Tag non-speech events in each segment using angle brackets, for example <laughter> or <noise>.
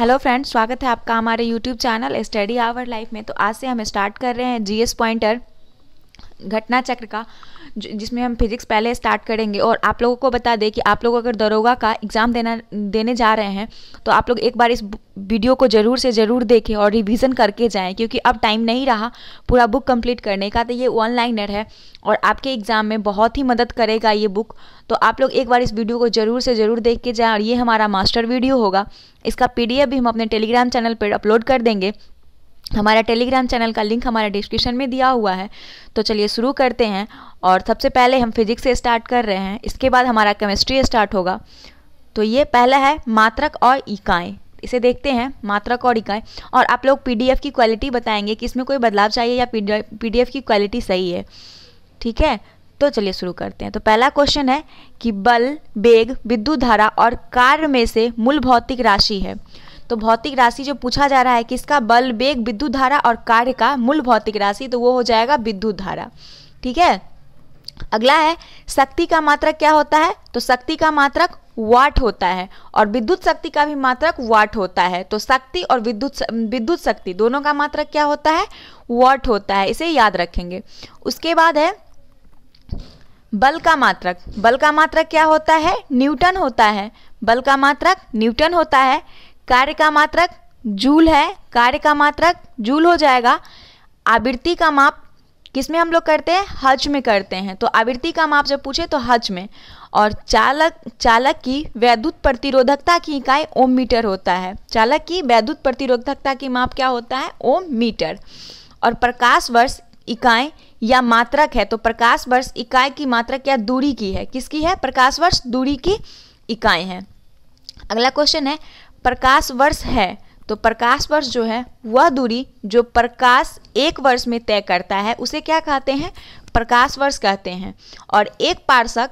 Hello friends स्वागत है आपका हमारे YouTube channel study hour life में तो आज से हम स्टार्ट कर रहे हैं जीएस पॉइंटर घटना चक्र का जिसमें हम फिजिक्स पहले स्टार्ट करेंगे और आप लोगों को बता दें कि आप लोग अगर दरोगा का एग्ज़ाम देना देने जा रहे हैं तो आप लोग एक बार इस वीडियो को ज़रूर से ज़रूर देखें और रिवीजन करके जाएं क्योंकि अब टाइम नहीं रहा पूरा बुक कंप्लीट करने का तो ये वन लाइनर है और आपके एग्ज़ाम में बहुत ही मदद करेगा ये बुक तो आप लोग एक बार इस वीडियो को ज़रूर से ज़रूर देख के जाएँ और ये हमारा मास्टर वीडियो होगा इसका पी भी हम अपने टेलीग्राम चैनल पर अपलोड कर देंगे हमारा टेलीग्राम चैनल का लिंक हमारा डिस्क्रिप्शन में दिया हुआ है तो चलिए शुरू करते हैं और सबसे पहले हम फिजिक्स से स्टार्ट कर रहे हैं इसके बाद हमारा केमिस्ट्री स्टार्ट होगा तो ये पहला है मात्रक और इकाएँ इसे देखते हैं मात्रक और इकाएँ और आप लोग पी की क्वालिटी बताएंगे कि इसमें कोई बदलाव चाहिए या पी की क्वालिटी सही है ठीक है तो चलिए शुरू करते हैं तो पहला क्वेश्चन है कि बल बेग विद्युत धारा और कार्य में से मूल भौतिक राशि है तो भौतिक राशि जो पूछा जा रहा है किसका बल बेग विद्युत धारा और कार्य का मूल भौतिक राशि तो वो हो जाएगा विद्युत धारा ठीक है अगला है शक्ति का मात्रक क्या होता है तो शक्ति का मात्रक वाट होता है और विद्युत शक्ति का भी मात्रक वाट होता है तो शक्ति और विद्युत विद्युत शक्ति दोनों का मात्रक क्या होता है वाट होता है इसे याद रखेंगे उसके बाद है बल का मात्रक बल का मात्रक क्या होता है न्यूटन होता है बल का मात्रक न्यूटन होता है कार्य का मात्रक जूल है कार्य का मात्रक जूल हो जाएगा आवृत्ति का माप किस में हम लोग करते हैं हज में करते हैं तो आवृत्ति का माप जब पूछे तो हज में और चालक चालक की वैद्युत प्रतिरोधकता की इकाई ओम मीटर होता है चालक की वैद्युत प्रतिरोधकता की माप क्या होता है ओम मीटर और प्रकाश वर्ष इकाई या मात्रक है तो प्रकाश वर्ष इकाई की मात्रक या दूरी की है किसकी है प्रकाश वर्ष दूरी की इकाई है अगला क्वेश्चन है प्रकाश वर्ष है तो प्रकाश वर्ष जो है वह दूरी जो प्रकाश एक वर्ष में तय करता है उसे क्या कहते हैं प्रकाश वर्ष कहते हैं और एक पार्षक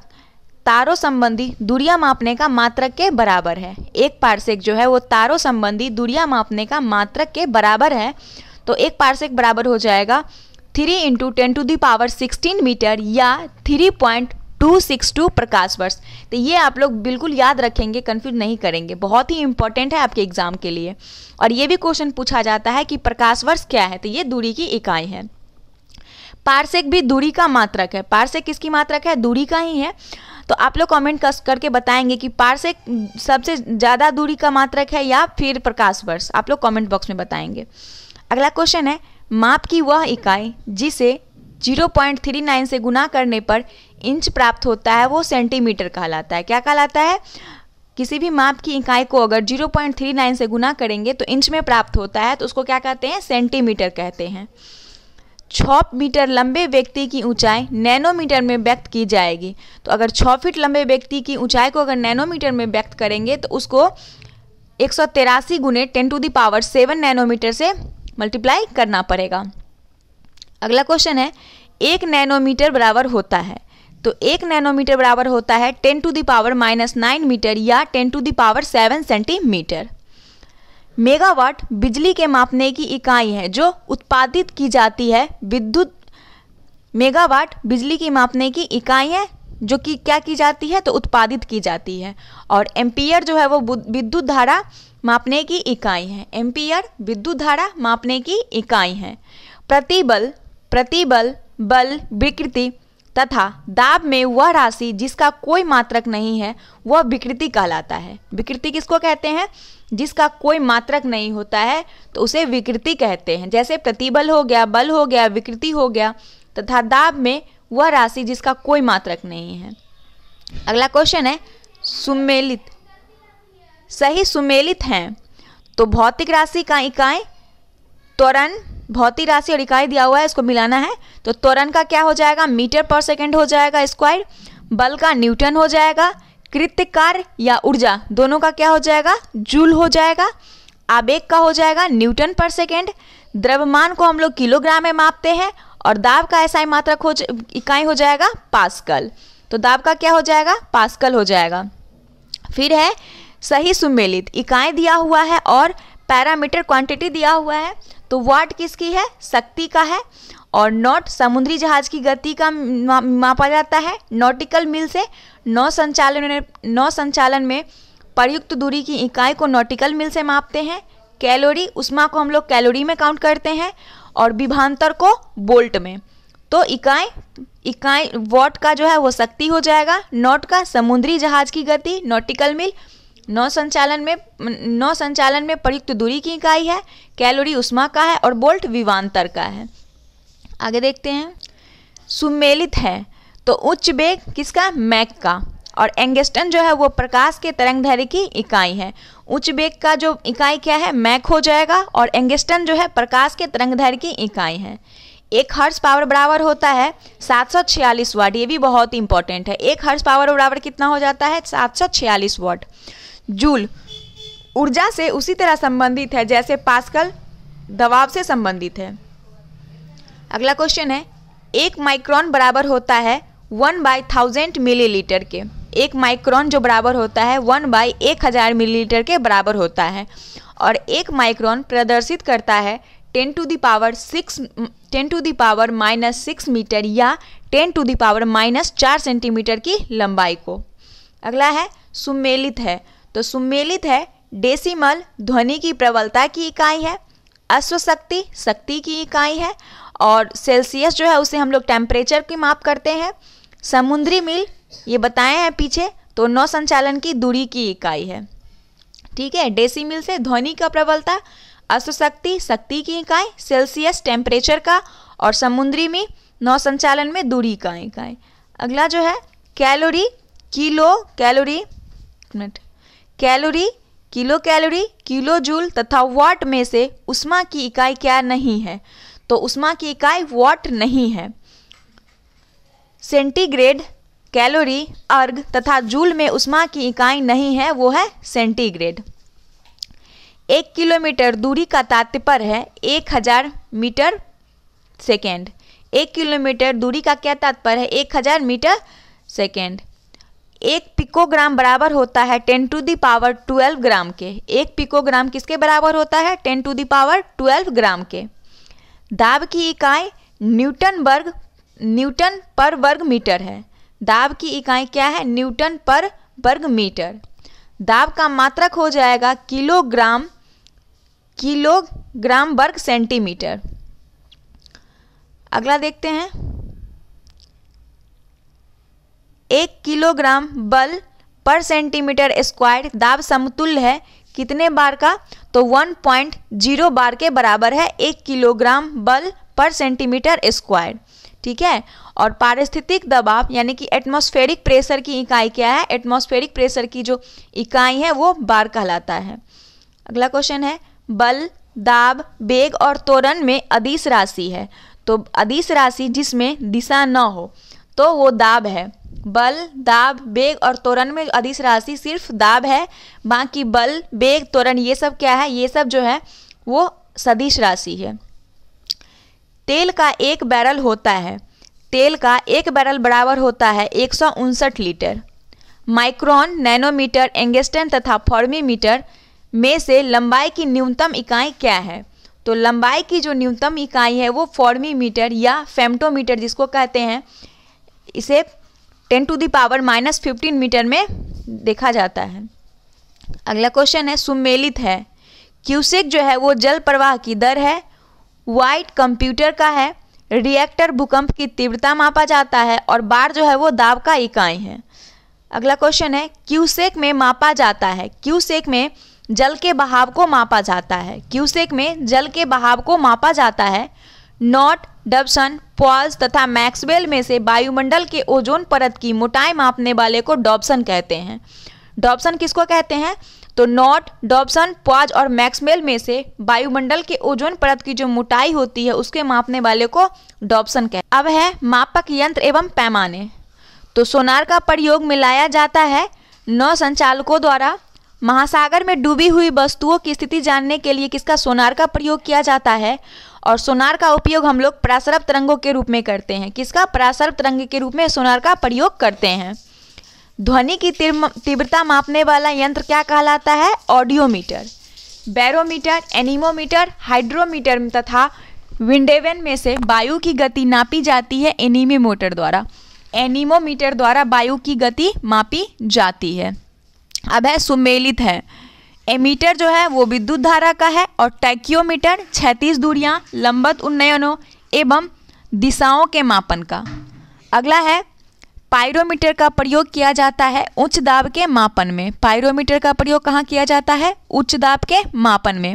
तारों संबंधी दूरियां मापने का मात्रक के बराबर है एक पार्षिक जो है वो तारों संबंधी दूरियां मापने का मात्रक के बराबर है तो एक पार्षिक बराबर हो जाएगा three into ten to the power sixteen metre या three point two six two प्रकाश वर्ष तो ये आप लोग बिल्कुल याद रखेंगे कन्फ्यूज नहीं करेंगे बहुत ही इंपॉर्टेंट है आपके एग्जाम के लिए और ये भी क्वेश्चन पूछा जाता है कि प्रकाश वर्ष क्या है तो ये दूरी की इकाई है पार्सेक भी दूरी का मात्रक है पार्सेक किसकी मात्रक है दूरी का ही है तो आप लोग कमेंट करके बताएंगे कि पार्सेक सबसे ज़्यादा दूरी का मात्रक है या फिर प्रकाश वर्ष आप लोग कमेंट बॉक्स में बताएंगे अगला क्वेश्चन है माप की वह इकाई जिसे 0.39 से गुना करने पर इंच प्राप्त होता है वो सेंटीमीटर कहलाता है क्या कहलाता है किसी भी माप की इकाई को अगर 0.39 से गुना करेंगे तो इंच में प्राप्त होता है तो उसको क्या कहते हैं सेंटीमीटर कहते हैं छ मीटर लंबे व्यक्ति की ऊंचाई नैनोमीटर में व्यक्त की जाएगी तो अगर छः फीट लंबे व्यक्ति की ऊंचाई को अगर नैनोमीटर में व्यक्त करेंगे तो उसको एक सौ तिरासी गुने ten to the power seven nanometre से मल्टीप्लाई करना पड़ेगा अगला क्वेश्चन है एक नैनोमीटर बराबर होता है तो एक नैनोमीटर बराबर होता है ten to the power minus nine metre या ten to the power seven centimetre megawatt बिजली के मापने की इकाई है जो उत्पादित की जाती है विद्युत मेगावाट बिजली की मापने की इकाई है जो कि क्या की जाती है तो उत्पादित की जाती है और एम्पियर जो है वो विद्युत धारा मापने की इकाई है एम्पियर विद्युत धारा मापने की इकाई है प्रतिबल प्रतिबल बल विकृति तथा दाब में वह राशि जिसका कोई मात्रक नहीं है वह विकृति कहलाता है विकृति किसको कहते हैं जिसका कोई मात्रक नहीं होता है तो उसे विकृति कहते हैं जैसे प्रतिबल हो गया बल हो गया विकृति हो गया तथा दाब में वह राशि जिसका कोई मात्रक नहीं है अगला क्वेश्चन है सुमेलित सही सुमेलित हैं तो भौतिक राशि का इकाई त्वरण भौतिक राशि और इकाई दिया हुआ है इसको मिलाना है तो त्वरण का क्या हो जाएगा मीटर पर सेकेंड हो जाएगा स्क्वायर बल का न्यूटन हो जाएगा कृत्य कार्य या ऊर्जा दोनों का क्या हो जाएगा जूल हो जाएगा आवेग का हो जाएगा न्यूटन पर सेकेंड द्रव्यमान को हम लोग किलोग्राम में मापते हैं और दाब का ऐसा ही मात्रक हो इकाई हो जाएगा पास्कल तो दाब का क्या हो जाएगा पास्कल हो जाएगा फिर है सही सुमेलित इकाई दिया हुआ है और पैरामीटर क्वांटिटी दिया हुआ है तो वाट किसकी है शक्ति का है और नॉट समुद्री जहाज की गति का मा, मापा जाता है नॉटिकल मिल से नौ संचालन में नौ संचालन में प्रयुक्त दूरी की इकाई को नॉटिकल मिल से मापते हैं कैलोरी उष्मा को हम लोग कैलोरी में काउंट करते हैं और विभांतर को बोल्ट में तो इकाई इकाई वॉट का जो है वो शक्ति हो जाएगा नॉट का समुद्री जहाज की गति नॉटिकल मिल नौ संचालन में नौ संचालन में प्रयुक्त दूरी की इकाई है कैलोरी उष्मा का है और बोल्ट विवांतर का है आगे देखते हैं सुमेलित है तो उच्च वेग किसका मैक का और एंगेस्टन जो है वो प्रकाश के तरंग धैर्य की इकाई है उच्च वेग का जो इकाई क्या है मैक हो जाएगा और एंगेस्टन जो है प्रकाश के तरंग धैर्य की इकाई है एक हर्ष पावर बराबर होता है सात सौ छियालीस वाट ये भी बहुत इंपॉर्टेंट है एक हर्ष पावर बराबर कितना हो जाता है सात सौ छियालीस वाट जूल ऊर्जा से उसी तरह संबंधित है जैसे पास्कल दबाव से संबंधित है अगला क्वेश्चन है एक माइक्रॉन बराबर होता है वन बाई थाउजेंड मिली के एक माइक्रॉन जो बराबर होता है वन बाई एक हज़ार मिली के बराबर होता है और एक माइक्रॉन प्रदर्शित करता है ten to the power six ten to the power minus six metre या टेन टू दावर माइनस चार सेंटीमीटर की लंबाई को अगला है सुमेलित है तो सुमेलित है डेसिमल ध्वनि की प्रबलता की इकाई है अश्वशक्ति शक्ति की इकाई है और सेल्सियस जो है उसे हम लोग टेम्परेचर की माप करते हैं समुद्री मील ये बताए हैं पीछे तो नौ संचालन की दूरी की इकाई है ठीक है मिल से ध्वनि का प्रबलता अश्वशक्ति शक्ति की इकाई सेल्सियस टेम्परेचर का और समुद्री में नौ संचालन में दूरी का इकाई अगला जो है calorie kilo calorie minute calorie kilo calorie kilo joule तथा वाट में से उष्मा की इकाई क्या नहीं है तो उष्मा की इकाई वाट नहीं है सेंटीग्रेड कैलोरी अर्घ तथा जूल में उष्मा की इकाई नहीं है वो है सेंटीग्रेड एक किलोमीटर दूरी का तात्पर्य है एक हजार मीटर सेकेंड एक किलोमीटर दूरी का क्या तात्पर्य है एक हजार मीटर सेकेंड एक पिकोग्राम बराबर होता है ten to the power twelve gram के एक पिकोग्राम किसके बराबर होता है ten to the power twelve gram के दाब की इकाई न्यूटन वर्ग न्यूटन पर वर्ग मीटर है दाब की इकाई क्या है न्यूटन पर वर्ग मीटर दाब का मात्रक हो जाएगा किलोग्राम किलोग्राम वर्ग सेंटीमीटर अगला देखते हैं एक किलोग्राम बल पर सेंटीमीटर स्क्वायर दाब समतुल्य है कितने बार का तो 1.0 बार के बराबर है एक किलोग्राम बल पर सेंटीमीटर स्क्वायर ठीक है और पारिस्थितिक दबाव यानी कि एटमॉस्फेरिक प्रेशर की इकाई क्या है एटमॉस्फेरिक प्रेशर की जो इकाई है वो बार कहलाता है अगला क्वेश्चन है बल दाब बेग और तोरण में अधिस राशि है तो अधिस राशि जिसमें दिशा न हो तो वो दाब है बल दाब बेग और त्वरण में अधिस राशि सिर्फ दाब है बाकी बल बेग त्वरण ये सब क्या है ये सब जो है वो सदिश राशि है तेल का एक बैरल होता है तेल का एक बैरल बराबर होता है एक लीटर माइक्रोन नैनोमीटर एंगेस्टन तथा फॉर्मीमीटर में से लंबाई की न्यूनतम इकाई क्या है तो लंबाई की जो न्यूनतम इकाई है वो फॉर्मीमीटर या फेमटोमीटर जिसको कहते हैं इसे ten to the power minus fifteen metre में देखा जाता है अगला क्वेश्चन है सुमेलित है क्यूसेक जो है वो जल प्रवाह की दर है वाइट कंप्यूटर का है रिएक्टर भूकंप की तीव्रता मापा जाता है और बार जो है वो दाब का इकाई है अगला क्वेश्चन है क्यूसेक में मापा जाता है क्यूसेक में जल के बहाव को मापा जाता है क्यूसेक में जल के बहाव को मापा जाता है नॉट डबसन पॉल्स तथा मैक्सवेल में से वायुमंडल के ओजोन परत की मोटाई मापने वाले को डॉबसन कहते हैं डॉबसन किसको कहते हैं तो नॉट डॉबसन पॉज और मैक्सवेल में से वायुमंडल के ओजोन परत की जो मोटाई होती है उसके मापने वाले को डॉबसन कहते अब है मापक यंत्र एवं पैमाने तो सोनार का प्रयोग मिलाया जाता है नौ संचालकों द्वारा महासागर में डूबी हुई वस्तुओं की स्थिति जानने के लिए किसका सोनार का प्रयोग किया जाता है और सोनार का उपयोग हम लोग परासरप तरंगों के रूप में करते हैं किसका परासरप तरंग के रूप में सोनार का प्रयोग करते हैं ध्वनि की तीव्रता मापने वाला यंत्र क्या कहलाता है ऑडियोमीटर बैरोमीटर एनीमोमीटर हाइड्रोमीटर तथा विंडेवन में से वायु की गति नापी जाती है एनीमी मोटर द्वारा एनीमोमीटर द्वारा वायु की गति मापी जाती है अब है सुमेलित है एमीटर जो है वो विद्युत धारा का है और टैक्योमीटर छैतीस दूरियां लंबत उन्नयनों एवं दिशाओं के मापन का अगला है पायरोमीटर का प्रयोग किया जाता है उच्च दाब के मापन में पायरोमीटर का प्रयोग कहाँ किया जाता है उच्च दाब के मापन में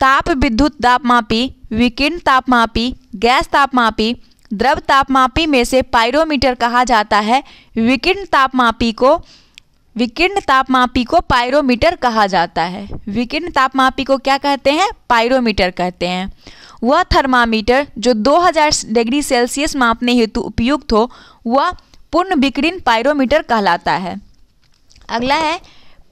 ताप विद्युत तापमापी विकिरण तापमापी गैस तापमापी द्रव तापमापी में से पायरोमीटर कहा जाता है विकिरण तापमापी को विकिर्ण तापमापी को पायरोमीटर कहा जाता है विकिर्ण तापमापी को क्या कहते हैं पायरोमीटर कहते हैं वह थर्मामीटर जो 2000 डिग्री सेल्सियस मापने हेतु उपयुक्त हो वह पूर्ण विकिरण पायरोमीटर कहलाता है अगला है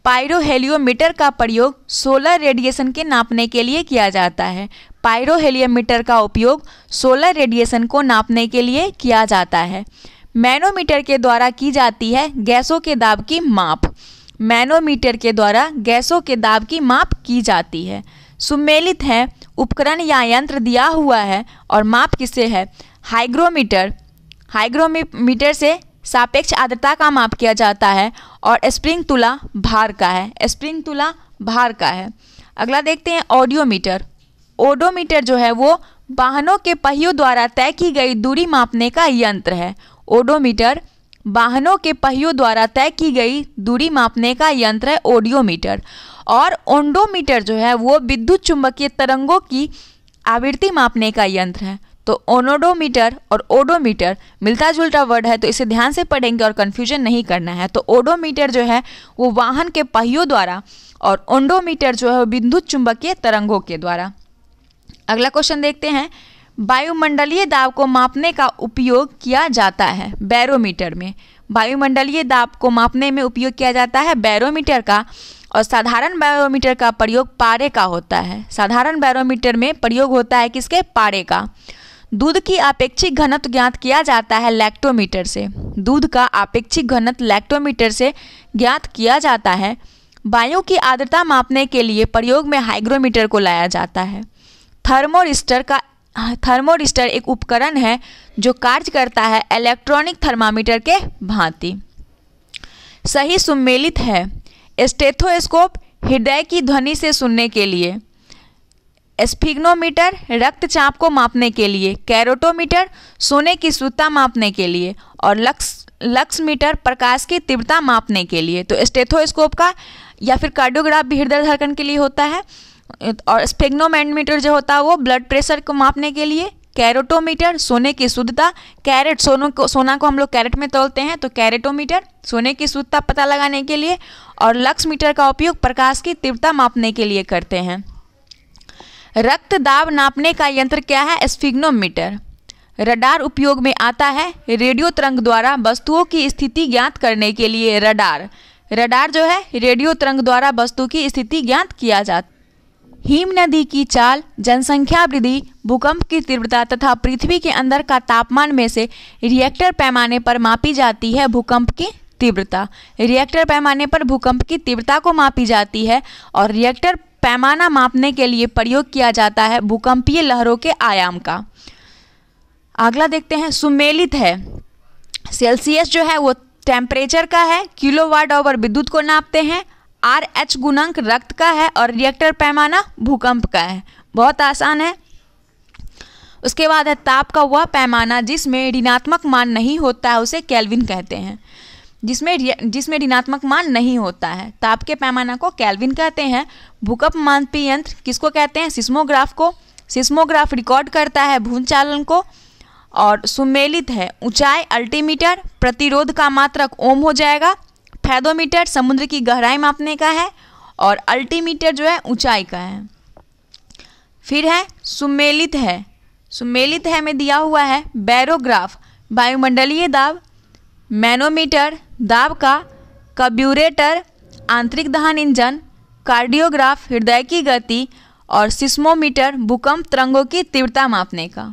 पायरोहेलियोमीटर का प्रयोग सोलर रेडिएशन के नापने के लिए किया जाता है पायरोहेलियोमीटर का उपयोग सोलर रेडिएशन को नापने के लिए किया जाता है मैनोमीटर के द्वारा की जाती है गैसों के दाब की माप मैनोमीटर के द्वारा गैसों के दाब की माप की जाती है सुमेलित है उपकरण या यंत्र दिया हुआ है और माप किसे है हाइग्रोमीटर हाइग्रोमीटर से सापेक्ष आर्द्रता का माप किया जाता है और स्प्रिंग तुला भार का है स्प्रिंग तुला भार का है अगला देखते हैं ऑडियोमीटर ओडोमीटर जो है वो वाहनों के पहियों द्वारा तय की गई दूरी मापने का यंत्र है ओडोमीटर वाहनों के पहियों द्वारा तय की गई दूरी मापने का यंत्र है ओडियोमीटर और ओंडोमीटर जो है वो विद्युत चुंबकीय तरंगों की आवृत्ति मापने का यंत्र है तो ओनोडोमीटर और ओडोमीटर मिलता जुलता वर्ड है तो इसे ध्यान से पढ़ेंगे और कन्फ्यूजन नहीं करना है तो ओडोमीटर जो है वो वाहन के पहियों द्वारा और ओंडोमीटर जो है वो विद्युत चुंबकीय तरंगों के द्वारा अगला क्वेश्चन देखते हैं वायुमंडलीय दाब को मापने का उपयोग किया जाता है बैरोमीटर में वायुमंडलीय दाब को मापने में उपयोग किया जाता है बैरोमीटर का और साधारण बैरोमीटर का प्रयोग पारे का होता है साधारण बैरोमीटर में प्रयोग होता है किसके पारे का दूध की अपेक्षिक घनत्व ज्ञात किया जाता है लैक्टोमीटर से दूध का अपेक्षिक घनत्व लैक्टोमीटर से ज्ञात किया जाता है वायु की आर्द्रता मापने के लिए प्रयोग में हाइग्रोमीटर को लाया जाता है थर्मोरिस्टर का हाँ, थर्मोडिस्टर एक उपकरण है जो कार्य करता है इलेक्ट्रॉनिक थर्मामीटर के भांति सही सुमेलित है स्टेथोस्कोप हृदय की ध्वनि से सुनने के लिए स्फिग्नोमीटर रक्तचाप को मापने के लिए कैरोटोमीटर सोने की शुद्धता मापने के लिए और लक्स लक्स मीटर प्रकाश की तीव्रता मापने के लिए तो स्टेथोस्कोप का या फिर कार्डियोग्राफ भी हृदय धड़कन के लिए होता है और स्पेग्नोमैनमीटर जो होता है वो ब्लड प्रेशर को मापने के लिए कैरेटोमीटर सोने की शुद्धता कैरेट सोनों को सोना को हम लोग कैरेट में तोलते हैं तो कैरेटोमीटर सोने की शुद्धता पता लगाने के लिए और लक्स मीटर का उपयोग प्रकाश की तीव्रता मापने के लिए करते हैं रक्त दाब नापने का यंत्र क्या है स्फिग्नोमीटर रडार उपयोग में आता है रेडियो तरंग द्वारा वस्तुओं की स्थिति ज्ञात करने के लिए रडार रडार जो है रेडियो तरंग द्वारा वस्तु की स्थिति ज्ञात किया जाता हिम नदी की चाल जनसंख्या वृद्धि भूकंप की तीव्रता तथा पृथ्वी के अंदर का तापमान में से रिएक्टर पैमाने पर मापी जाती है भूकंप की तीव्रता रिएक्टर पैमाने पर भूकंप की तीव्रता को मापी जाती है और रिएक्टर पैमाना मापने के लिए प्रयोग किया जाता है भूकंपीय लहरों के आयाम का अगला देखते हैं सुमेलित है सेल्सियस जो है वो टेम्परेचर का है किलोवाट ऑवर विद्युत को नापते हैं आर एच गुणांक रक्त का है और रिएक्टर पैमाना भूकंप का है बहुत आसान है उसके बाद है ताप का वह पैमाना जिसमें ऋणात्मक मान नहीं होता है उसे कैलविन कहते हैं जिसमें जिसमें ऋणात्मक मान नहीं होता है ताप के पैमाना को कैलविन कहते हैं भूकंप मानपी यंत्र किसको कहते हैं सिस्मोग्राफ को सिस्मोग्राफ रिकॉर्ड करता है भूचालन को और सुमेलित है ऊंचाई अल्टीमीटर प्रतिरोध का मात्रक ओम हो जाएगा फैदोमीटर समुद्र की गहराई मापने का है और अल्टीमीटर जो है ऊंचाई का है फिर है सुमेलित है सुमेलित है में दिया हुआ है बैरोग्राफ वायुमंडलीय दाब मैनोमीटर दाब का कब्यूरेटर आंतरिक दहन इंजन कार्डियोग्राफ हृदय की गति और सिस्मोमीटर भूकंप तरंगों की तीव्रता मापने का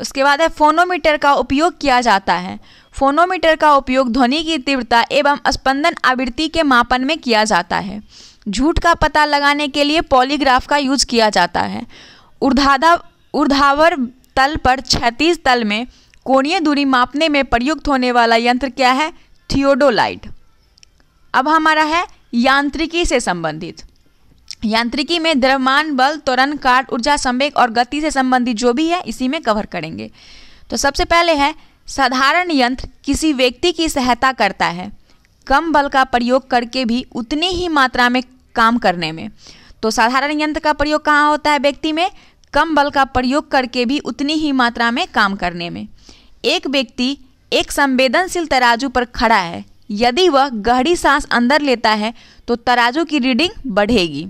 उसके बाद है फोनोमीटर का उपयोग किया जाता है फोनोमीटर का उपयोग ध्वनि की तीव्रता एवं स्पंदन आवृत्ति के मापन में किया जाता है झूठ का पता लगाने के लिए पॉलीग्राफ का यूज किया जाता है उर्धाधा उर्धावर तल पर क्षैतीज तल में कोणीय दूरी मापने में प्रयुक्त होने वाला यंत्र क्या है थियोडोलाइट अब हमारा है यांत्रिकी से संबंधित यांत्रिकी में द्रव्यमान बल त्वरण कार्ड ऊर्जा संवेग और गति से संबंधित जो भी है इसी में कवर करेंगे तो सबसे पहले है साधारण यंत्र किसी व्यक्ति की सहायता करता है कम बल का प्रयोग करके भी उतनी ही मात्रा में काम करने में तो साधारण यंत्र का प्रयोग कहाँ होता है व्यक्ति में कम बल का प्रयोग करके भी उतनी ही मात्रा में काम करने में एक व्यक्ति एक संवेदनशील तराजू पर खड़ा है यदि वह गहरी सांस अंदर लेता है तो तराजू की रीडिंग बढ़ेगी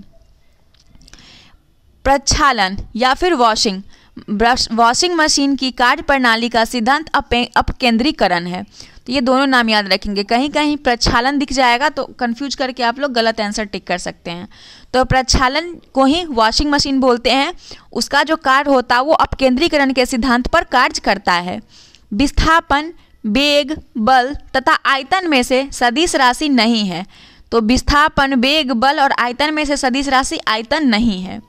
प्रक्षालन या फिर वॉशिंग वॉशिंग मशीन की कार्य प्रणाली का सिद्धांत अपकेंद्रीकरण है तो ये दोनों नाम याद रखेंगे कहीं कहीं प्रक्षालन दिख जाएगा तो कन्फ्यूज करके आप लोग गलत आंसर टिक कर सकते हैं तो प्रक्षालन को ही वॉशिंग मशीन बोलते हैं उसका जो कार्य होता है वो अपकेंद्रीकरण के सिद्धांत पर कार्य करता है विस्थापन वेग बल तथा आयतन में से सदिश राशि नहीं है तो विस्थापन वेग बल और आयतन में से सदिश राशि आयतन नहीं है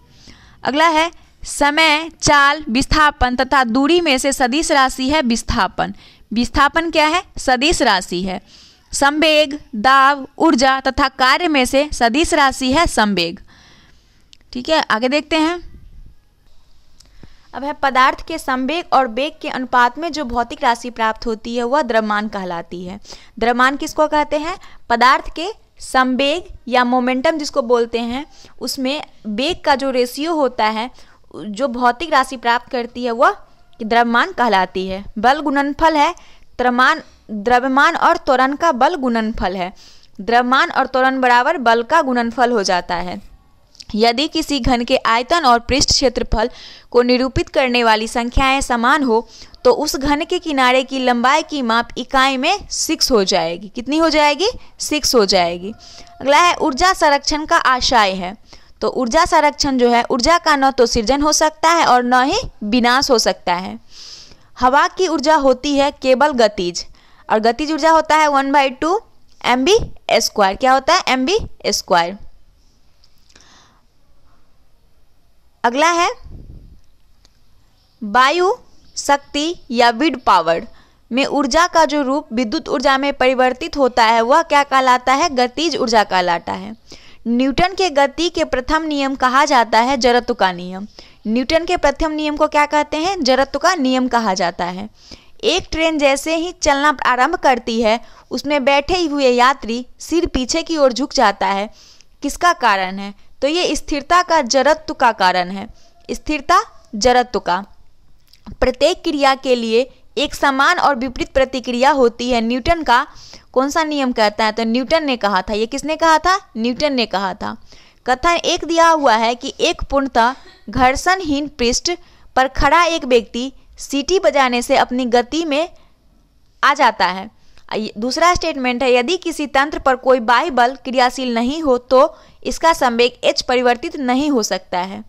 अगला है समय चाल विस्थापन तथा दूरी में से सदिश राशि है विस्थापन विस्थापन क्या है सदिश राशि है संवेग दाव ऊर्जा तथा कार्य में से सदिश राशि है संवेग ठीक है आगे देखते हैं अब है पदार्थ के संवेग और वेग के अनुपात में जो भौतिक राशि प्राप्त होती है वह द्रव्यमान कहलाती है द्रव्यमान किसको कहते हैं पदार्थ के संवेग या मोमेंटम जिसको बोलते हैं उसमें वेग का जो रेशियो होता है जो भौतिक राशि प्राप्त करती है वह द्रव्यमान कहलाती है बल गुणनफल है त्रमान द्रव्यमान और त्वरण का बल गुणनफल है द्रव्यमान और त्वरण बराबर बल का गुणनफल हो जाता है यदि किसी घन के आयतन और पृष्ठ क्षेत्रफल को निरूपित करने वाली संख्याएं समान हो तो उस घन के किनारे की लंबाई की माप इकाई में सिक्स हो जाएगी कितनी हो जाएगी सिक्स हो जाएगी अगला है ऊर्जा संरक्षण का आशय है तो ऊर्जा संरक्षण जो है ऊर्जा का न तो सृजन हो सकता है और न ही विनाश हो सकता है हवा की ऊर्जा होती है केवल गतिज और गतिज ऊर्जा होता है one by two M B square क्या होता है एम बी स्क्वायर अगला है वायु शक्ति या विड पावर में ऊर्जा का जो रूप विद्युत ऊर्जा में परिवर्तित होता है वह क्या कहलाता है गतिज ऊर्जा कहलाता है न्यूटन के गति के प्रथम नियम कहा जाता है जरत्व का नियम न्यूटन के प्रथम नियम को क्या कहते हैं जरत्व का नियम कहा जाता है एक ट्रेन जैसे ही चलना आरंभ करती है उसमें बैठे हुए यात्री सिर पीछे की ओर झुक जाता है किसका कारण है तो ये स्थिरता का जरत्व का कारण है स्थिरता जरत्व का प्रत्येक क्रिया के लिए एक समान और विपरीत प्रतिक्रिया होती है न्यूटन का कौन सा नियम कहता है तो न्यूटन ने कहा था ये किसने कहा था न्यूटन ने कहा था कथन एक दिया हुआ है कि एक पूर्णतः घर्षणहीन पृष्ठ पर खड़ा एक व्यक्ति सीटी बजाने से अपनी गति में आ जाता है दूसरा स्टेटमेंट है यदि किसी तंत्र पर कोई बाह्य बल क्रियाशील नहीं हो तो इसका संवेग एच परिवर्तित नहीं हो सकता है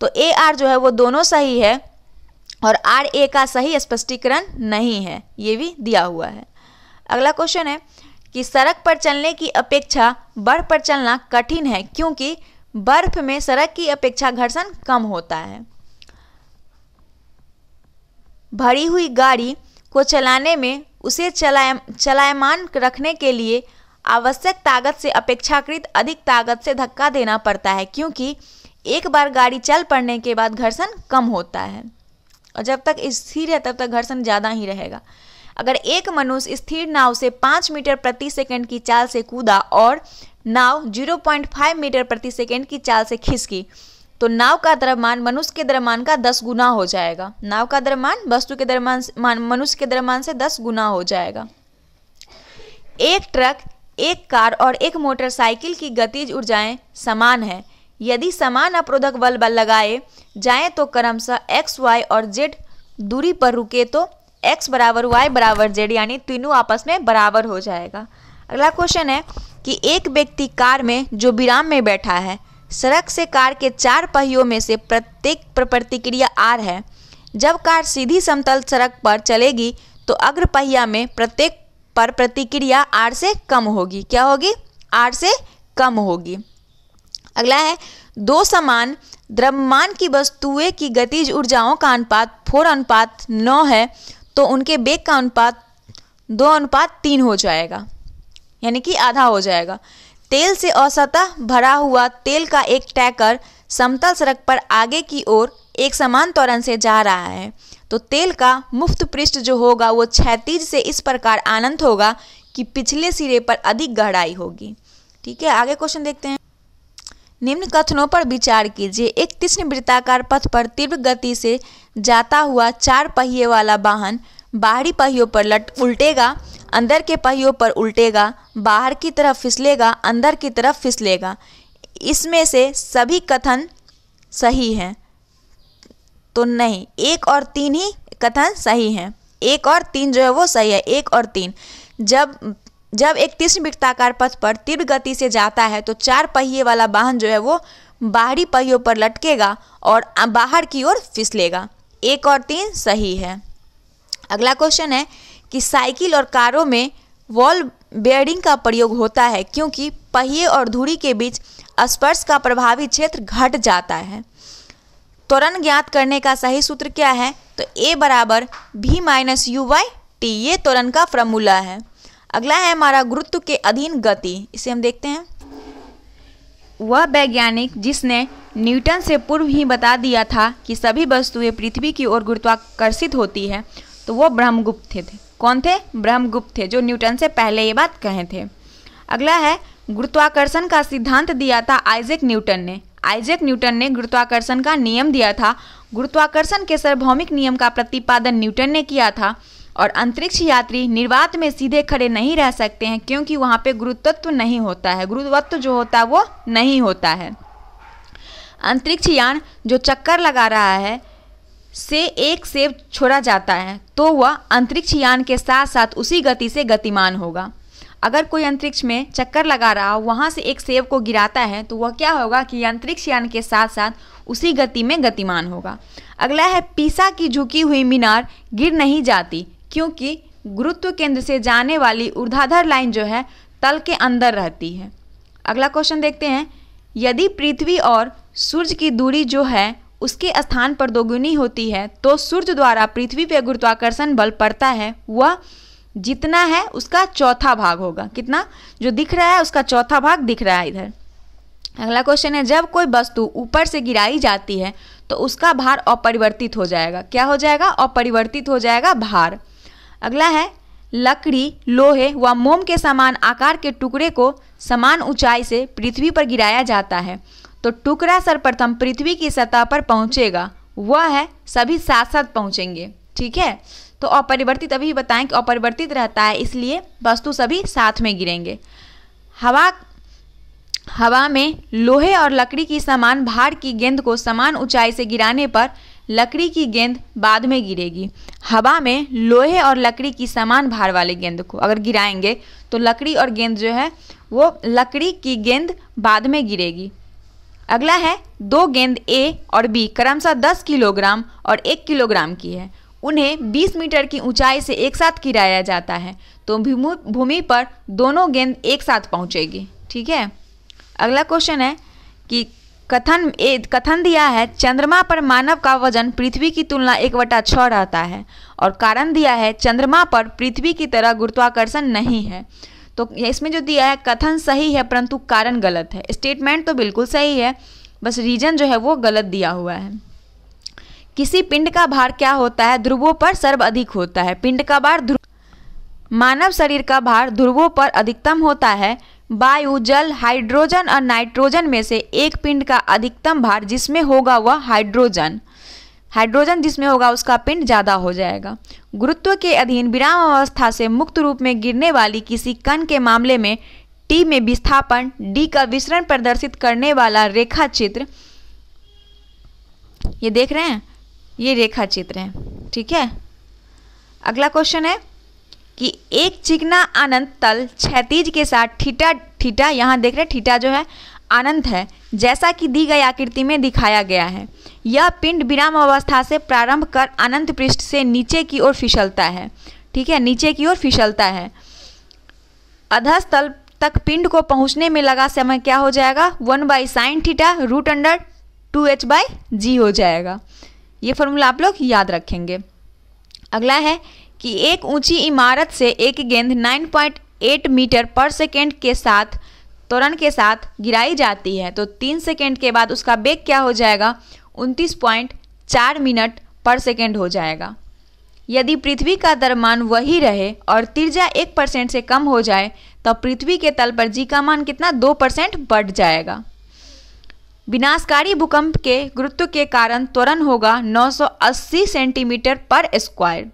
तो ए आर जो है वो दोनों सही है और आर ए का सही स्पष्टीकरण नहीं है ये भी दिया हुआ है अगला क्वेश्चन है कि सड़क पर चलने की अपेक्षा बर्फ पर चलना कठिन है क्योंकि बर्फ में सड़क की अपेक्षा घर्षण कम होता है भरी हुई गाड़ी को चलाने में उसे चलाय चलायमान रखने के लिए आवश्यक ताकत से अपेक्षाकृत अधिक ताकत से धक्का देना पड़ता है क्योंकि एक बार गाड़ी चल पड़ने के बाद घर्षण कम होता है और जब तक स्थिर है तब तक घर्षण ज़्यादा ही रहेगा अगर एक मनुष्य स्थिर नाव से पाँच मीटर प्रति सेकंड की चाल से कूदा और नाव 0.5 मीटर प्रति सेकंड की चाल से खिसकी तो नाव का द्रव्यमान मनुष्य के द्रव्यमान का दस गुना हो जाएगा नाव का द्रव्यमान वस्तु के द्रव्यमान मनुष्य के द्रव्यमान से दस गुना हो जाएगा एक ट्रक एक कार और एक मोटरसाइकिल की गतिज ऊर्जाएं समान है यदि समान अप्रोधक बल बल लगाए जाए तो क्रमशः एक्स वाई और जेड दूरी पर रुके तो एक्स बराबर वाई बराबर जेड यानी तीनों आपस में बराबर हो जाएगा अगला क्वेश्चन है कि एक व्यक्ति कार में जो विराम में बैठा है सड़क से कार के चार पहियों में से प्रत्येक पर प्रतिक्रिया आर है जब कार सीधी समतल सड़क पर चलेगी तो अग्र पहिया में प्रत्येक पर प्रतिक्रिया आर से कम होगी क्या होगी आर से कम होगी अगला है दो समान द्रव्यमान की वस्तुएं की गतिज ऊर्जाओं का अनुपात फोर अनुपात नौ है तो उनके बेग का अनुपात दो अनुपात तीन हो जाएगा यानी कि आधा हो जाएगा तेल से औसत भरा हुआ तेल का एक टैकर समतल सड़क पर आगे की ओर एक समान त्वरण से जा रहा है तो तेल का मुफ्त पृष्ठ जो होगा वो क्षैतिज से इस प्रकार आनंद होगा कि पिछले सिरे पर अधिक गहराई होगी ठीक है आगे क्वेश्चन देखते हैं निम्न कथनों पर विचार कीजिए एक तीक्ष्ण वृत्ताकार पथ पर तीव्र गति से जाता हुआ चार पहिए वाला वाहन बाहरी पहियों पर लट उल्टेगा अंदर के पहियों पर उल्टेगा बाहर की तरफ फिसलेगा अंदर की तरफ फिसलेगा इसमें से सभी कथन सही हैं तो नहीं एक और तीन ही कथन सही हैं एक और तीन जो है वो सही है एक और तीन जब जब एक तीक्ष्ण वृत्ताकार पथ पर तीव्र गति से जाता है तो चार पहिए वाला वाहन जो है वो बाहरी पहियों पर लटकेगा और बाहर की ओर फिसलेगा एक और तीन सही है अगला क्वेश्चन है कि साइकिल और कारों में वॉल बेयरिंग का प्रयोग होता है क्योंकि पहिए और धूरी के बीच स्पर्श का प्रभावी क्षेत्र घट जाता है त्वरण ज्ञात करने का सही सूत्र क्या है तो ए बराबर भी माइनस यू वाई टी ये त्वरण का फॉर्मूला है अगला है हमारा गुरुत्व के अधीन गति इसे हम देखते हैं वह वैज्ञानिक जिसने न्यूटन से पूर्व ही बता दिया था कि सभी वस्तुएं पृथ्वी की ओर गुरुत्वाकर्षित होती है तो वो ब्रह्मगुप्त थे, थे कौन थे ब्रह्मगुप्त थे जो न्यूटन से पहले ये बात कहे थे अगला है गुरुत्वाकर्षण का सिद्धांत दिया था आइजेक न्यूटन ने आइजेक न्यूटन ने गुरुत्वाकर्षण का नियम दिया था गुरुत्वाकर्षण के सार्वभौमिक नियम का प्रतिपादन न्यूटन ने किया था और अंतरिक्ष यात्री निर्वात में सीधे खड़े नहीं रह सकते हैं क्योंकि वहाँ पे गुरुत्व नहीं होता है गुरुत्व जो होता है वो नहीं होता है अंतरिक्ष यान जो चक्कर लगा रहा है से एक सेब छोड़ा जाता है तो वह अंतरिक्ष यान के साथ साथ उसी गति से गतिमान होगा अगर कोई अंतरिक्ष में चक्कर लगा रहा हो वहाँ से एक सेब को गिराता है तो वह क्या होगा कि अंतरिक्ष यान के साथ साथ उसी गति में गतिमान होगा अगला है पीसा की झुकी हुई मीनार गिर नहीं जाती क्योंकि गुरुत्व केंद्र से जाने वाली ऊर्ध्वाधर लाइन जो है तल के अंदर रहती है अगला क्वेश्चन देखते हैं यदि पृथ्वी और सूर्य की दूरी जो है उसके स्थान पर दोगुनी होती है तो सूर्य द्वारा पृथ्वी पर गुरुत्वाकर्षण बल पड़ता है वह जितना है उसका चौथा भाग होगा कितना जो दिख रहा है उसका चौथा भाग दिख रहा है इधर अगला क्वेश्चन है जब कोई वस्तु ऊपर से गिराई जाती है तो उसका भार अपरिवर्तित हो जाएगा क्या हो जाएगा अपरिवर्तित हो जाएगा भार अगला है लकड़ी लोहे व मोम के समान आकार के टुकड़े को समान ऊंचाई से पृथ्वी पर गिराया जाता है तो टुकड़ा सर्वप्रथम पृथ्वी की सतह पर पहुंचेगा वह है सभी साथ साथ पहुंचेंगे ठीक है तो अपरिवर्तित अभी बताएं कि अपरिवर्तित रहता है इसलिए वस्तु सभी साथ में गिरेंगे हवा हवा में लोहे और लकड़ी की समान भार की गेंद को समान ऊंचाई से गिराने पर लकड़ी की गेंद बाद में गिरेगी हवा में लोहे और लकड़ी की समान भार वाले गेंद को अगर गिराएंगे तो लकड़ी और गेंद जो है वो लकड़ी की गेंद बाद में गिरेगी अगला है दो गेंद ए और बी क्रमशः दस किलोग्राम और एक किलोग्राम की है उन्हें 20 मीटर की ऊंचाई से एक साथ गिराया जाता है तो भूमि पर दोनों गेंद एक साथ पहुंचेगी ठीक है अगला क्वेश्चन है कि कथन ए कथन दिया है चंद्रमा पर मानव का वजन पृथ्वी की तुलना एक वटा छः रहता है और कारण दिया है चंद्रमा पर पृथ्वी की तरह गुरुत्वाकर्षण नहीं है तो इसमें जो दिया है कथन सही है परंतु कारण गलत है स्टेटमेंट तो बिल्कुल सही है बस रीजन जो है वो गलत दिया हुआ है किसी पिंड का भार क्या होता है ध्रुवों पर सर्व अधिक होता है पिंड का भार ध्रुव मानव शरीर का भार ध्रुवों पर अधिकतम होता है वायु जल हाइड्रोजन और नाइट्रोजन में से एक पिंड का अधिकतम भार जिसमें होगा वह हाइड्रोजन हाइड्रोजन जिसमें होगा उसका पिंड ज़्यादा हो जाएगा गुरुत्व के अधीन विराम अवस्था से मुक्त रूप में गिरने वाली किसी कण के मामले में टी में विस्थापन डी का विसरण प्रदर्शित करने वाला रेखा चित्र ये देख रहे हैं ये रेखा चित्र है ठीक है अगला क्वेश्चन है कि एक चिकना अनंत तल क्षतिज के साथ ठीटा ठीटा यहाँ देख रहे ठीटा जो है अनंत है जैसा कि दी गई आकृति में दिखाया गया है यह पिंड विराम अवस्था से प्रारंभ कर अनंत पृष्ठ से नीचे की ओर फिसलता है ठीक है नीचे की ओर फिसलता है अधस्तल तक पिंड को पहुंचने में लगा समय क्या हो जाएगा one by sine theta root under two H by G हो जाएगा ये फॉर्मूला आप लोग याद रखेंगे अगला है कि एक ऊंची इमारत से एक गेंद 9.8 मीटर पर सेकेंड के साथ त्वरण के साथ गिराई जाती है तो तीन सेकेंड के बाद उसका बेग क्या हो जाएगा उनतीस पॉइंट चार मिनट पर सेकेंड हो जाएगा यदि पृथ्वी का दरमान वही रहे और तिरजा एक परसेंट से कम हो जाए तो पृथ्वी के तल पर जी का मान कितना दो परसेंट बढ़ जाएगा विनाशकारी भूकंप के गुरुत्व के कारण त्वरण होगा 980 सेंटीमीटर पर स्क्वायर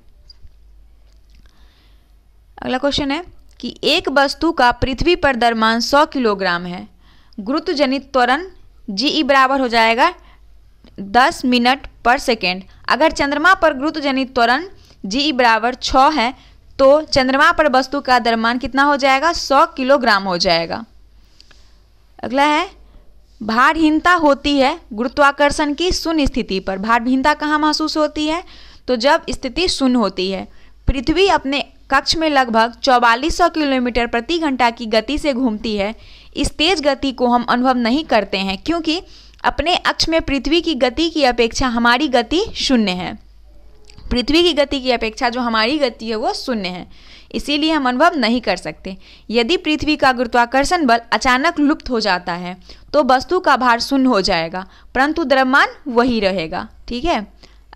अगला क्वेश्चन है कि एक वस्तु का पृथ्वी पर दरमान सौ किलोग्राम है जनित त्वरण जी ई e बराबर हो जाएगा दस मिनट पर सेकेंड अगर चंद्रमा पर जनित त्वरण जी ई e बराबर 6 है तो चंद्रमा पर वस्तु का दरमान कितना हो जाएगा सौ किलोग्राम हो जाएगा अगला है भारहीनता होती है गुरुत्वाकर्षण की शून्य स्थिति पर भारहीनता कहाँ महसूस होती है तो जब स्थिति शून्य होती है पृथ्वी अपने कक्ष में लगभग 4400 किलोमीटर प्रति घंटा की गति से घूमती है इस तेज गति को हम अनुभव नहीं करते हैं क्योंकि अपने अक्ष में पृथ्वी की गति की अपेक्षा हमारी गति शून्य है पृथ्वी की गति की अपेक्षा जो हमारी गति है वो शून्य है इसीलिए हम अनुभव नहीं कर सकते यदि पृथ्वी का गुरुत्वाकर्षण बल अचानक लुप्त हो जाता है तो वस्तु का भार शून्य हो जाएगा परंतु द्रव्यमान वही रहेगा ठीक है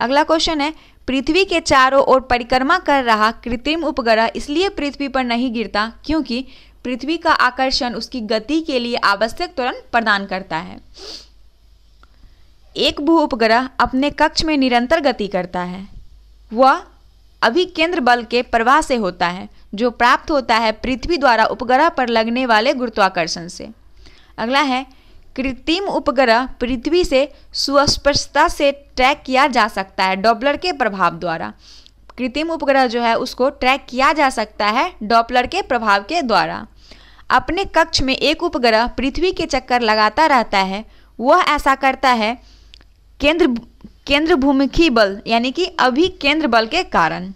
अगला क्वेश्चन है पृथ्वी के चारों ओर परिक्रमा कर रहा कृत्रिम उपग्रह इसलिए पृथ्वी पर नहीं गिरता क्योंकि पृथ्वी का आकर्षण उसकी गति के लिए आवश्यक त्वरण प्रदान करता है एक भू उपग्रह अपने कक्ष में निरंतर गति करता है वह अभी केंद्र बल के प्रवाह से होता है जो प्राप्त होता है पृथ्वी द्वारा उपग्रह पर लगने वाले गुरुत्वाकर्षण से अगला है कृत्रिम उपग्रह पृथ्वी से सुस्पष्टता से ट्रैक किया जा सकता है डॉपलर के प्रभाव द्वारा कृत्रिम उपग्रह जो है उसको ट्रैक किया जा सकता है डॉपलर के प्रभाव के द्वारा अपने कक्ष में एक उपग्रह पृथ्वी के चक्कर लगाता रहता है वह ऐसा करता है केंद्र केंद्र भूमिखी बल यानी कि अभी केंद्र बल के कारण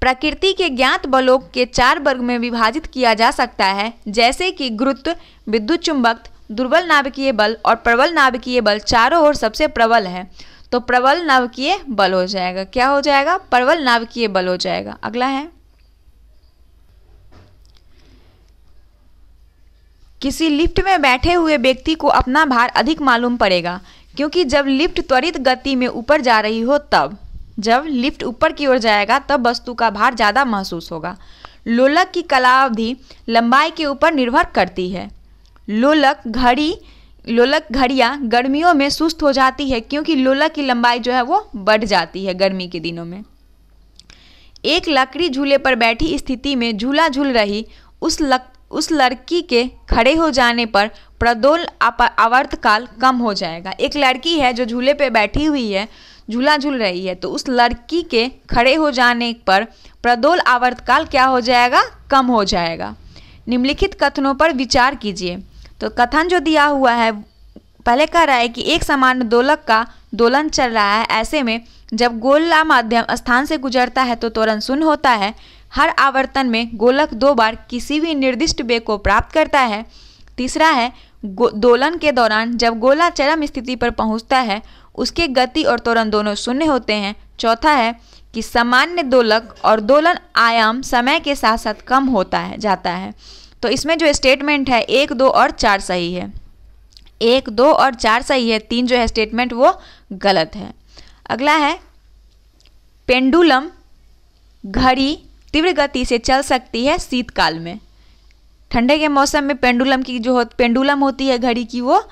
प्रकृति के ज्ञात बलों के चार वर्ग में विभाजित किया जा सकता है जैसे कि गुरुत्व विद्युत चुंबक दुर्बल नाभिकीय बल और प्रबल नाभिकीय बल चारों ओर सबसे प्रबल है तो प्रबल नाभिकीय बल हो जाएगा क्या हो जाएगा प्रबल नाभिकीय बल हो जाएगा अगला है किसी लिफ्ट में बैठे हुए व्यक्ति को अपना भार अधिक मालूम पड़ेगा क्योंकि जब लिफ्ट त्वरित गति में ऊपर जा रही हो तब जब लिफ्ट ऊपर की ओर जाएगा तब वस्तु का भार ज़्यादा महसूस होगा लोलक की कलावधि लंबाई के ऊपर निर्भर करती है लोलक घड़ी लोलक घड़िया गर्मियों में सुस्त हो जाती है क्योंकि लोलक की लंबाई जो है वो बढ़ जाती है गर्मी के दिनों में एक लकड़ी झूले पर बैठी स्थिति में झूला झूल रही उस लक उस लड़की के खड़े हो जाने पर प्रदोल आवर्तकाल कम हो जाएगा एक लड़की है जो झूले पर बैठी हुई है झूला झूल रही है तो उस लड़की के खड़े हो जाने पर प्रदोल आवर्तकाल क्या हो जाएगा कम हो जाएगा निम्नलिखित कथनों पर विचार कीजिए तो कथन जो दिया हुआ है पहले कह रहा है कि एक समान दोलक का दोलन चल रहा है ऐसे में जब गोला माध्यम स्थान से गुजरता है तो त्वरण शून्य होता है हर आवर्तन में गोलक दो बार किसी भी निर्दिष्ट बेग को प्राप्त करता है तीसरा है दोलन के दौरान जब गोला चरम स्थिति पर पहुंचता है उसके गति और त्वरण दोनों शून्य होते हैं चौथा है कि सामान्य दोलक और दोलन आयाम समय के साथ साथ कम होता है जाता है तो इसमें जो स्टेटमेंट है एक दो और चार सही है एक दो और चार सही है तीन जो है स्टेटमेंट वो गलत है अगला है पेंडुलम घड़ी तीव्र गति से चल सकती है शीतकाल में ठंडे के मौसम में पेंडुलम की जो हो, पेंडुलम होती है घड़ी की वो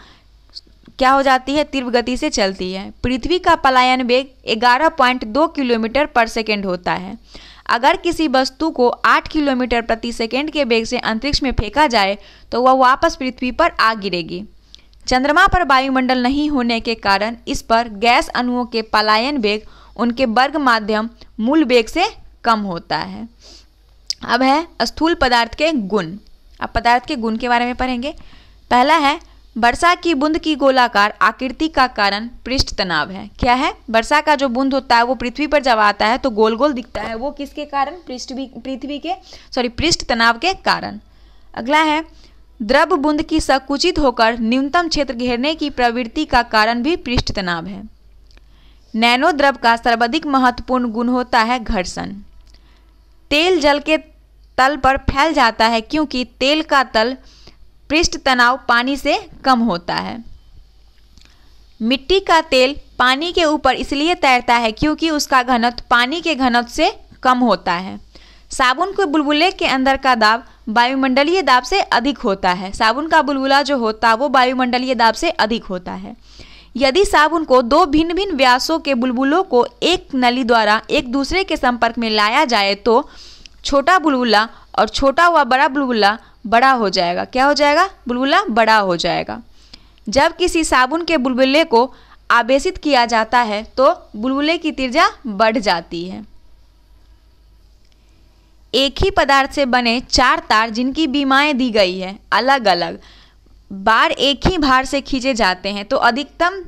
क्या हो जाती है तीव्र गति से चलती है पृथ्वी का पलायन वेग 11.2 किलोमीटर पर सेकेंड होता है अगर किसी वस्तु को 8 किलोमीटर प्रति सेकेंड के वेग से अंतरिक्ष में फेंका जाए तो वह वापस पृथ्वी पर आ गिरेगी चंद्रमा पर वायुमंडल नहीं होने के कारण इस पर गैस अणुओं के पलायन वेग उनके वर्ग माध्यम मूल वेग से कम होता है अब है स्थूल पदार्थ के गुण अब पदार्थ के गुण के बारे में पढ़ेंगे पहला है वर्षा की बूंद की गोलाकार आकृति का कारण पृष्ठ तनाव है क्या है वर्षा का जो बूंद होता है वो पृथ्वी पर जब आता है तो गोल गोल दिखता है वो किसके कारण पृष्ठ पृथ्वी के सॉरी पृष्ठ तनाव के कारण अगला है द्रव बूंद की संकुचित होकर न्यूनतम क्षेत्र घेरने की प्रवृत्ति का कारण भी पृष्ठ तनाव है नैनो द्रव का सर्वाधिक महत्वपूर्ण गुण होता है घर्षण तेल जल के तल पर फैल जाता है क्योंकि तेल का तल पृष्ठ तनाव पानी से कम होता है मिट्टी का तेल पानी के ऊपर इसलिए तैरता है क्योंकि उसका घनत्व पानी के घनत्व से कम होता है साबुन के बुलबुले के अंदर का दाब वायुमंडलीय दाब से अधिक होता है साबुन का बुलबुला जो होता है वो वायुमंडलीय दाब से अधिक होता है यदि साबुन को दो भिन्न भिन्न व्यासों के बुलबुलों को एक नली द्वारा एक दूसरे के संपर्क में लाया जाए तो छोटा बुलबुला और छोटा हुआ बड़ा बुलबुला बड़ा हो जाएगा क्या हो जाएगा बुलबुला बड़ा हो जाएगा जब किसी साबुन के बुलबुले को आवेशित किया जाता है तो बुलबुले की तिरजा बढ़ जाती है एक ही पदार्थ से बने चार तार जिनकी बीमाएं दी गई है अलग अलग बार एक ही भार से खींचे जाते हैं तो अधिकतम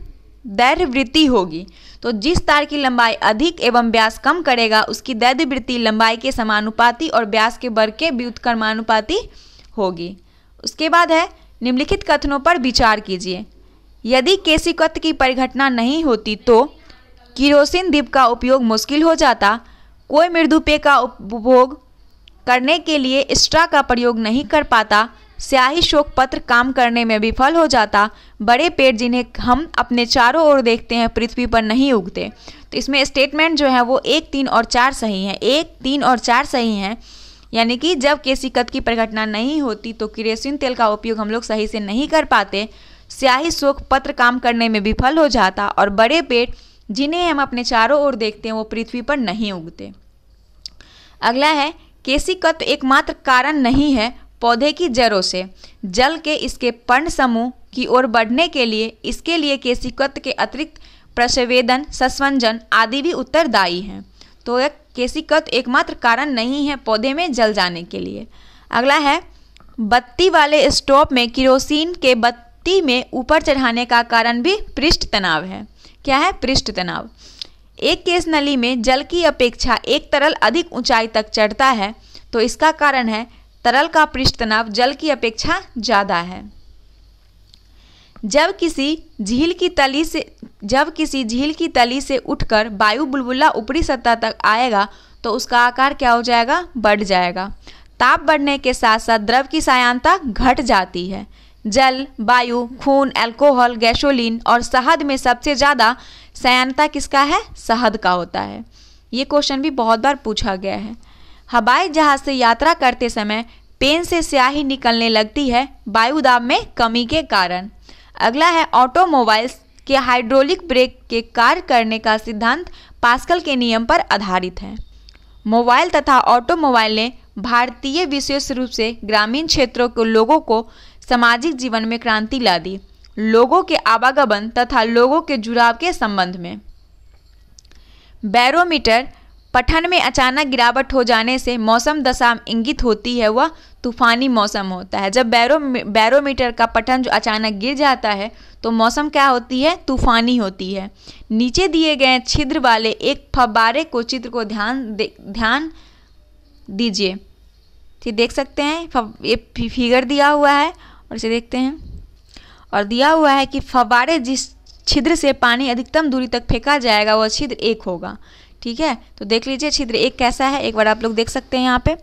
दैर्य वृत्ति होगी तो जिस तार की लंबाई अधिक एवं व्यास कम करेगा उसकी दैध वृत्ति लंबाई के समानुपाती और व्यास के वर्ग के व्युत्कर्मानुपाती होगी उसके बाद है निम्नलिखित कथनों पर विचार कीजिए यदि कथ की परिघटना नहीं होती तो किरोसिन दीप का उपयोग मुश्किल हो जाता कोई मृदुपेय का उपभोग करने के लिए एक्स्ट्रा का प्रयोग नहीं कर पाता स्याही शोक पत्र काम करने में विफल हो जाता बड़े पेड़ जिन्हें हम अपने चारों ओर देखते हैं पृथ्वी पर नहीं उगते तो इसमें स्टेटमेंट जो है वो एक तीन और चार सही हैं एक तीन और चार सही हैं यानी कि जब केसी कत की प्रघटना नहीं होती तो किरेसिन तेल का उपयोग हम लोग सही से नहीं कर पाते स्याही शोक पत्र काम करने में विफल हो जाता और बड़े पेड़ जिन्हें हम अपने चारों ओर देखते हैं वो पृथ्वी पर नहीं उगते अगला है केसी कत तो एकमात्र कारण नहीं है पौधे की जड़ों से जल के इसके पर्ण समूह की ओर बढ़ने के लिए इसके लिए केसिकत्व के अतिरिक्त प्रसवेदन सस्वंजन आदि भी उत्तरदायी हैं तो यह केसिकत्व एकमात्र कारण नहीं है पौधे में जल जाने के लिए अगला है बत्ती वाले स्टोव में किरोसिन के बत्ती में ऊपर चढ़ाने का कारण भी पृष्ठ तनाव है क्या है पृष्ठ तनाव एक केस नली में जल की अपेक्षा एक तरल अधिक ऊंचाई तक चढ़ता है तो इसका कारण है तरल का पृष्ठ तनाव जल की अपेक्षा ज़्यादा है जब किसी झील की तली से जब किसी झील की तली से उठकर वायु बुलबुला ऊपरी सतह तक आएगा तो उसका आकार क्या हो जाएगा बढ़ जाएगा ताप बढ़ने के साथ साथ द्रव की सायानता घट जाती है जल वायु खून अल्कोहल गैसोलीन और शहद में सबसे ज़्यादा सयानता किसका है शहद का होता है ये क्वेश्चन भी बहुत बार पूछा गया है हवाई जहाज से यात्रा करते समय पेन से स्याही निकलने लगती है वायुदाब में कमी के कारण अगला है ऑटोमोबाइल्स के हाइड्रोलिक ब्रेक के कार्य करने का सिद्धांत पास्कल के नियम पर आधारित है मोबाइल तथा ऑटोमोबाइल ने भारतीय विशेष रूप से ग्रामीण क्षेत्रों के लोगों को सामाजिक जीवन में क्रांति ला दी लोगों के आवागमन तथा लोगों के जुड़ाव के संबंध में बैरोमीटर पठन में अचानक गिरावट हो जाने से मौसम दशा इंगित होती है वह तूफानी मौसम होता है जब बैरो बैरोमीटर का पठन जो अचानक गिर जाता है तो मौसम क्या होती है तूफानी होती है नीचे दिए गए छिद्र वाले एक फब्बारे को चित्र को ध्यान ध्यान दीजिए ठीक देख सकते हैं ये फिगर दिया हुआ है और इसे देखते हैं और दिया हुआ है कि फब्बारे जिस छिद्र से पानी अधिकतम दूरी तक फेंका जाएगा वह छिद्र एक होगा ठीक है तो देख लीजिए छिद्र एक कैसा है एक बार आप लोग देख सकते हैं यहाँ पे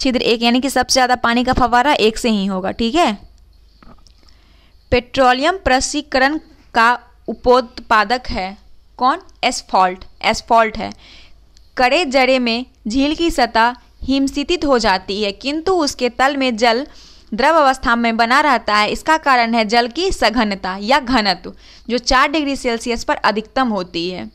छिद्र एक यानी कि सबसे ज़्यादा पानी का फवारा एक से ही होगा ठीक है पेट्रोलियम प्रसिकरण का उपोत्पादक है कौन एसफॉल्ट एसफॉल्ट है कड़े जड़े में झील की सतह हिमसितित हो जाती है किंतु उसके तल में जल द्रव अवस्था में बना रहता है इसका कारण है जल की सघनता या घनत्व जो चार डिग्री सेल्सियस पर अधिकतम होती है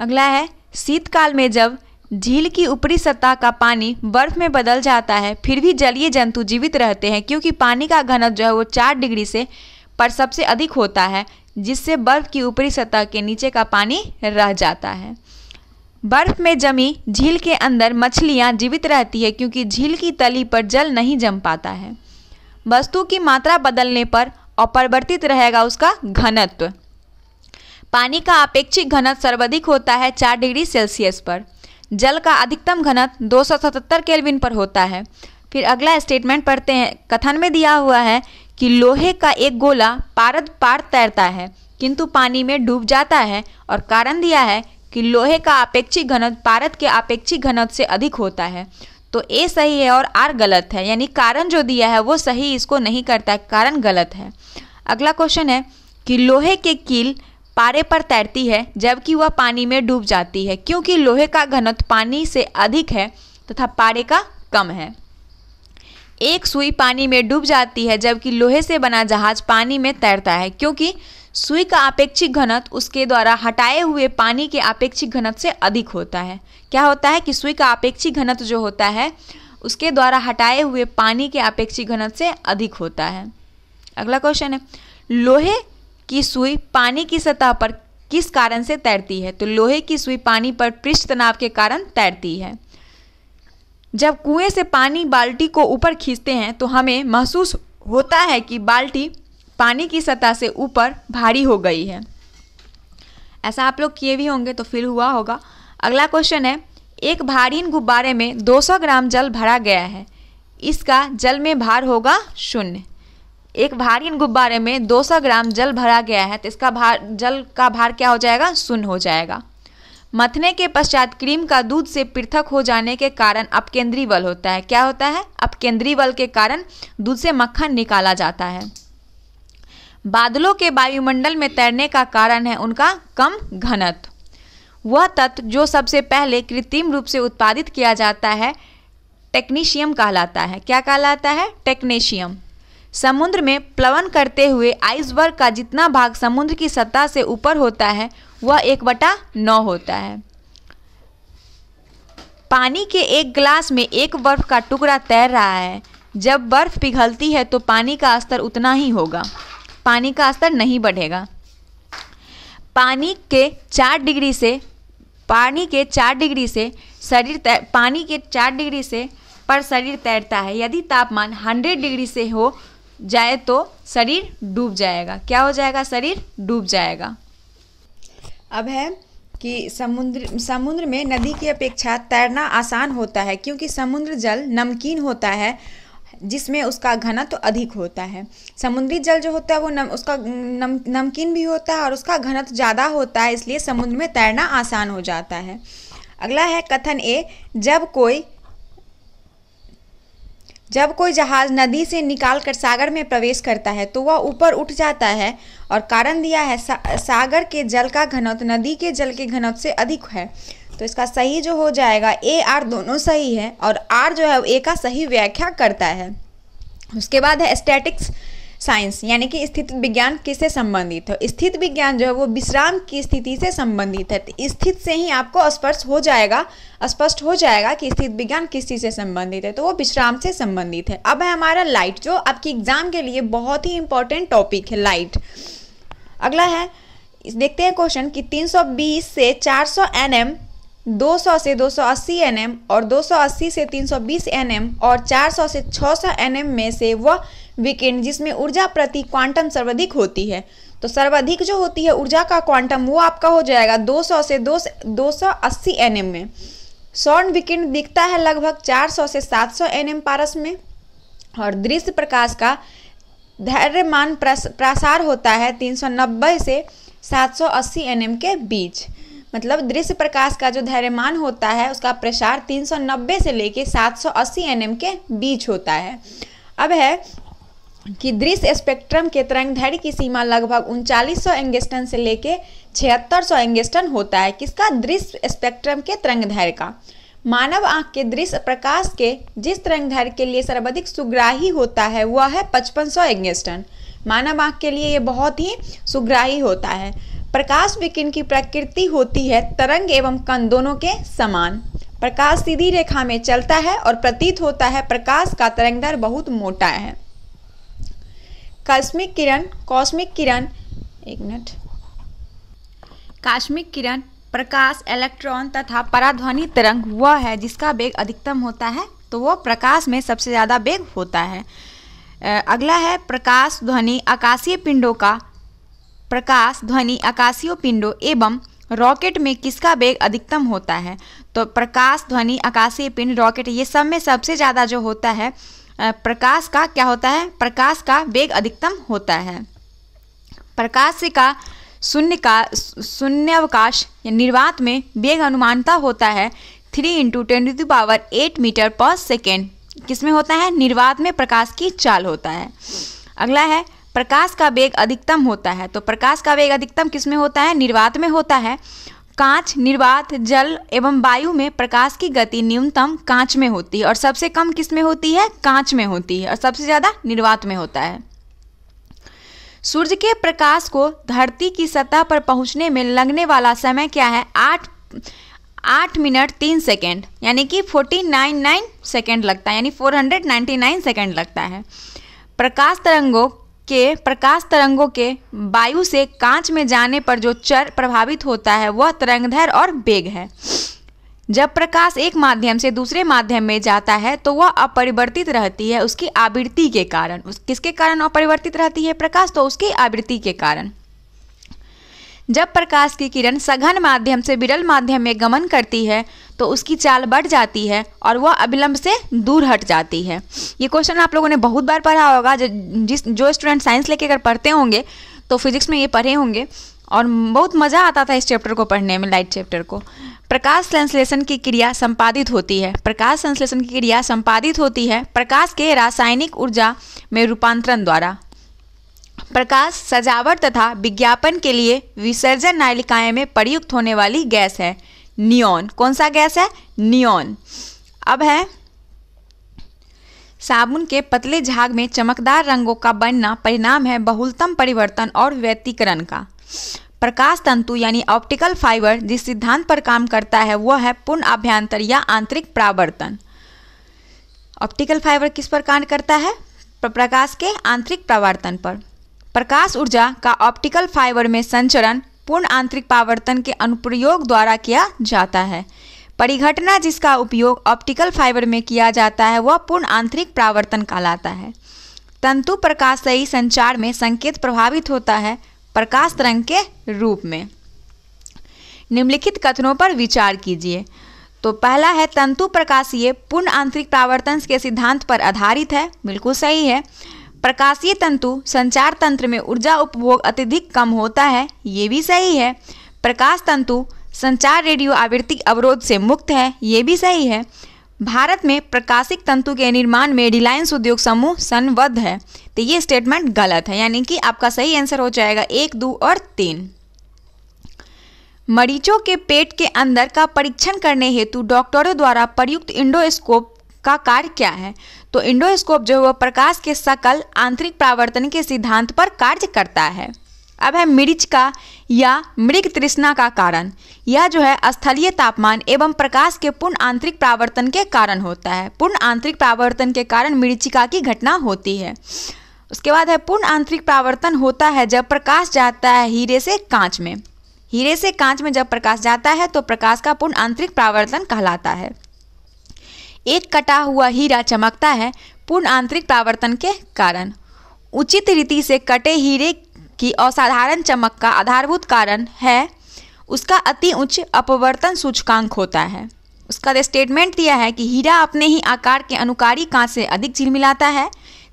अगला है शीतकाल में जब झील की ऊपरी सतह का पानी बर्फ में बदल जाता है फिर भी जलीय जंतु जीवित रहते हैं क्योंकि पानी का घनत्व जो है वो चार डिग्री से पर सबसे अधिक होता है जिससे बर्फ की ऊपरी सतह के नीचे का पानी रह जाता है बर्फ में जमी झील के अंदर मछलियाँ जीवित रहती है क्योंकि झील की तली पर जल नहीं जम पाता है वस्तु की मात्रा बदलने पर अपरिवर्तित रहेगा उसका घनत्व पानी का अपेक्षिक घनत्व सर्वाधिक होता है चार डिग्री सेल्सियस पर जल का अधिकतम घनत्व सतहत्तर केल्विन पर होता है फिर अगला स्टेटमेंट पढ़ते हैं कथन में दिया हुआ है कि लोहे का एक गोला पारद पार तैरता है किंतु पानी में डूब जाता है और कारण दिया है कि लोहे का अपेक्षिक घनत्व पारद के अपेक्षित घनत्व से अधिक होता है तो ए सही है और आर गलत है यानी कारण जो दिया है वो सही इसको नहीं करता है कारण गलत है अगला क्वेश्चन है कि लोहे के कील पारे पर तैरती है जबकि वह पानी में डूब जाती है क्योंकि लोहे का घनत्व पानी से अधिक है तथा पारे का कम है एक सुई पानी में डूब जाती है जबकि लोहे से बना जहाज पानी में तैरता है क्योंकि सुई का अपेक्षिक घनत्व उसके द्वारा हटाए हुए पानी के अपेक्षिक घनत्व से अधिक होता है क्या होता है कि सुई का अपेक्षिक घनत्व जो होता है उसके द्वारा हटाए हुए पानी के अपेक्षिक घनत्व से अधिक होता है अगला क्वेश्चन है लोहे की सुई पानी की सतह पर किस कारण से तैरती है तो लोहे की सुई पानी पर पृष्ठ तनाव के कारण तैरती है जब कुएं से पानी बाल्टी को ऊपर खींचते हैं तो हमें महसूस होता है कि बाल्टी पानी की सतह से ऊपर भारी हो गई है ऐसा आप लोग किए भी होंगे तो फिर हुआ होगा अगला क्वेश्चन है एक भारीन गुब्बारे में 200 ग्राम जल भरा गया है इसका जल में भार होगा शून्य एक भारी गुब्बारे में 200 ग्राम जल भरा गया है तो इसका भार जल का भार क्या हो जाएगा शून्य हो जाएगा मथने के पश्चात क्रीम का दूध से पृथक हो जाने के कारण अपकेंद्रीय बल होता है क्या होता है अपकेंद्रीय बल के कारण दूध से मक्खन निकाला जाता है बादलों के वायुमंडल में तैरने का कारण है उनका कम घनत्व वह तत्व जो सबसे पहले कृत्रिम रूप से उत्पादित किया जाता है टेक्नीशियम कहलाता है क्या कहलाता है टेक्नीशियम समुद्र में प्लवन करते हुए आइसबर्ग का जितना भाग समुद्र की सतह से ऊपर होता है वह एक बटा नौ होता है पानी के एक गिलास में एक बर्फ का टुकड़ा तैर रहा है जब बर्फ पिघलती है तो पानी का स्तर उतना ही होगा पानी का स्तर नहीं बढ़ेगा पानी के चार डिग्री से पानी के चार डिग्री से शरीर पानी के चार डिग्री से पर शरीर तैरता है यदि तापमान 100 डिग्री से हो जाए तो शरीर डूब जाएगा क्या हो जाएगा शरीर डूब जाएगा अब है कि समुद्र समुद्र में नदी की अपेक्षा तैरना आसान होता है क्योंकि समुद्र जल नमकीन होता है जिसमें उसका घनत्व तो अधिक होता है समुद्री जल जो होता है वो नम उसका नम नमकीन भी होता है और उसका घनत्व तो ज़्यादा होता है इसलिए समुद्र में तैरना आसान हो जाता है अगला है कथन ए जब कोई जब कोई जहाज नदी से निकाल कर सागर में प्रवेश करता है तो वह ऊपर उठ जाता है और कारण दिया है सा, सागर के जल का घनत्व नदी के जल के घनत्व से अधिक है तो इसका सही जो हो जाएगा ए आर दोनों सही है और आर जो है ए का सही व्याख्या करता है उसके बाद है स्टैटिक्स साइंस यानी कि स्थित विज्ञान किससे संबंधित है स्थित विज्ञान जो है वो विश्राम की स्थिति से संबंधित है तो स्थित से ही आपको स्पर्श हो जाएगा स्पष्ट हो जाएगा कि स्थित विज्ञान किस चीज़ से संबंधित है तो वो विश्राम से संबंधित है अब है हमारा लाइट जो आपकी एग्जाम के लिए बहुत ही इंपॉर्टेंट टॉपिक है लाइट अगला है देखते हैं क्वेश्चन कि 320 से 400 एनएम 200 से 280 mm, और 280 से 320 mm, और 400 से 600 mm में से वह विकेंड जिसमें ऊर्जा प्रति क्वांटम सर्वाधिक होती है तो सर्वाधिक जो होती है ऊर्जा का क्वांटम वो आपका हो जाएगा 200 से दो दो सौ अस्सी एन एम में स्वर्ण विकिरण दिखता है लगभग 400 से 700 सौ एन एम पारस में और दृश्य प्रकाश का धैर्यमान प्रसार होता है 390 से 780 सौ एनएम के बीच मतलब दृश्य प्रकाश का जो धैर्यमान होता है उसका प्रसार 390 से लेके 780 एनएम के बीच होता है अब है कि दृश्य स्पेक्ट्रम के तरंगदैर्घ्य की सीमा लगभग उनचालीस सौ एंगेस्टन से लेके छिहत्तर सौ एंगेस्टन होता है किसका दृश्य स्पेक्ट्रम के तरंगदैर्घ्य का मानव आंख के दृश्य प्रकाश के जिस तरंगधैर्य के लिए सर्वाधिक सुग्राही होता है वह है पचपन सौ एंगेस्टन मानव आंख के लिए ये बहुत ही सुग्राही होता है प्रकाश विकिरण की प्रकृति होती है तरंग एवं कण दोनों के समान प्रकाश सीधी रेखा में चलता है और प्रतीत होता है प्रकाश का तरंगदर बहुत मोटा है कास्मिक किरण कॉस्मिक किरण एक मिनट कास्मिक किरण प्रकाश इलेक्ट्रॉन तथा पराध्वनि तरंग वह है जिसका वेग अधिकतम होता है तो वह प्रकाश में सबसे ज़्यादा वेग होता है अगला है प्रकाश ध्वनि आकाशीय पिंडों का प्रकाश ध्वनि आकाशीय पिंडों एवं रॉकेट में किसका वेग अधिकतम होता है तो प्रकाश ध्वनि आकाशीय पिंड रॉकेट ये सब में सबसे ज़्यादा जो होता है प्रकाश का क्या होता है प्रकाश का वेग अधिकतम होता है प्रकाश का शून्य का शून्यवकाश निर्वात में वेग अनुमानता होता है three into ten to power eight meter per second किसमें होता है निर्वात में प्रकाश की चाल होता है अगला है प्रकाश का वेग अधिकतम होता है तो प्रकाश का वेग अधिकतम किसमें होता है निर्वात में होता है कांच निर्वात जल एवं वायु में प्रकाश की गति न्यूनतम कांच में होती है और सबसे कम किस में होती है कांच में होती है और सबसे ज़्यादा निर्वात में होता है सूर्य के प्रकाश को धरती की सतह पर पहुंचने में लगने वाला समय क्या है आठ आठ मिनट तीन सेकेंड यानी कि फोर्टी नाइन नाइन सेकेंड लगता है यानी four hundred ninety nine second लगता है प्रकाश तरंगों के प्रकाश तरंगों के वायु से कांच में जाने पर जो चर प्रभावित होता है वह तरंगधर और वेग है जब प्रकाश एक माध्यम से दूसरे माध्यम में जाता है तो वह अपरिवर्तित रहती है उसकी आवृत्ति के कारण उस किसके कारण अपरिवर्तित रहती है प्रकाश तो उसकी आवृत्ति के कारण जब प्रकाश की किरण सघन माध्यम से विरल माध्यम में गमन करती है तो उसकी चाल बढ़ जाती है और वह अविलंब से दूर हट जाती है ये क्वेश्चन आप लोगों ने बहुत बार पढ़ा होगा जो जिस जो स्टूडेंट साइंस लेके अगर पढ़ते होंगे तो फिजिक्स में ये पढ़े होंगे और बहुत मज़ा आता था इस चैप्टर को पढ़ने में लाइट चैप्टर को प्रकाश संश्लेषण की क्रिया संपादित होती है प्रकाश संश्लेषण की क्रिया संपादित होती है प्रकाश के रासायनिक ऊर्जा में रूपांतरण द्वारा प्रकाश सजावट तथा विज्ञापन के लिए विसर्जन नालिकाएं में प्रयुक्त होने वाली गैस है नियोन कौन सा गैस है नियोन अब है साबुन के पतले झाग में चमकदार रंगों का बनना परिणाम है बहुलतम परिवर्तन और व्यतीकरण का प्रकाश तंतु यानी ऑप्टिकल फाइबर जिस सिद्धांत पर काम करता है वह है पूर्ण आभ्यंतर या आंतरिक प्रावर्तन ऑप्टिकल फाइबर किस पर काम करता है प्रकाश के आंतरिक प्रावर्तन पर प्रकाश ऊर्जा का ऑप्टिकल फाइबर में संचरण पूर्ण आंतरिक पावर्तन के अनुप्रयोग द्वारा किया जाता है परिघटना जिसका उपयोग ऑप्टिकल फाइबर में किया जाता है वह पूर्ण आंतरिक प्रावर्तन कहलाता है तंतु प्रकाश सही संचार में संकेत प्रभावित होता है प्रकाश तरंग के रूप में निम्नलिखित कथनों पर विचार कीजिए तो पहला है तंतु प्रकाशीय पूर्ण आंतरिक प्रावर्तन के सिद्धांत पर आधारित है बिल्कुल सही है प्रकाशीय तंतु संचार तंत्र में ऊर्जा उपभोग अत्यधिक कम होता है ये भी सही है प्रकाश तंतु संचार रेडियो आवृत्ति अवरोध से मुक्त है ये भी सही है भारत में प्रकाशिक तंतु के निर्माण में रिलायंस उद्योग समूह संबद्ध है तो ये स्टेटमेंट गलत है यानी कि आपका सही आंसर हो जाएगा एक दो और तीन मरीजों के पेट के अंदर का परीक्षण करने हेतु डॉक्टरों द्वारा प्रयुक्त इंडोस्कोप का कार्य क्या है तो इंडोस्कोप जो है वह प्रकाश के सकल आंतरिक प्रावर्तन के सिद्धांत पर कार्य करता है अब है मिर्च का या मृग तृष्णा का कारण यह जो है स्थलीय तापमान एवं प्रकाश के पूर्ण आंतरिक प्रावर्तन के कारण होता है पूर्ण आंतरिक प्रावर्तन के कारण मिर्चिका की घटना होती है उसके बाद है पूर्ण आंतरिक प्रावर्तन होता है जब प्रकाश जाता है हीरे से कांच में हीरे से कांच में जब प्रकाश जाता है तो प्रकाश का पूर्ण आंतरिक प्रावर्तन कहलाता है एक कटा हुआ हीरा चमकता है पूर्ण आंतरिक प्रावर्तन के कारण उचित रीति से कटे हीरे की असाधारण चमक का आधारभूत कारण है उसका अति उच्च अपवर्तन सूचकांक होता है उसका स्टेटमेंट दिया है कि हीरा अपने ही आकार के अनुकारी कांच से अधिक झिलमिलाता है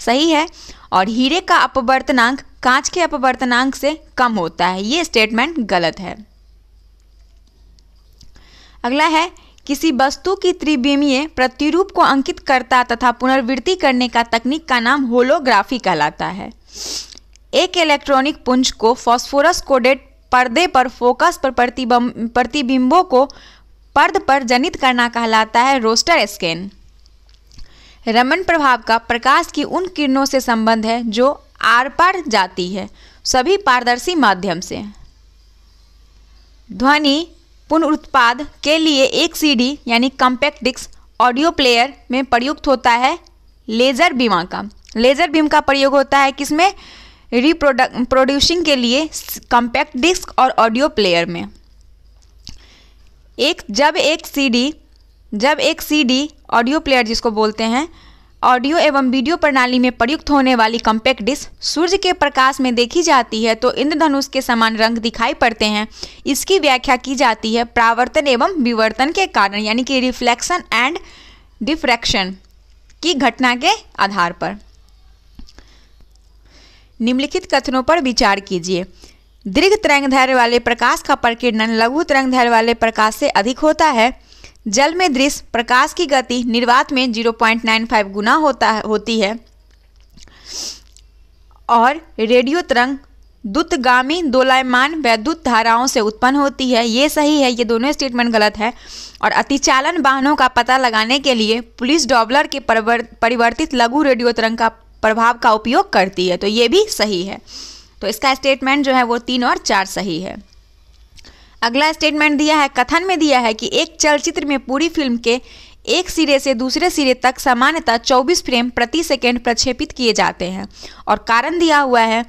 सही है और हीरे का अपवर्तनांक कांच के अपवर्तनांक से कम होता है ये स्टेटमेंट गलत है अगला है किसी वस्तु की त्रिविमीय प्रतिरूप को अंकित करता तथा पुनर्वृत्ति करने का तकनीक का नाम होलोग्राफी कहलाता है एक इलेक्ट्रॉनिक पुंज को फॉस्फोरस कोडेड पर्दे पर फोकस पर प्रतिबिंबों को पर्द पर जनित करना कहलाता है रोस्टर स्कैन रमन प्रभाव का प्रकाश की उन किरणों से संबंध है जो आर पर जाती है सभी पारदर्शी माध्यम से ध्वनि पुनरुत्पाद के लिए एक सीडी यानी कम्पैक्ट डिस्क ऑडियो प्लेयर में प्रयुक्त होता है लेज़र बीमा का लेज़र बीम का प्रयोग होता है किसमें रिप्रोड प्रोड्यूसिंग के लिए कम्पैक्ट डिस्क और ऑडियो प्लेयर में एक जब एक सीडी जब एक सीडी ऑडियो प्लेयर जिसको बोलते हैं ऑडियो एवं वीडियो प्रणाली में प्रयुक्त होने वाली कम्पैक्ट डिस्क सूर्य के प्रकाश में देखी जाती है तो इंद्रधनुष के समान रंग दिखाई पड़ते हैं इसकी व्याख्या की जाती है प्रावर्तन एवं विवर्तन के कारण यानी कि रिफ्लेक्शन एंड डिफ्रैक्शन की घटना के आधार पर निम्नलिखित कथनों पर विचार कीजिए दीर्घ तरंग धैर्य वाले प्रकाश का प्रकीर्णन लघु तरंग धैर्य वाले प्रकाश से अधिक होता है जल में दृश्य प्रकाश की गति निर्वात में 0.95 गुना होता होती है और रेडियो तरंग दुतगामी दोलायमान वैद्युत धाराओं से उत्पन्न होती है ये सही है ये दोनों स्टेटमेंट गलत है और अतिचालन वाहनों का पता लगाने के लिए पुलिस डॉबलर के परिवर्तित लघु रेडियो तरंग का प्रभाव का उपयोग करती है तो ये भी सही है तो इसका स्टेटमेंट जो है वो तीन और चार सही है अगला स्टेटमेंट दिया है कथन में दिया है कि एक चलचित्र में पूरी फिल्म के एक सिरे से दूसरे सिरे तक सामान्यतः 24 फ्रेम प्रति सेकेंड प्रक्षेपित किए जाते हैं और कारण दिया हुआ है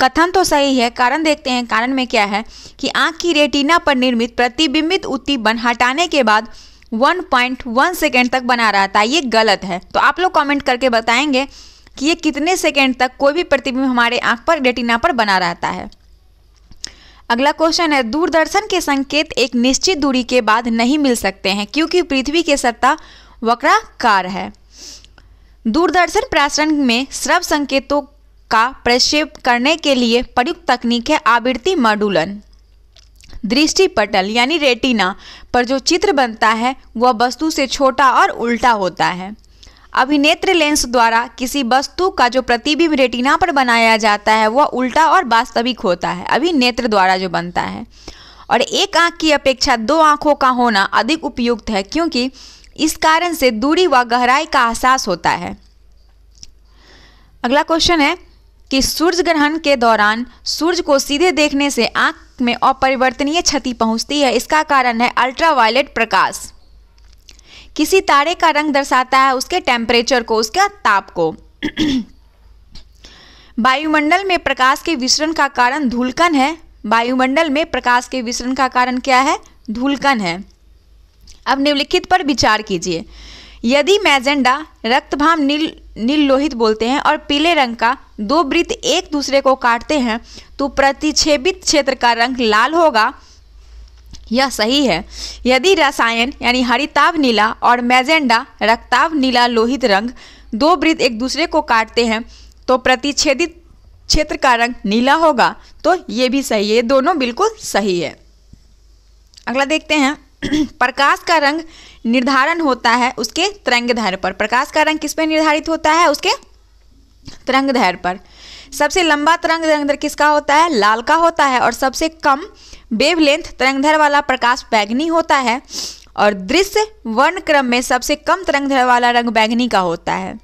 कथन तो सही है कारण देखते हैं कारण में क्या है कि आंख की रेटिना पर निर्मित प्रतिबिंबित उत्तीबन हटाने के बाद 1.1 सेकेंड तक बना रहता है ये गलत है तो आप लोग कमेंट करके बताएंगे कि ये कितने सेकेंड तक कोई भी प्रतिबिंब हमारे आंख पर रेटिना पर बना रहता है अगला क्वेश्चन है दूरदर्शन के संकेत एक निश्चित दूरी के बाद नहीं मिल सकते हैं क्योंकि पृथ्वी के सत्ता वक्राकार है दूरदर्शन प्रसारण में श्रव संकेतों का प्रक्षेप करने के लिए प्रयुक्त तकनीक है आवृत्ति मॉडुलन दृष्टि पटल यानी रेटिना पर जो चित्र बनता है वह वस्तु से छोटा और उल्टा होता है अभिनेत्र लेंस द्वारा किसी वस्तु का जो प्रतिबिंब रेटिना पर बनाया जाता है वह उल्टा और वास्तविक होता है अभिनेत्र द्वारा जो बनता है और एक आंख की अपेक्षा दो आंखों का होना अधिक उपयुक्त है क्योंकि इस कारण से दूरी व गहराई का एहसास होता है अगला क्वेश्चन है कि सूर्य ग्रहण के दौरान सूर्य को सीधे देखने से आंख में अपरिवर्तनीय क्षति पहुंचती है इसका कारण है अल्ट्रावायलेट प्रकाश किसी तारे का रंग दर्शाता है उसके टेम्परेचर को उसका ताप को वायुमंडल में प्रकाश के विसरण का कारण धूलकन है वायुमंडल में प्रकाश के विसरण का कारण क्या है धूलकन है अब निम्नलिखित पर विचार कीजिए यदि मैजेंडा रक्तभाम नील नील लोहित बोलते हैं और पीले रंग का दो वृत्त एक दूसरे को काटते हैं तो प्रतिच्छेदित क्षेत्र का रंग लाल होगा यह सही है यदि रसायन यानी हरिताव नीला और मैजेंडा रक्ताव नीला लोहित रंग दो वृत्त एक दूसरे को काटते हैं तो प्रतिच्छेदित क्षेत्र का रंग नीला होगा तो ये भी सही है दोनों बिल्कुल सही है अगला देखते हैं <clears throat> प्रकाश का रंग निर्धारण होता है उसके तरंग धैर्य पर प्रकाश का रंग किस पर निर्धारित होता है उसके तरंग धैर्य पर सबसे लंबा तरंग धैर्य किसका होता है लाल का होता है और सबसे कम वेवलेंथ तरंगधर वाला प्रकाश बैगनी होता है और दृश्य वर्ण क्रम में सबसे कम तरंगधर वाला रंग बैगनी का होता है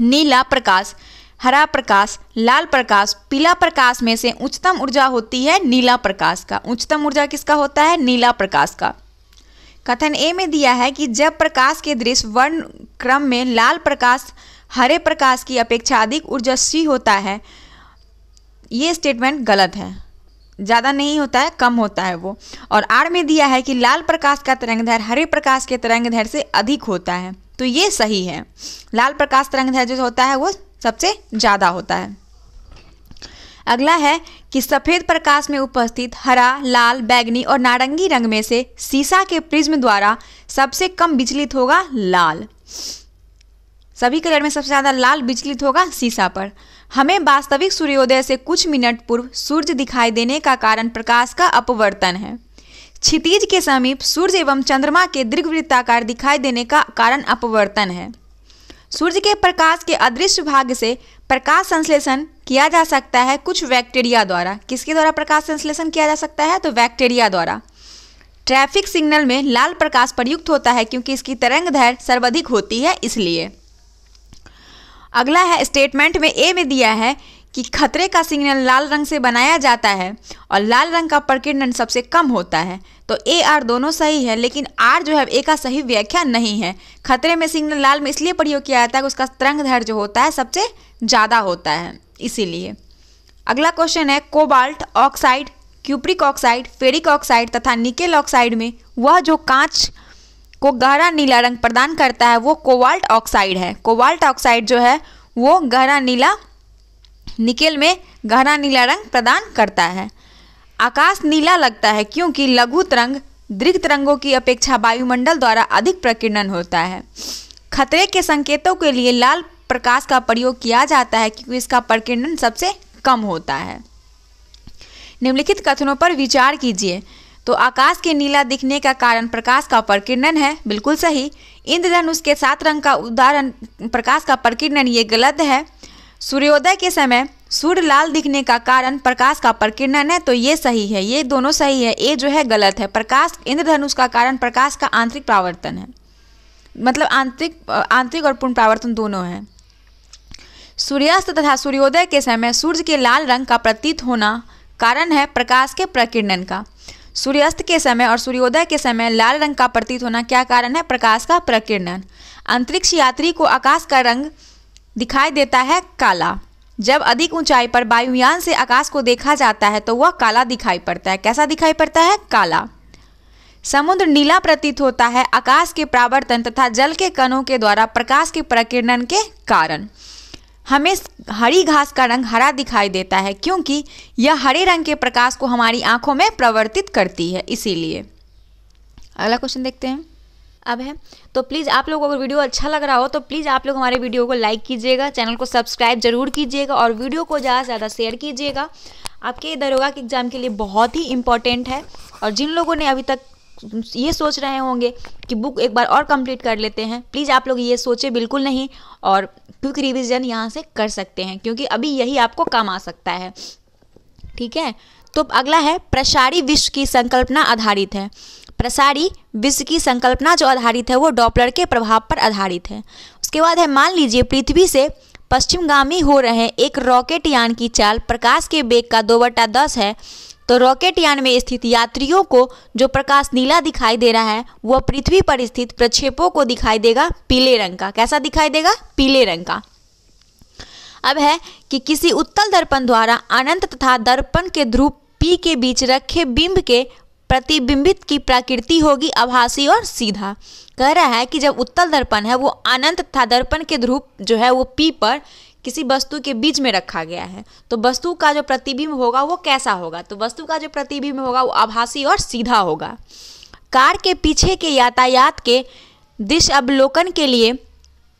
नीला प्रकाश हरा प्रकाश लाल प्रकाश पीला प्रकाश में से उच्चतम ऊर्जा होती है नीला प्रकाश का उच्चतम ऊर्जा किसका होता है नीला प्रकाश का कथन ए में दिया है कि जब प्रकाश के दृश्य वर्ण क्रम में लाल प्रकाश हरे प्रकाश की अपेक्षा अधिक ऊर्जाशी होता है ये स्टेटमेंट गलत है ज़्यादा नहीं होता है कम होता है वो और आर में दिया है कि लाल प्रकाश का तरंगदैर हरे प्रकाश के तरंगदैर से अधिक होता है तो ये सही है लाल प्रकाश तरंगदैर जो होता है वो सबसे ज़्यादा होता है अगला है कि सफ़ेद प्रकाश में उपस्थित हरा लाल बैगनी और नारंगी रंग में से सीसा के प्रिज्म द्वारा सबसे कम विचलित होगा लाल सभी कलर में सबसे ज़्यादा लाल विचलित होगा सीसा पर हमें वास्तविक सूर्योदय से कुछ मिनट पूर्व सूर्य दिखाई देने का कारण प्रकाश का अपवर्तन है क्षितिज के समीप सूर्य एवं चंद्रमा के दीर्घवृत्ताकार दिखाई देने का कारण अपवर्तन है सूर्य के प्रकाश के अदृश्य भाग से प्रकाश संश्लेषण किया जा सकता है कुछ बैक्टीरिया द्वारा किसके द्वारा प्रकाश संश्लेषण किया जा सकता है तो बैक्टीरिया द्वारा ट्रैफिक सिग्नल में लाल प्रकाश प्रयुक्त होता है क्योंकि इसकी तरंग धैर्य सर्वाधिक होती है इसलिए अगला है स्टेटमेंट में ए में दिया है कि खतरे का सिग्नल लाल रंग से बनाया जाता है और लाल रंग का प्रकीर्णन सबसे कम होता है तो ए आर दोनों सही है लेकिन आर जो है ए का सही व्याख्या नहीं है खतरे में सिग्नल लाल में इसलिए प्रयोग किया जाता है कि उसका तरंग धैर्य जो होता है सबसे ज़्यादा होता है इसीलिए अगला क्वेश्चन है cobalt oxide cupric oxide ferric oxide तथा निकेल ऑक्साइड में वह जो कांच को गहरा नीला रंग प्रदान करता है वो कोवाल्ट ऑक्साइड है कोवाल्ट ऑक्साइड जो है वो गहरा नीला निकेल में गहरा नीला रंग प्रदान करता है आकाश नीला लगता है क्योंकि लघु तरंग दीर्घ तरंगों की अपेक्षा वायुमंडल द्वारा अधिक प्रकीर्णन होता है खतरे के संकेतों के लिए लाल प्रकाश का प्रयोग किया जाता है क्योंकि इसका प्रकीर्णन सबसे कम होता है निम्नलिखित कथनों पर विचार कीजिए तो आकाश के नीला दिखने का कारण प्रकाश का प्रकीर्णन है बिल्कुल सही इंद्रधनुष के सात रंग का उदाहरण प्रकाश का प्रकीर्णन ये गलत है सूर्योदय के समय सूर्य लाल दिखने का कारण प्रकाश का प्रकीर्णन है तो ये सही है ये दोनों सही है ये जो है गलत है प्रकाश इंद्रधनुष का कारण प्रकाश का आंतरिक प्रावर्तन है मतलब आंतरिक आंतरिक और पूर्ण प्रावर्तन दोनों है सूर्यास्त तथा सूर्योदय के समय सूर्य के लाल रंग का प्रतीत होना कारण है प्रकाश के प्रकीर्णन का सूर्यास्त के समय और सूर्योदय के समय लाल रंग का प्रतीत होना क्या कारण है प्रकाश का प्रकीर्णन अंतरिक्ष यात्री को आकाश का रंग दिखाई देता है काला जब अधिक ऊंचाई पर वायुयान से आकाश को देखा जाता है तो वह काला दिखाई पड़ता है कैसा दिखाई पड़ता है काला समुद्र नीला प्रतीत होता है आकाश के प्रावर्तन तथा जल के कणों के द्वारा प्रकाश के प्रकीर्णन के कारण हमें हरी घास का रंग हरा दिखाई देता है क्योंकि यह हरे रंग के प्रकाश को हमारी आंखों में प्रवर्तित करती है इसीलिए अगला क्वेश्चन देखते हैं अब है तो प्लीज़ आप लोगों को अगर वीडियो अच्छा लग रहा हो तो प्लीज़ आप लोग हमारे वीडियो को लाइक कीजिएगा चैनल को सब्सक्राइब जरूर कीजिएगा और वीडियो को ज़्यादा से ज़्यादा शेयर कीजिएगा आपके दरोगा के एग्ज़ाम के लिए बहुत ही इंपॉर्टेंट है और जिन लोगों ने अभी तक ये सोच रहे होंगे कि बुक एक बार और कंप्लीट कर लेते हैं प्लीज़ आप लोग ये सोचे बिल्कुल नहीं और क्विक रिविज़न यहाँ से कर सकते हैं क्योंकि अभी यही आपको काम आ सकता है ठीक है तो अगला है प्रसारी विश्व की संकल्पना आधारित है प्रसारी विश्व की संकल्पना जो आधारित है वो डॉपलर के प्रभाव पर आधारित है उसके बाद है मान लीजिए पृथ्वी से पश्चिमगामी हो रहे एक रॉकेट यान की चाल प्रकाश के बेग का दो बटा दस है तो रॉकेट यान में स्थित यात्रियों को जो प्रकाश नीला दिखाई दे रहा है वह पृथ्वी पर स्थित प्रक्षेपों को दिखाई देगा पीले रंग का कैसा दिखाई देगा पीले रंग का अब है कि किसी उत्तल दर्पण द्वारा अनंत तथा दर्पण के ध्रुव पी के बीच रखे बिंब के प्रतिबिंबित की प्रकृति होगी आभासी और सीधा कह रहा है कि जब उत्तल दर्पण है वो अनंत तथा दर्पण के ध्रुव जो है वो पी पर किसी वस्तु के बीच में रखा गया है तो वस्तु का जो प्रतिबिंब होगा वो कैसा होगा तो वस्तु का जो प्रतिबिंब होगा वो आभासी और सीधा होगा कार के पीछे के यातायात के दिश अवलोकन के लिए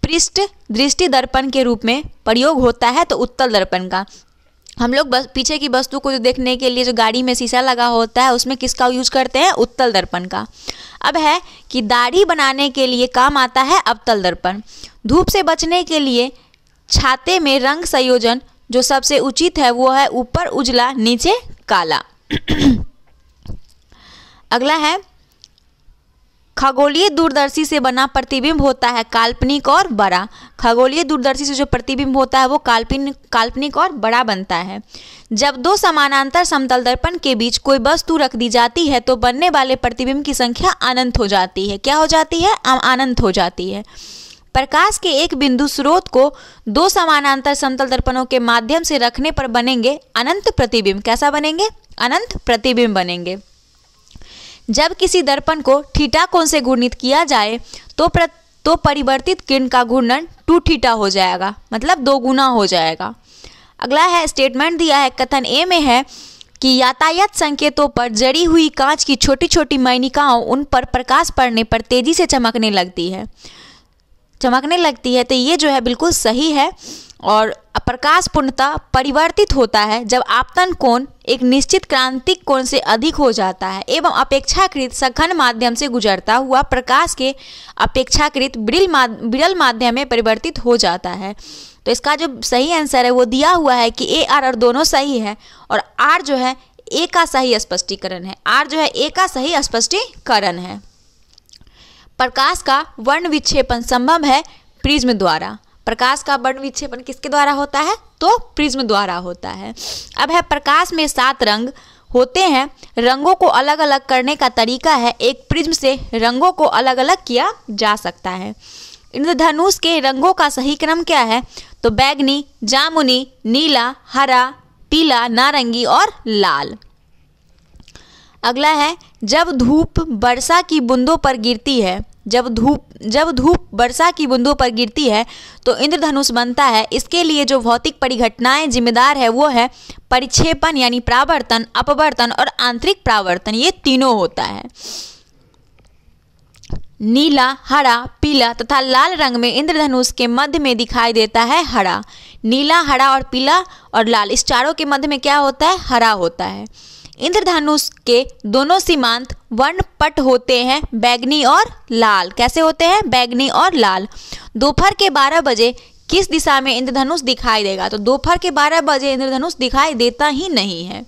पृष्ठ दृष्टि दर्पण के रूप में प्रयोग होता है तो उत्तल दर्पण का हम लोग बस पीछे की वस्तु को जो देखने के लिए जो गाड़ी में शीशा लगा होता है उसमें किसका यूज करते हैं उत्तल दर्पण का अब है कि दाढ़ी बनाने के लिए काम आता है अवतल दर्पण धूप से बचने के लिए छाते में रंग संयोजन जो सबसे उचित है वो है ऊपर उजला नीचे काला <clears throat> अगला है खगोलीय दूरदर्शी से बना प्रतिबिंब होता है काल्पनिक और बड़ा खगोलीय दूरदर्शी से जो प्रतिबिंब होता है वो काल्पनिक काल्पनिक और बड़ा बनता है जब दो समानांतर समतल दर्पण के बीच कोई वस्तु रख दी जाती है तो बनने वाले प्रतिबिंब की संख्या अनंत हो जाती है क्या हो जाती है अनंत हो जाती है प्रकाश के एक बिंदु स्रोत को दो समानांतर समतल दर्पणों के माध्यम से रखने पर बनेंगे अनंत प्रतिबिंब कैसा बनेंगे अनंत प्रतिबिंब बनेंगे जब किसी दर्पण को ठीटा कोण से घूर्णित किया जाए तो प्र, तो परिवर्तित किरण का घूर्णन टू ठीटा हो जाएगा मतलब दो गुना हो जाएगा अगला है स्टेटमेंट दिया है कथन ए में है कि यातायात संकेतों पर जड़ी हुई कांच की छोटी छोटी मैनिकाओं उन पर प्रकाश पड़ने पर तेजी से चमकने लगती है चमकने लगती है तो ये जो है बिल्कुल सही है और प्रकाश पूर्णता परिवर्तित होता है जब आपतन कोण एक निश्चित क्रांतिक कोण से अधिक हो जाता है एवं अपेक्षाकृत सघन माध्यम से गुजरता हुआ प्रकाश के अपेक्षाकृत बिरल बिरल माध्यम में परिवर्तित हो जाता है तो इसका जो सही आंसर है वो दिया हुआ है कि ए आर और दोनों सही है और आर जो है ए का सही स्पष्टीकरण है आर जो है ए का सही स्पष्टीकरण है प्रकाश का वर्ण विक्षेपण संभव है प्रिज्म द्वारा प्रकाश का वर्ण विक्षेपण किसके द्वारा होता है तो प्रिज्म द्वारा होता है अब है प्रकाश में सात रंग होते हैं रंगों को अलग अलग करने का तरीका है एक प्रिज्म से रंगों को अलग अलग किया जा सकता है इंद्रधनुष के रंगों का सही क्रम क्या है तो बैगनी जामुनी नीला हरा पीला नारंगी और लाल अगला है जब धूप वर्षा की बूंदों पर गिरती है जब धूप जब धूप वर्षा की बूंदों पर गिरती है तो इंद्रधनुष बनता है इसके लिए जो भौतिक परिघटनाएं जिम्मेदार है वो है परिक्षेपण यानी प्रावर्तन अपवर्तन और आंतरिक प्रावर्तन ये तीनों होता है नीला हरा पीला तथा लाल रंग में इंद्रधनुष के मध्य में दिखाई देता है हरा नीला हरा और पीला और लाल इस चारों के मध्य में क्या होता है हरा होता है इंद्रधनुष के दोनों सीमांत वर्ण पट होते हैं बैगनी और लाल कैसे होते हैं बैगनी और लाल दोपहर के 12 बजे किस दिशा में इंद्रधनुष दिखाई देगा तो दोपहर के 12 बजे इंद्रधनुष दिखाई देता ही नहीं है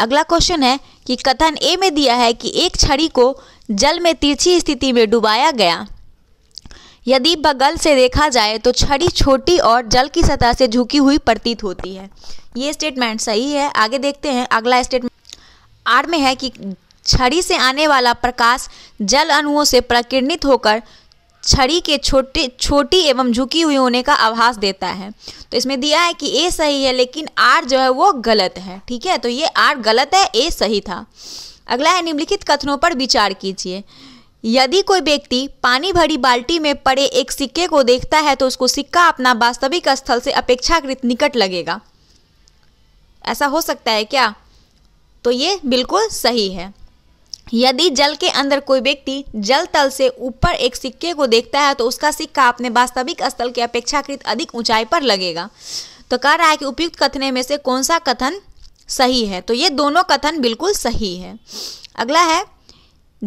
अगला क्वेश्चन है कि कथन ए में दिया है कि एक छड़ी को जल में तिरछी स्थिति में डुबाया गया यदि बगल से देखा जाए तो छड़ी छोटी और जल की सतह से झुकी हुई प्रतीत होती है ये स्टेटमेंट सही है आगे देखते हैं अगला स्टेटमेंट आर में है कि छड़ी से आने वाला प्रकाश जल अणुओं से प्रकीर्णित होकर छड़ी के छोटे छोटी एवं झुकी हुई होने का आभास देता है तो इसमें दिया है कि ए सही है लेकिन आर जो है वो गलत है ठीक है तो ये आर गलत है ए सही था अगला है निम्नलिखित कथनों पर विचार कीजिए यदि कोई व्यक्ति पानी भरी बाल्टी में पड़े एक सिक्के को देखता है तो उसको सिक्का अपना वास्तविक स्थल से अपेक्षाकृत निकट लगेगा ऐसा हो सकता है क्या तो ये बिल्कुल सही है यदि जल के अंदर कोई व्यक्ति जल तल से ऊपर एक सिक्के को देखता है तो उसका सिक्का अपने वास्तविक स्थल के अपेक्षाकृत अधिक ऊंचाई पर लगेगा तो कह रहा है कि उपयुक्त कथने में से कौन सा कथन सही है तो ये दोनों कथन बिल्कुल सही है अगला है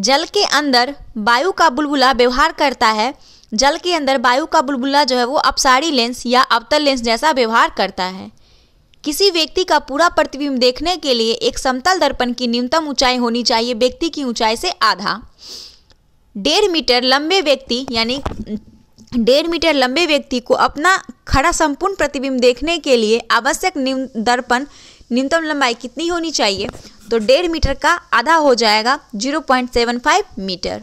जल के अंदर वायु का बुलबुला व्यवहार करता है जल के अंदर वायु का बुलबुला जो है वो अपसारी लेंस या अवतल लेंस जैसा व्यवहार करता है किसी व्यक्ति का पूरा प्रतिबिंब देखने के लिए एक समतल दर्पण की न्यूनतम ऊंचाई होनी चाहिए व्यक्ति की ऊंचाई से आधा डेढ़ मीटर लंबे व्यक्ति यानी डेढ़ मीटर लंबे व्यक्ति को अपना खड़ा संपूर्ण प्रतिबिंब देखने के लिए आवश्यक दर्पण न्यूनतम लंबाई कितनी होनी चाहिए तो डेढ़ मीटर का आधा हो जाएगा 0.75 मीटर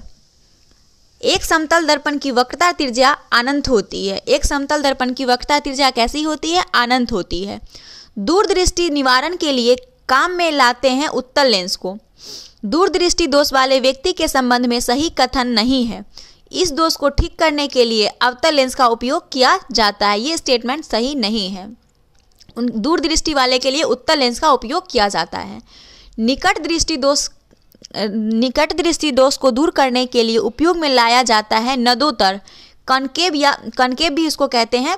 एक समतल दर्पण की वक्रता त्रिज्या अनंत होती है एक समतल दर्पण की वक्रता त्रिज्या कैसी होती है अनंत होती है दूरदृष्टि निवारण के लिए काम में लाते हैं उत्तल लेंस को दूरदृष्टि दोष वाले व्यक्ति के संबंध में सही कथन नहीं है इस दोष को ठीक करने के लिए अवतल लेंस का उपयोग किया जाता है ये स्टेटमेंट सही नहीं है उन दूर दृष्टि वाले के लिए उत्तर लेंस का उपयोग किया जाता है निकट दृष्टि दोष निकट दृष्टि दोष को दूर करने के लिए उपयोग में लाया जाता है नदोतर कनकेब या कनकेब भी इसको कहते हैं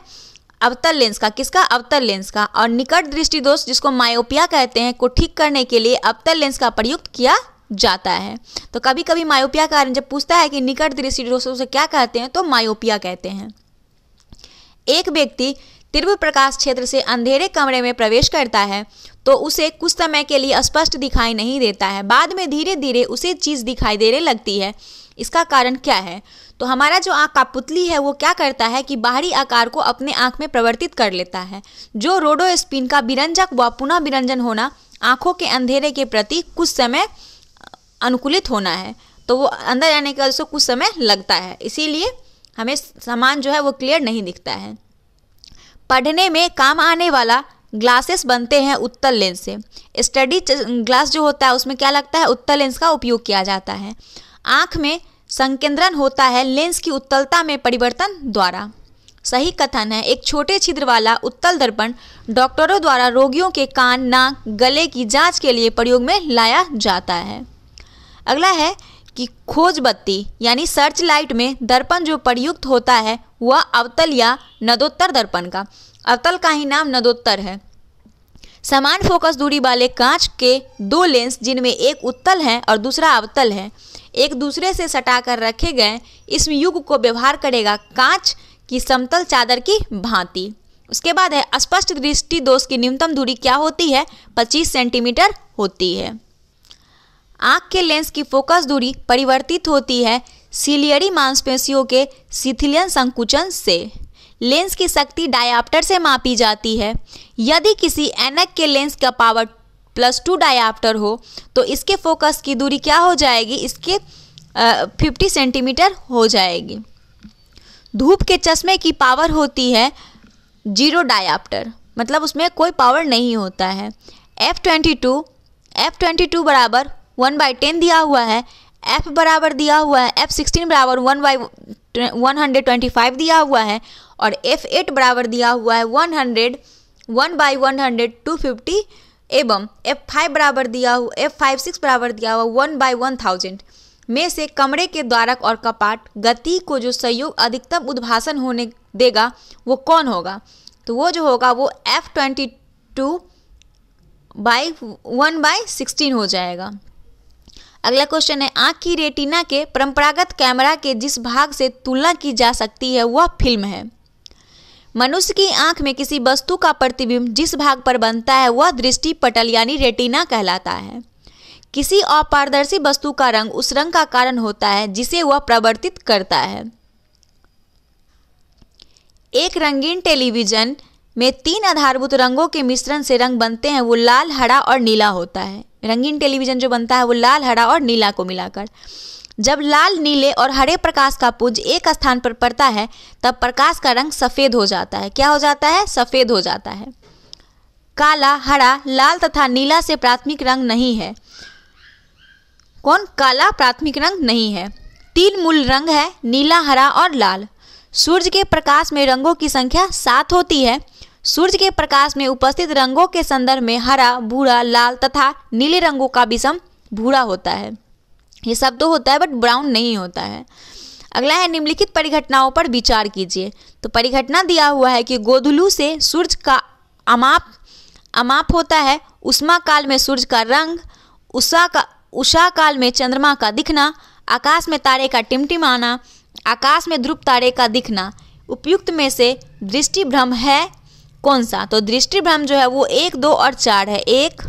अवतल लेंस का किसका अवतल लेंस का और निकट दृष्टि दोष जिसको मायोपिया कहते हैं को ठीक करने के लिए अवतल लेंस का प्रयुक्त किया जाता है तो कभी कभी मायोपिया कारण जब पूछता है कि निकट दृष्टि दोष उसे क्या कहते हैं तो मायोपिया कहते हैं एक व्यक्ति तीव्र प्रकाश क्षेत्र से अंधेरे कमरे में प्रवेश करता है तो उसे कुछ समय के लिए स्पष्ट दिखाई नहीं देता है बाद में धीरे धीरे उसे चीज़ दिखाई देने लगती है इसका कारण क्या है तो हमारा जो आँख का पुतली है वो क्या करता है कि बाहरी आकार को अपने आँख में प्रवर्तित कर लेता है जो रोडो स्पिन का विरंजक व पुनः विरंजन होना आँखों के अंधेरे के प्रति कुछ समय अनुकूलित होना है तो वो अंदर जाने के उसको कुछ समय लगता है इसीलिए हमें सामान जो है वो क्लियर नहीं दिखता है पढ़ने में काम आने वाला ग्लासेस बनते हैं उत्तल लेंस से स्टडी ग्लास जो होता है उसमें क्या लगता है उत्तल लेंस का उपयोग किया जाता है आँख में संकेंद्रण होता है लेंस की उत्तलता में परिवर्तन द्वारा सही कथन है एक छोटे छिद्र वाला उत्तल दर्पण डॉक्टरों द्वारा रोगियों के कान नाक गले की जांच के लिए प्रयोग में लाया जाता है अगला है कि खोज बत्ती यानी सर्च लाइट में दर्पण जो प्रयुक्त होता है हुआ अवतल या नदोत्तर दर्पण का अवतल का ही नाम नदोत्तर है समान फोकस दूरी वाले कांच के दो लेंस जिनमें एक उत्तल है और दूसरा अवतल है एक दूसरे से सटा कर रखे गए इस युग को व्यवहार करेगा कांच की समतल चादर की भांति उसके बाद है स्पष्ट दृष्टि दोष की न्यूनतम दूरी क्या होती है 25 सेंटीमीटर होती है आँख के लेंस की फोकस दूरी परिवर्तित होती है सिलियरी मांसपेशियों के सिथिलियन संकुचन से लेंस की शक्ति डायाप्टर से मापी जाती है यदि किसी एनक के लेंस का पावर प्लस टू डायाप्टर हो तो इसके फोकस की दूरी क्या हो जाएगी इसके फिफ्टी सेंटीमीटर हो जाएगी धूप के चश्मे की पावर होती है जीरो डायाप्टर मतलब उसमें कोई पावर नहीं होता है F twenty two F twenty two बराबर वन बाई टेन दिया हुआ है एफ बराबर दिया हुआ है एफ सिक्सटीन बराबर one by one hundred twenty five दिया हुआ है और एफ एट बराबर दिया हुआ है one hundred one by one hundred two fifty एवं एफ फाइव बराबर दिया हुआ एफ फाइव सिक्स बराबर दिया हुआ वन बाई वन थाउजेंड में से कमरे के द्वारक और कपाट गति को जो संयोग अधिकतम उद्भाषण होने देगा वो कौन होगा तो वो जो होगा वो F twenty two by one by sixteen हो जाएगा अगला क्वेश्चन है आंख की रेटिना के परंपरागत कैमरा के जिस भाग से तुलना की जा सकती है वह फिल्म है मनुष्य की आंख में किसी वस्तु का प्रतिबिंब जिस भाग पर बनता है वह दृष्टि पटल यानी रेटिना कहलाता है किसी अपारदर्शी वस्तु का रंग उस रंग का कारण होता है जिसे वह प्रवर्तित करता है एक रंगीन टेलीविजन में तीन आधारभूत रंगों के मिश्रण से रंग बनते हैं वो लाल हरा और नीला होता है रंगीन टेलीविजन जो बनता है वो लाल हरा और नीला को मिलाकर जब लाल नीले और हरे प्रकाश का पुंज एक स्थान पर पड़ता है तब प्रकाश का रंग सफ़ेद हो जाता है क्या हो जाता है सफ़ेद हो जाता है काला हरा लाल तथा नीला से प्राथमिक रंग नहीं है कौन काला प्राथमिक रंग नहीं है तीन मूल रंग है नीला हरा और लाल सूर्य के प्रकाश में रंगों की संख्या सात होती है सूर्य के प्रकाश में उपस्थित रंगों के संदर्भ में हरा भूरा लाल तथा नीले रंगों का विषम भूरा होता है ये सब तो होता है बट ब्राउन नहीं होता है अगला है निम्नलिखित परिघटनाओं पर विचार कीजिए तो परिघटना दिया हुआ है कि गोधुलू से सूर्य का अमाप अमाप होता है उष्मा काल में सूर्य का रंग उषा का उषा काल में चंद्रमा का दिखना आकाश में तारे का टिमटिमाना आकाश में ध्रुव तारे का दिखना उपयुक्त में से दृष्टि भ्रम है कौन सा तो दृष्टि भ्रम जो है वो एक दो और चार है एक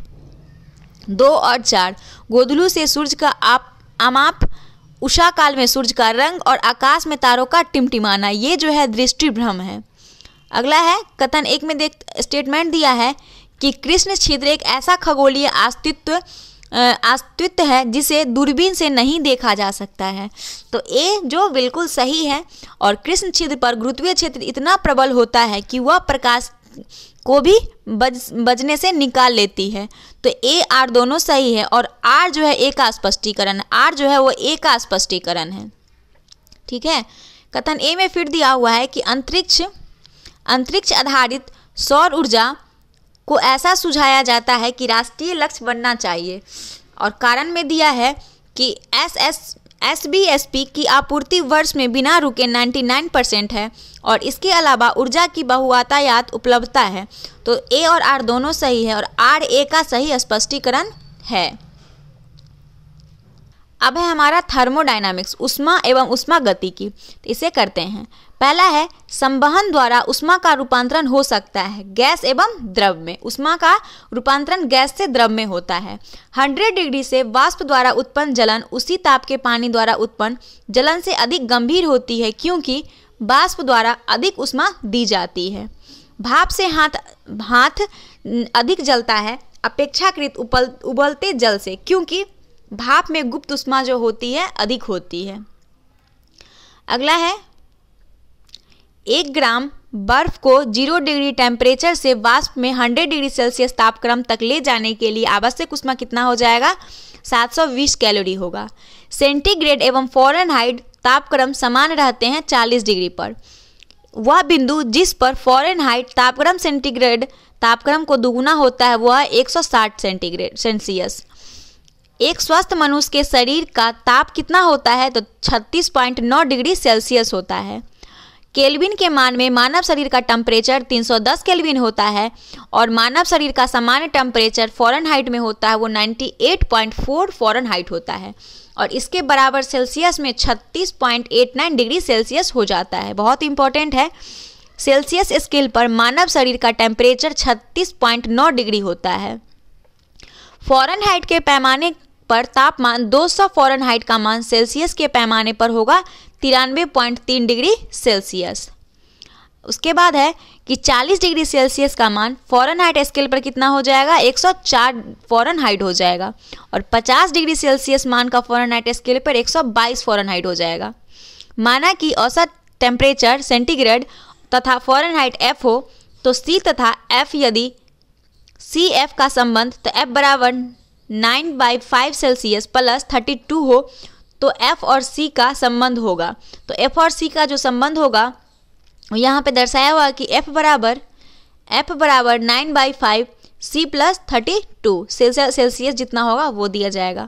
दो और चार गोदलू से सूर्य का आप अमाप उषा काल में सूर्य का रंग और आकाश में तारों का टिमटिमाना ये जो है दृष्टि भ्रम है अगला है कथन एक में देख स्टेटमेंट दिया है कि कृष्ण छिद्र एक ऐसा खगोलीय अस्तित्व अस्तित्व है जिसे दूरबीन से नहीं देखा जा सकता है तो ए जो बिल्कुल सही है और कृष्ण छिद्र पर गुरुत्वीय क्षेत्र इतना प्रबल होता है कि वह प्रकाश को भी बज बजने से निकाल लेती है तो ए आर दोनों सही है और आर जो है ए का स्पष्टीकरण आर जो है वो ए का स्पष्टीकरण है ठीक है कथन ए में फिर दिया हुआ है कि अंतरिक्ष अंतरिक्ष आधारित सौर ऊर्जा को ऐसा सुझाया जाता है कि राष्ट्रीय लक्ष्य बनना चाहिए और कारण में दिया है कि एस एस एस की आपूर्ति वर्ष में बिना रुके 99 परसेंट है और इसके अलावा ऊर्जा की बहुआतायात उपलब्धता है तो ए और आर दोनों सही है और आर ए का सही स्पष्टीकरण है अब है हमारा थर्मोडाइनामिक्स उष्मा एवं उष्मा गति की तो इसे करते हैं पहला है संवहन द्वारा उष्मा का रूपांतरण हो सकता है गैस एवं द्रव में उष्मा का रूपांतरण गैस से द्रव में होता है 100 डिग्री से वाष्प द्वारा उत्पन्न जलन उसी ताप के पानी द्वारा उत्पन्न जलन से अधिक गंभीर होती है क्योंकि वाष्प द्वारा अधिक उष्मा दी जाती है भाप से हाथ हाथ अधिक जलता है अपेक्षाकृत उपल उबलते जल से क्योंकि भाप में गुप्त उष्मा जो होती है अधिक होती है अगला है एक ग्राम बर्फ को जीरो डिग्री टेम्परेचर से वाष्प में हंड्रेड डिग्री सेल्सियस तापक्रम तक ले जाने के लिए आवश्यक उष्मा कितना हो जाएगा 720 कैलोरी होगा सेंटीग्रेड एवं फॉरेनहाइट तापक्रम समान रहते हैं 40 डिग्री पर वह बिंदु जिस पर फॉरेनहाइट तापक्रम सेंटीग्रेड तापक्रम को दुगुना होता है वह साठ सेंटीग्रेड सेल्सियस एक स्वस्थ मनुष्य के शरीर का ताप कितना होता है तो 36.9 डिग्री सेल्सियस होता है केल्विन के मान में मानव शरीर का टेम्परेचर 310 केल्विन होता है और मानव शरीर का सामान्य टेम्परेचर फॉरन हाइट में होता है वो 98.4 फॉरन हाइट होता है और इसके बराबर सेल्सियस में 36.89 डिग्री सेल्सियस हो जाता है बहुत इंपॉर्टेंट है सेल्सियस स्केल पर मानव शरीर का टेम्परेचर 36.9 डिग्री होता है फॉरन हाइट के पैमाने पर तापमान 200 फॉरन हाइट का मान सेल्सियस के पैमाने पर होगा तिरानवे पॉइंट तीन डिग्री सेल्सियस उसके बाद है कि 40 डिग्री सेल्सियस का मान फॉरन हाइट स्केल पर कितना हो जाएगा 104 फॉरन हाइट हो जाएगा और 50 डिग्री सेल्सियस मान का फॉरन हाइट स्केल पर 122 फॉरन हाइट हो जाएगा माना कि औसत टेम्परेचर सेंटीग्रेड तथा फॉरन हाइट एफ हो तो सी तथा एफ यदि सी एफ का संबंध तो एफ बराबर nine by five Celsius plus thirty two हो तो एफ और सी का संबंध होगा तो एफ और सी का जो संबंध होगा यहाँ पे दर्शाया हुआ कि एफ बराबर एफ बराबर nine by five C plus thirty two Celsius जितना होगा वो दिया जाएगा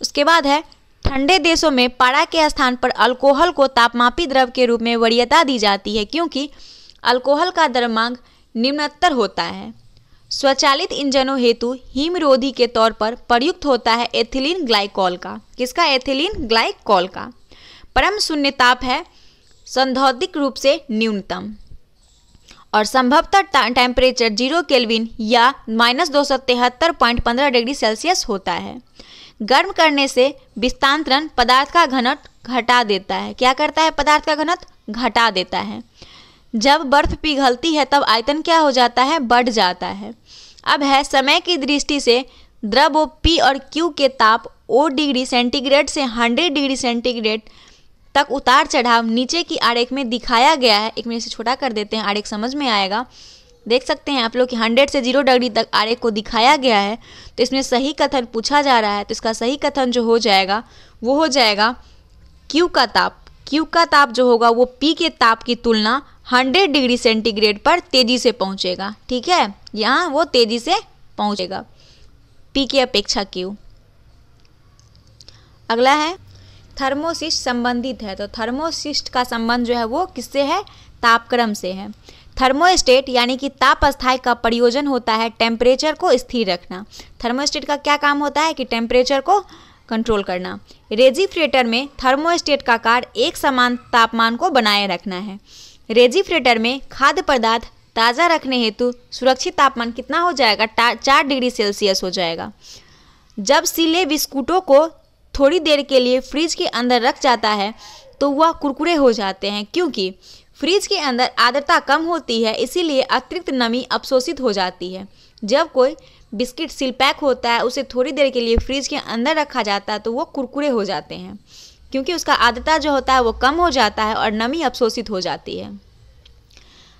उसके बाद है ठंडे देशों में पारा के स्थान पर अल्कोहल को तापमापी द्रव के रूप में वरीयता दी जाती है क्योंकि अल्कोहल का दरमांग निम्नतर होता है स्वचालित इंजनों हेतु हिमरोधी के तौर पर प्रयुक्त होता है एथिलीन ग्लाइकॉल का किसका एथिलीन ग्लाइकॉल का परम शून्य ताप है संधौतिक रूप से न्यूनतम और संभवतः टेम्परेचर जीरो केल्विन या माइनस दो सौ तिहत्तर पॉइंट पंद्रह डिग्री सेल्सियस होता है गर्म करने से विस्तांतरण पदार्थ का घनत घटा देता है क्या करता है पदार्थ का घनत घटा देता है जब बर्फ पिघलती है तब आयतन क्या हो जाता है बढ़ जाता है अब है समय की दृष्टि से द्रव पी और क्यू के ताप ओ डिग्री सेंटीग्रेड से हंड्रेड डिग्री सेंटीग्रेड तक उतार चढ़ाव नीचे की आरेख में दिखाया गया है एक मिनट से छोटा कर देते हैं आरेख समझ में आएगा देख सकते हैं आप लोग कि हंड्रेड से जीरो डिग्री तक आरेख को दिखाया गया है तो इसमें सही कथन पूछा जा रहा है तो इसका सही कथन जो हो जाएगा वो हो जाएगा क्यू का ताप क्यू का ताप जो होगा वो पी के ताप की तुलना 100 डिग्री सेंटीग्रेड पर तेजी से पहुंचेगा ठीक है यहाँ वो तेजी से पहुंचेगा पी की अपेक्षा क्यू अगला है थर्मोसिस्ट संबंधित है तो थर्मोसिस्ट का संबंध जो है वो किससे है तापक्रम से है थर्मोस्टेट यानी कि ताप अस्थाई का प्रयोजन होता है टेम्परेचर को स्थिर रखना थर्मोस्टेट का क्या काम होता है कि टेम्परेचर को कंट्रोल करना रेजिफ्रेटर में थर्मोस्टेट का कार्य एक समान तापमान को बनाए रखना है रेजिफ्रेटर में खाद्य पदार्थ ताज़ा रखने हेतु सुरक्षित तापमान कितना हो जाएगा चार डिग्री सेल्सियस हो जाएगा जब सिले बिस्कुटों को थोड़ी देर के लिए फ्रिज के अंदर रख जाता है तो वह कुरकुरे हो जाते हैं क्योंकि फ्रिज के अंदर आर्द्रता कम होती है इसीलिए अतिरिक्त नमी अवशोषित हो जाती है जब कोई बिस्किट सील पैक होता है उसे थोड़ी देर के लिए फ्रिज के अंदर रखा जाता है तो वो कुरकुरे हो जाते हैं क्योंकि उसका आदता जो होता है वो कम हो जाता है और नमी अवशोषित हो जाती है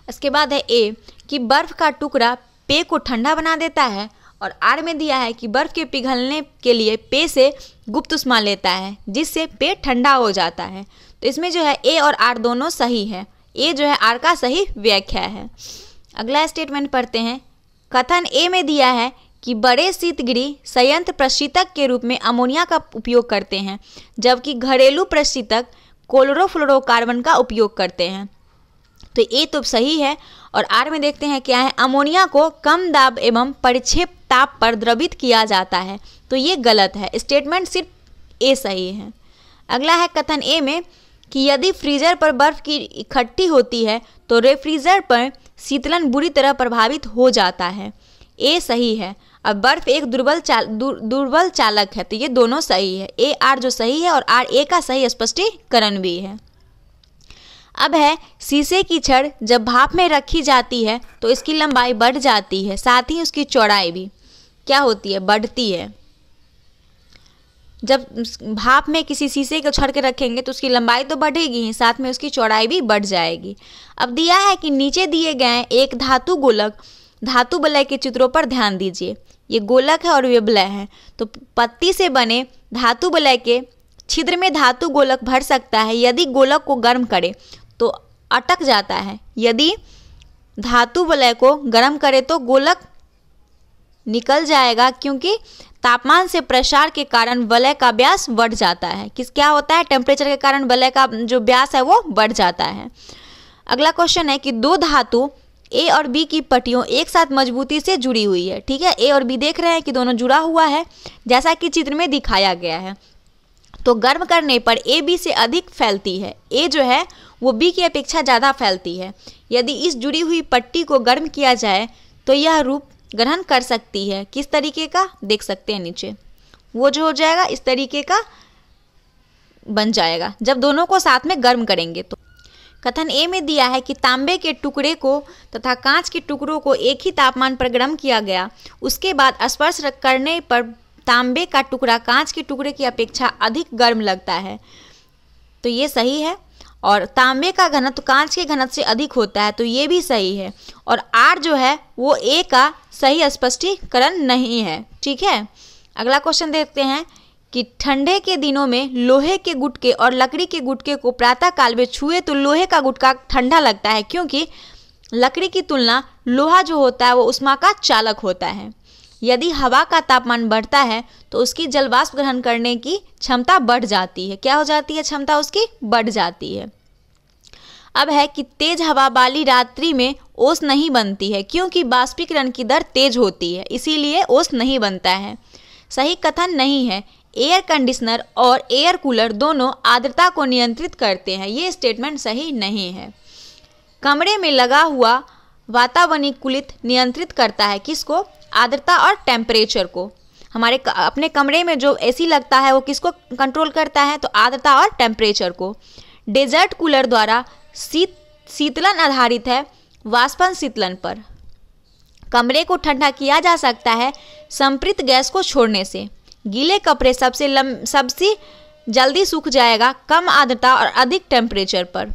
इसके बाद है ए कि बर्फ़ का टुकड़ा पेय को ठंडा बना देता है और आर में दिया है कि बर्फ़ के पिघलने के लिए पेय से गुप्त उष्मा लेता है जिससे पेय ठंडा हो जाता है तो इसमें जो है ए और आर दोनों सही है ए जो है आर का सही व्याख्या है अगला स्टेटमेंट पढ़ते हैं कथन ए में दिया है कि बड़े शीतगृह संयंत्र प्रशीतक के रूप में अमोनिया का उपयोग करते हैं जबकि घरेलू प्रशीतक कोलोरोफ्लोरोकार्बन का उपयोग करते हैं तो ए तो सही है और आर में देखते हैं क्या है अमोनिया को कम दाब एवं परिक्षेप ताप पर द्रवित किया जाता है तो ये गलत है स्टेटमेंट सिर्फ ए सही है अगला है कथन ए में कि यदि फ्रीजर पर बर्फ की इकट्ठी होती है तो रेफ्रीजर पर शीतलन बुरी तरह प्रभावित हो जाता है ए सही है अब बर्फ एक दुर्बल चाल दु, दुर्बल चालक है तो ये दोनों सही है ए आर जो सही है और आर ए का सही स्पष्टीकरण भी है अब है शीशे की छड़ जब भाप में रखी जाती है तो इसकी लंबाई बढ़ जाती है साथ ही उसकी चौड़ाई भी क्या होती है बढ़ती है जब भाप में किसी शीशे को छड़ के रखेंगे तो उसकी लंबाई तो बढ़ेगी ही साथ में उसकी चौड़ाई भी बढ़ जाएगी अब दिया है कि नीचे दिए गए एक धातु गोलक धातु बलय के चित्रों पर ध्यान दीजिए ये गोलक है और वे बलय है तो पत्ती से बने धातु वलय के छिद्र में धातु गोलक भर सकता है यदि गोलक को गर्म करे तो अटक जाता है यदि धातु वलय को गर्म करे तो गोलक निकल जाएगा क्योंकि तापमान से प्रसार के कारण वलय का व्यास बढ़ जाता है किस क्या होता है टेम्परेचर के कारण वलय का जो व्यास है वो बढ़ जाता है अगला क्वेश्चन है कि दो धातु ए और बी की पट्टियों एक साथ मजबूती से जुड़ी हुई है ठीक है ए और बी देख रहे हैं कि दोनों जुड़ा हुआ है जैसा कि चित्र में दिखाया गया है तो गर्म करने पर ए बी से अधिक फैलती है ए जो है वो बी की अपेक्षा ज़्यादा फैलती है यदि इस जुड़ी हुई पट्टी को गर्म किया जाए तो यह रूप ग्रहण कर सकती है किस तरीके का देख सकते हैं नीचे वो जो हो जाएगा इस तरीके का बन जाएगा जब दोनों को साथ में गर्म करेंगे तो कथन ए में दिया है कि तांबे के टुकड़े को तथा कांच के टुकड़ों को एक ही तापमान पर गर्म किया गया उसके बाद स्पर्श करने पर तांबे का टुकड़ा कांच के टुकड़े की अपेक्षा अधिक गर्म लगता है तो ये सही है और तांबे का घनत्व कांच के घनत्व से अधिक होता है तो ये भी सही है और आर जो है वो ए का सही स्पष्टीकरण नहीं है ठीक है अगला क्वेश्चन देखते हैं कि ठंडे के दिनों में लोहे के गुटके और लकड़ी के गुटके को प्रातः काल में छुए तो लोहे का गुटका ठंडा लगता है क्योंकि लकड़ी की तुलना लोहा जो होता है वो उष्मा का चालक होता है यदि हवा का तापमान बढ़ता है तो उसकी जलवाष्प ग्रहण करने की क्षमता बढ़ जाती है क्या हो जाती है क्षमता उसकी बढ़ जाती है अब है कि तेज हवा वाली रात्रि में ओस नहीं बनती है क्योंकि बाष्पीकरण की दर तेज होती है इसीलिए ओस नहीं बनता है सही कथन नहीं है एयर कंडीशनर और एयर कूलर दोनों आर्द्रता को नियंत्रित करते हैं ये स्टेटमेंट सही नहीं है कमरे में लगा हुआ कुलित नियंत्रित करता है किसको आर्द्रता और टेम्परेचर को हमारे अपने कमरे में जो एसी लगता है वो किसको कंट्रोल करता है तो आर्द्रता और टेम्परेचर को डेजर्ट कूलर द्वारा शीत शीतलन आधारित है वाष्पन शीतलन पर कमरे को ठंडा किया जा सकता है संप्रित गैस को छोड़ने से गीले कपड़े सबसे लम सबसे जल्दी सूख जाएगा कम आर्द्रता और अधिक टेम्परेचर पर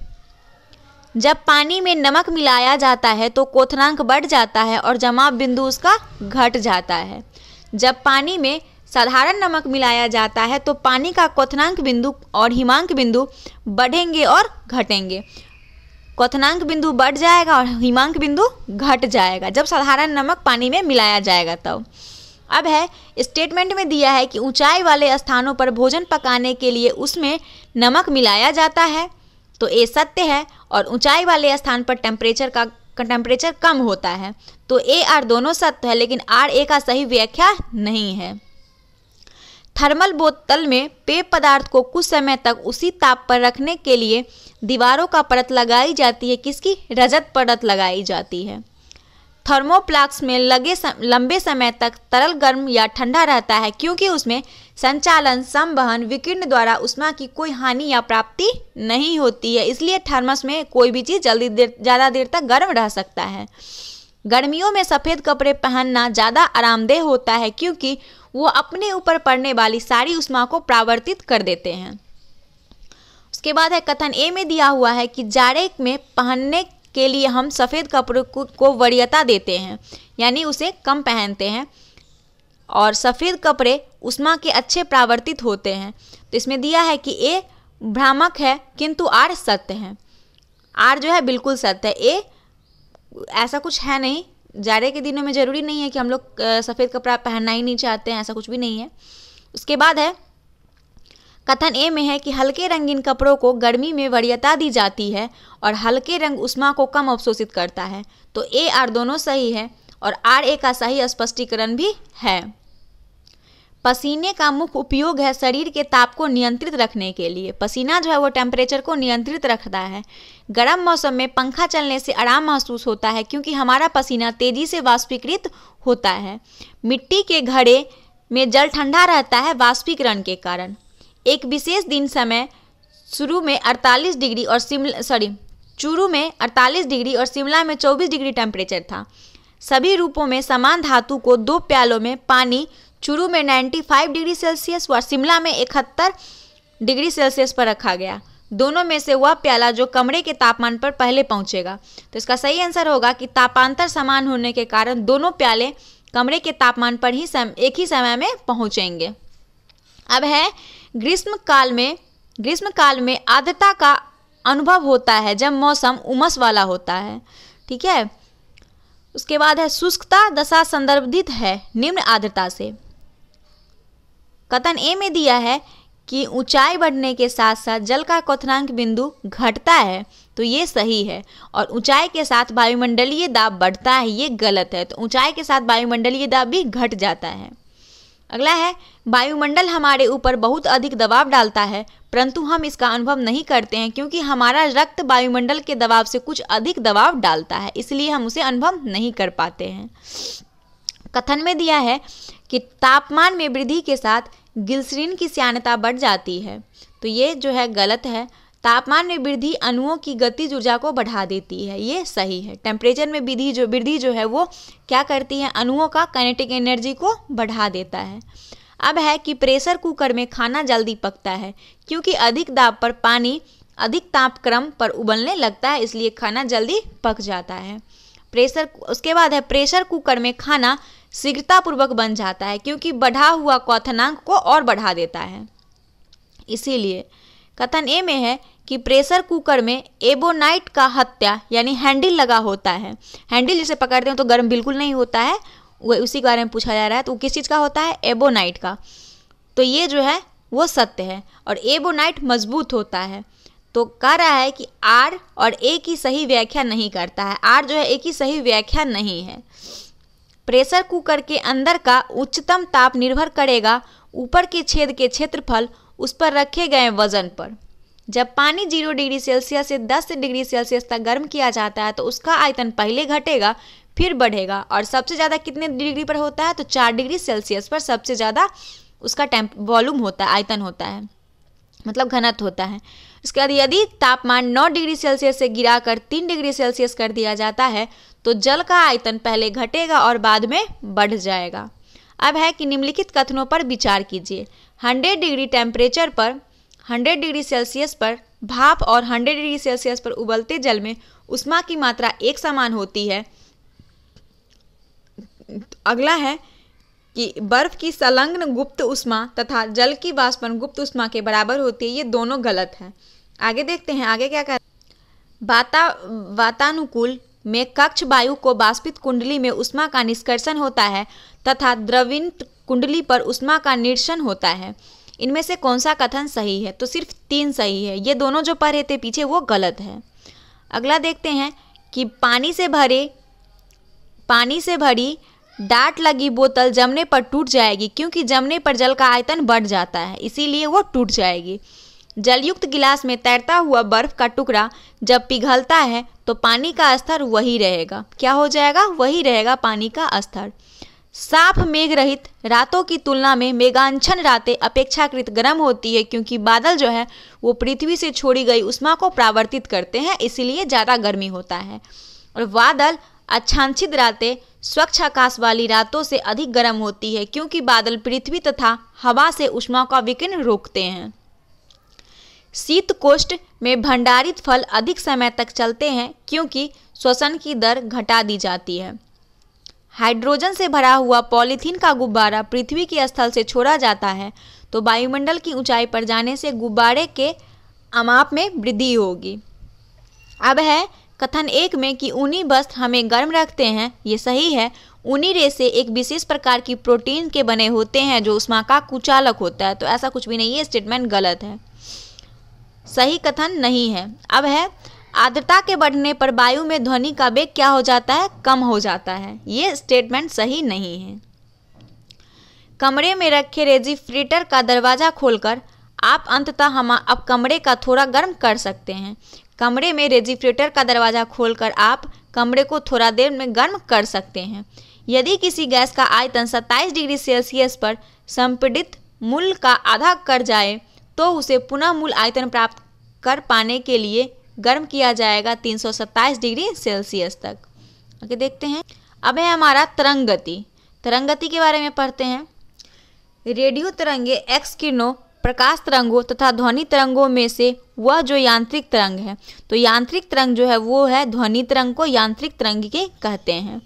जब पानी में नमक मिलाया जाता है तो कोथनांक बढ़ जाता है और जमाव बिंदु उसका घट जाता है जब पानी में साधारण नमक मिलाया जाता है तो पानी का कोथनांक बिंदु और हिमांक बिंदु बढ़ेंगे और घटेंगे कोथनांक बिंदु बढ़ जाएगा और हिमांक बिंदु घट जाएगा जब साधारण नमक पानी में मिलाया जाएगा तब तो। अब है स्टेटमेंट में दिया है कि ऊंचाई वाले स्थानों पर भोजन पकाने के लिए उसमें नमक मिलाया जाता है तो ये सत्य है और ऊंचाई वाले स्थान पर टेम्परेचर का टेम्परेचर कम होता है तो ए आर दोनों सत्य है लेकिन आर ए का सही व्याख्या नहीं है थर्मल बोतल में पेय पदार्थ को कुछ समय तक उसी ताप पर रखने के लिए दीवारों का परत लगाई जाती है किसकी रजत परत लगाई जाती है थर्मोप्लाक्स में लगे सम, लंबे समय तक तरल गर्म या ठंडा रहता है क्योंकि उसमें संचालन संवहन विकिरण द्वारा उष्मा की कोई हानि या प्राप्ति नहीं होती है इसलिए थर्मस में कोई भी चीज़ जल्दी देर ज़्यादा देर तक गर्म रह सकता है गर्मियों में सफ़ेद कपड़े पहनना ज़्यादा आरामदेह होता है क्योंकि वो अपने ऊपर पड़ने वाली सारी उष्मा को प्रावर्तित कर देते हैं उसके बाद है कथन ए में दिया हुआ है कि जाड़े में पहनने के लिए हम सफ़ेद कपड़े को वरीयता देते हैं यानी उसे कम पहनते हैं और सफ़ेद कपड़े उष्मा के अच्छे प्रावर्तित होते हैं तो इसमें दिया है कि ए भ्रामक है किंतु आर सत्य है आर जो है बिल्कुल सत्य है ए ऐसा कुछ है नहीं जाड़े के दिनों में ज़रूरी नहीं है कि हम लोग सफ़ेद कपड़ा पहनना ही नहीं चाहते हैं ऐसा कुछ भी नहीं है उसके बाद है कथन ए में है कि हल्के रंगीन कपड़ों को गर्मी में वरीयता दी जाती है और हल्के रंग उष्मा को कम अवशोषित करता है तो ए आर दोनों सही है और आर ए का सही स्पष्टीकरण भी है पसीने का मुख्य उपयोग है शरीर के ताप को नियंत्रित रखने के लिए पसीना जो है वो टेम्परेचर को नियंत्रित रखता है गर्म मौसम में पंखा चलने से आराम महसूस होता है क्योंकि हमारा पसीना तेजी से वाष्पीकृत होता है मिट्टी के घड़े में जल ठंडा रहता है वाष्पीकरण के कारण एक विशेष दिन समय शुरू में 48 डिग्री और शिमला सॉरी चूरू में 48 डिग्री और शिमला में 24 डिग्री टेम्परेचर था सभी रूपों में समान धातु को दो प्यालों में पानी चूरू में 95 डिग्री सेल्सियस व शिमला में इकहत्तर डिग्री सेल्सियस पर रखा गया दोनों में से वह प्याला जो कमरे के तापमान पर पहले पहुंचेगा तो इसका सही आंसर होगा कि तापांतर समान होने के कारण दोनों प्याले कमरे के तापमान पर ही सम, एक ही समय में पहुंचेंगे अब है ग्रीष्म काल में ग्रीष्म काल में आर्द्रता का अनुभव होता है जब मौसम उमस वाला होता है ठीक है उसके बाद है शुष्कता दशा संदर्भित है निम्न आर्द्रता से कथन ए में दिया है कि ऊंचाई बढ़ने के साथ साथ जल का क्वथनांक बिंदु घटता है तो ये सही है और ऊंचाई के साथ वायुमंडलीय दाब बढ़ता है ये गलत है तो ऊंचाई के साथ वायुमंडलीय दाब भी घट जाता है अगला है वायुमंडल हमारे ऊपर बहुत अधिक दबाव डालता है परंतु हम इसका अनुभव नहीं करते हैं क्योंकि हमारा रक्त वायुमंडल के दबाव से कुछ अधिक दबाव डालता है इसलिए हम उसे अनुभव नहीं कर पाते हैं कथन में दिया है कि तापमान में वृद्धि के साथ गिल्सरीन की श्यानता बढ़ जाती है तो ये जो है गलत है तापमान में वृद्धि अणुओं की गतिज ऊर्जा को बढ़ा देती है ये सही है टेम्परेचर में वृद्धि जो वृद्धि जो है वो क्या करती है अणुओं का काइनेटिक एनर्जी को बढ़ा देता है अब है कि प्रेशर कुकर में खाना जल्दी पकता है क्योंकि अधिक दाब पर पानी अधिक तापक्रम पर उबलने लगता है इसलिए खाना जल्दी पक जाता है प्रेशर उसके बाद है प्रेशर कुकर में खाना शीघ्रतापूर्वक बन जाता है क्योंकि बढ़ा हुआ क्वथनांक को और बढ़ा देता है इसीलिए कथन ए में है कि प्रेशर कुकर में एबोनाइट का हत्या यानी हैंडल लगा होता है हैंडल जिसे पकड़ते हैं तो गर्म बिल्कुल नहीं होता है वो उसी के बारे में पूछा जा रहा है तो वो किस चीज़ का होता है एबोनाइट का तो ये जो है वो सत्य है और एबोनाइट मजबूत होता है तो कह रहा है कि आर और ए की सही व्याख्या नहीं करता है आर जो है ए की सही व्याख्या नहीं है प्रेशर कुकर के अंदर का उच्चतम ताप निर्भर करेगा ऊपर के छेद के क्षेत्रफल उस पर रखे गए वजन पर जब पानी जीरो डिग्री सेल्सियस से दस डिग्री सेल्सियस तक गर्म किया जाता है तो उसका आयतन पहले घटेगा फिर बढ़ेगा और सबसे ज़्यादा कितने डिग्री पर होता है तो चार डिग्री सेल्सियस पर सबसे ज़्यादा उसका टेम्प वॉल्यूम होता है आयतन होता है मतलब घनत्व होता है उसके बाद यदि तापमान नौ डिग्री सेल्सियस से गिरा कर तीन डिग्री सेल्सियस कर दिया जाता है तो जल का आयतन पहले घटेगा और बाद में बढ़ जाएगा अब है कि निम्नलिखित कथनों पर विचार कीजिए 100 डिग्री टेम्परेचर पर 100 डिग्री सेल्सियस पर भाप और 100 डिग्री सेल्सियस पर उबलते जल में उष्मा की मात्रा एक समान होती है अगला है कि बर्फ की संलग्न गुप्त उष्मा तथा जल की वाष्पन गुप्त उष्मा के बराबर होती है ये दोनों गलत है आगे देखते हैं आगे क्या कर वाता वातानुकूल में कक्ष वायु को बाष्पित कुंडली में उष्मा का निष्कर्षण होता है तथा द्रविण कुंडली पर उष्मा का निरसन होता है इनमें से कौन सा कथन सही है तो सिर्फ तीन सही है ये दोनों जो पढ़े थे पीछे वो गलत है अगला देखते हैं कि पानी से भरे पानी से भरी डाट लगी बोतल जमने पर टूट जाएगी क्योंकि जमने पर जल का आयतन बढ़ जाता है इसीलिए वो टूट जाएगी जलयुक्त गिलास में तैरता हुआ बर्फ का टुकड़ा जब पिघलता है तो पानी का स्तर वही रहेगा क्या हो जाएगा वही रहेगा पानी का स्तर साफ मेघ रहित रातों की तुलना में मेघांछन रातें अपेक्षाकृत गर्म होती है क्योंकि बादल जो है वो पृथ्वी से छोड़ी गई उष्मा को प्रावर्तित करते हैं इसीलिए ज़्यादा गर्मी होता है और बादल अच्छांछित रातें स्वच्छ आकाश वाली रातों से अधिक गर्म होती है क्योंकि बादल पृथ्वी तथा हवा से उष्मा का विकिरण रोकते हैं शीत कोष्ठ में भंडारित फल अधिक समय तक चलते हैं क्योंकि श्वसन की दर घटा दी जाती है हाइड्रोजन से भरा हुआ पॉलीथीन का गुब्बारा पृथ्वी के स्थल से छोड़ा जाता है तो वायुमंडल की ऊंचाई पर जाने से गुब्बारे के अमाप में वृद्धि होगी अब है कथन एक में कि ऊनी वस्त्र हमें गर्म रखते हैं ये सही है ऊनी रेसे एक विशेष प्रकार की प्रोटीन के बने होते हैं जो उष्मा का कुचालक होता है तो ऐसा कुछ भी नहीं है स्टेटमेंट गलत है सही कथन नहीं है अब है आर्द्रता के बढ़ने पर वायु में ध्वनि का वेग क्या हो जाता है कम हो जाता है ये स्टेटमेंट सही नहीं है कमरे में रखे रेजिफ्रेटर का दरवाज़ा खोलकर आप अंततः हम अब कमरे का थोड़ा गर्म कर सकते हैं कमरे में रेजिफ्रेटर का दरवाज़ा खोलकर आप कमरे को थोड़ा देर में गर्म कर सकते हैं यदि किसी गैस का आयतन 27 डिग्री सेल्सियस पर संपीड़ित मूल का आधा कर जाए तो उसे पुनः मूल आयतन प्राप्त कर पाने के लिए गर्म किया जाएगा तीन डिग्री सेल्सियस तक ओके देखते हैं अब है हमारा तरंग गति तरंग गति के बारे में पढ़ते हैं रेडियो तरंगे एक्स किरणों प्रकाश तरंगों तथा ध्वनि तरंगों में से वह जो यांत्रिक तरंग है तो यांत्रिक तरंग जो है वो है ध्वनि तरंग को यांत्रिक तरंग के कहते हैं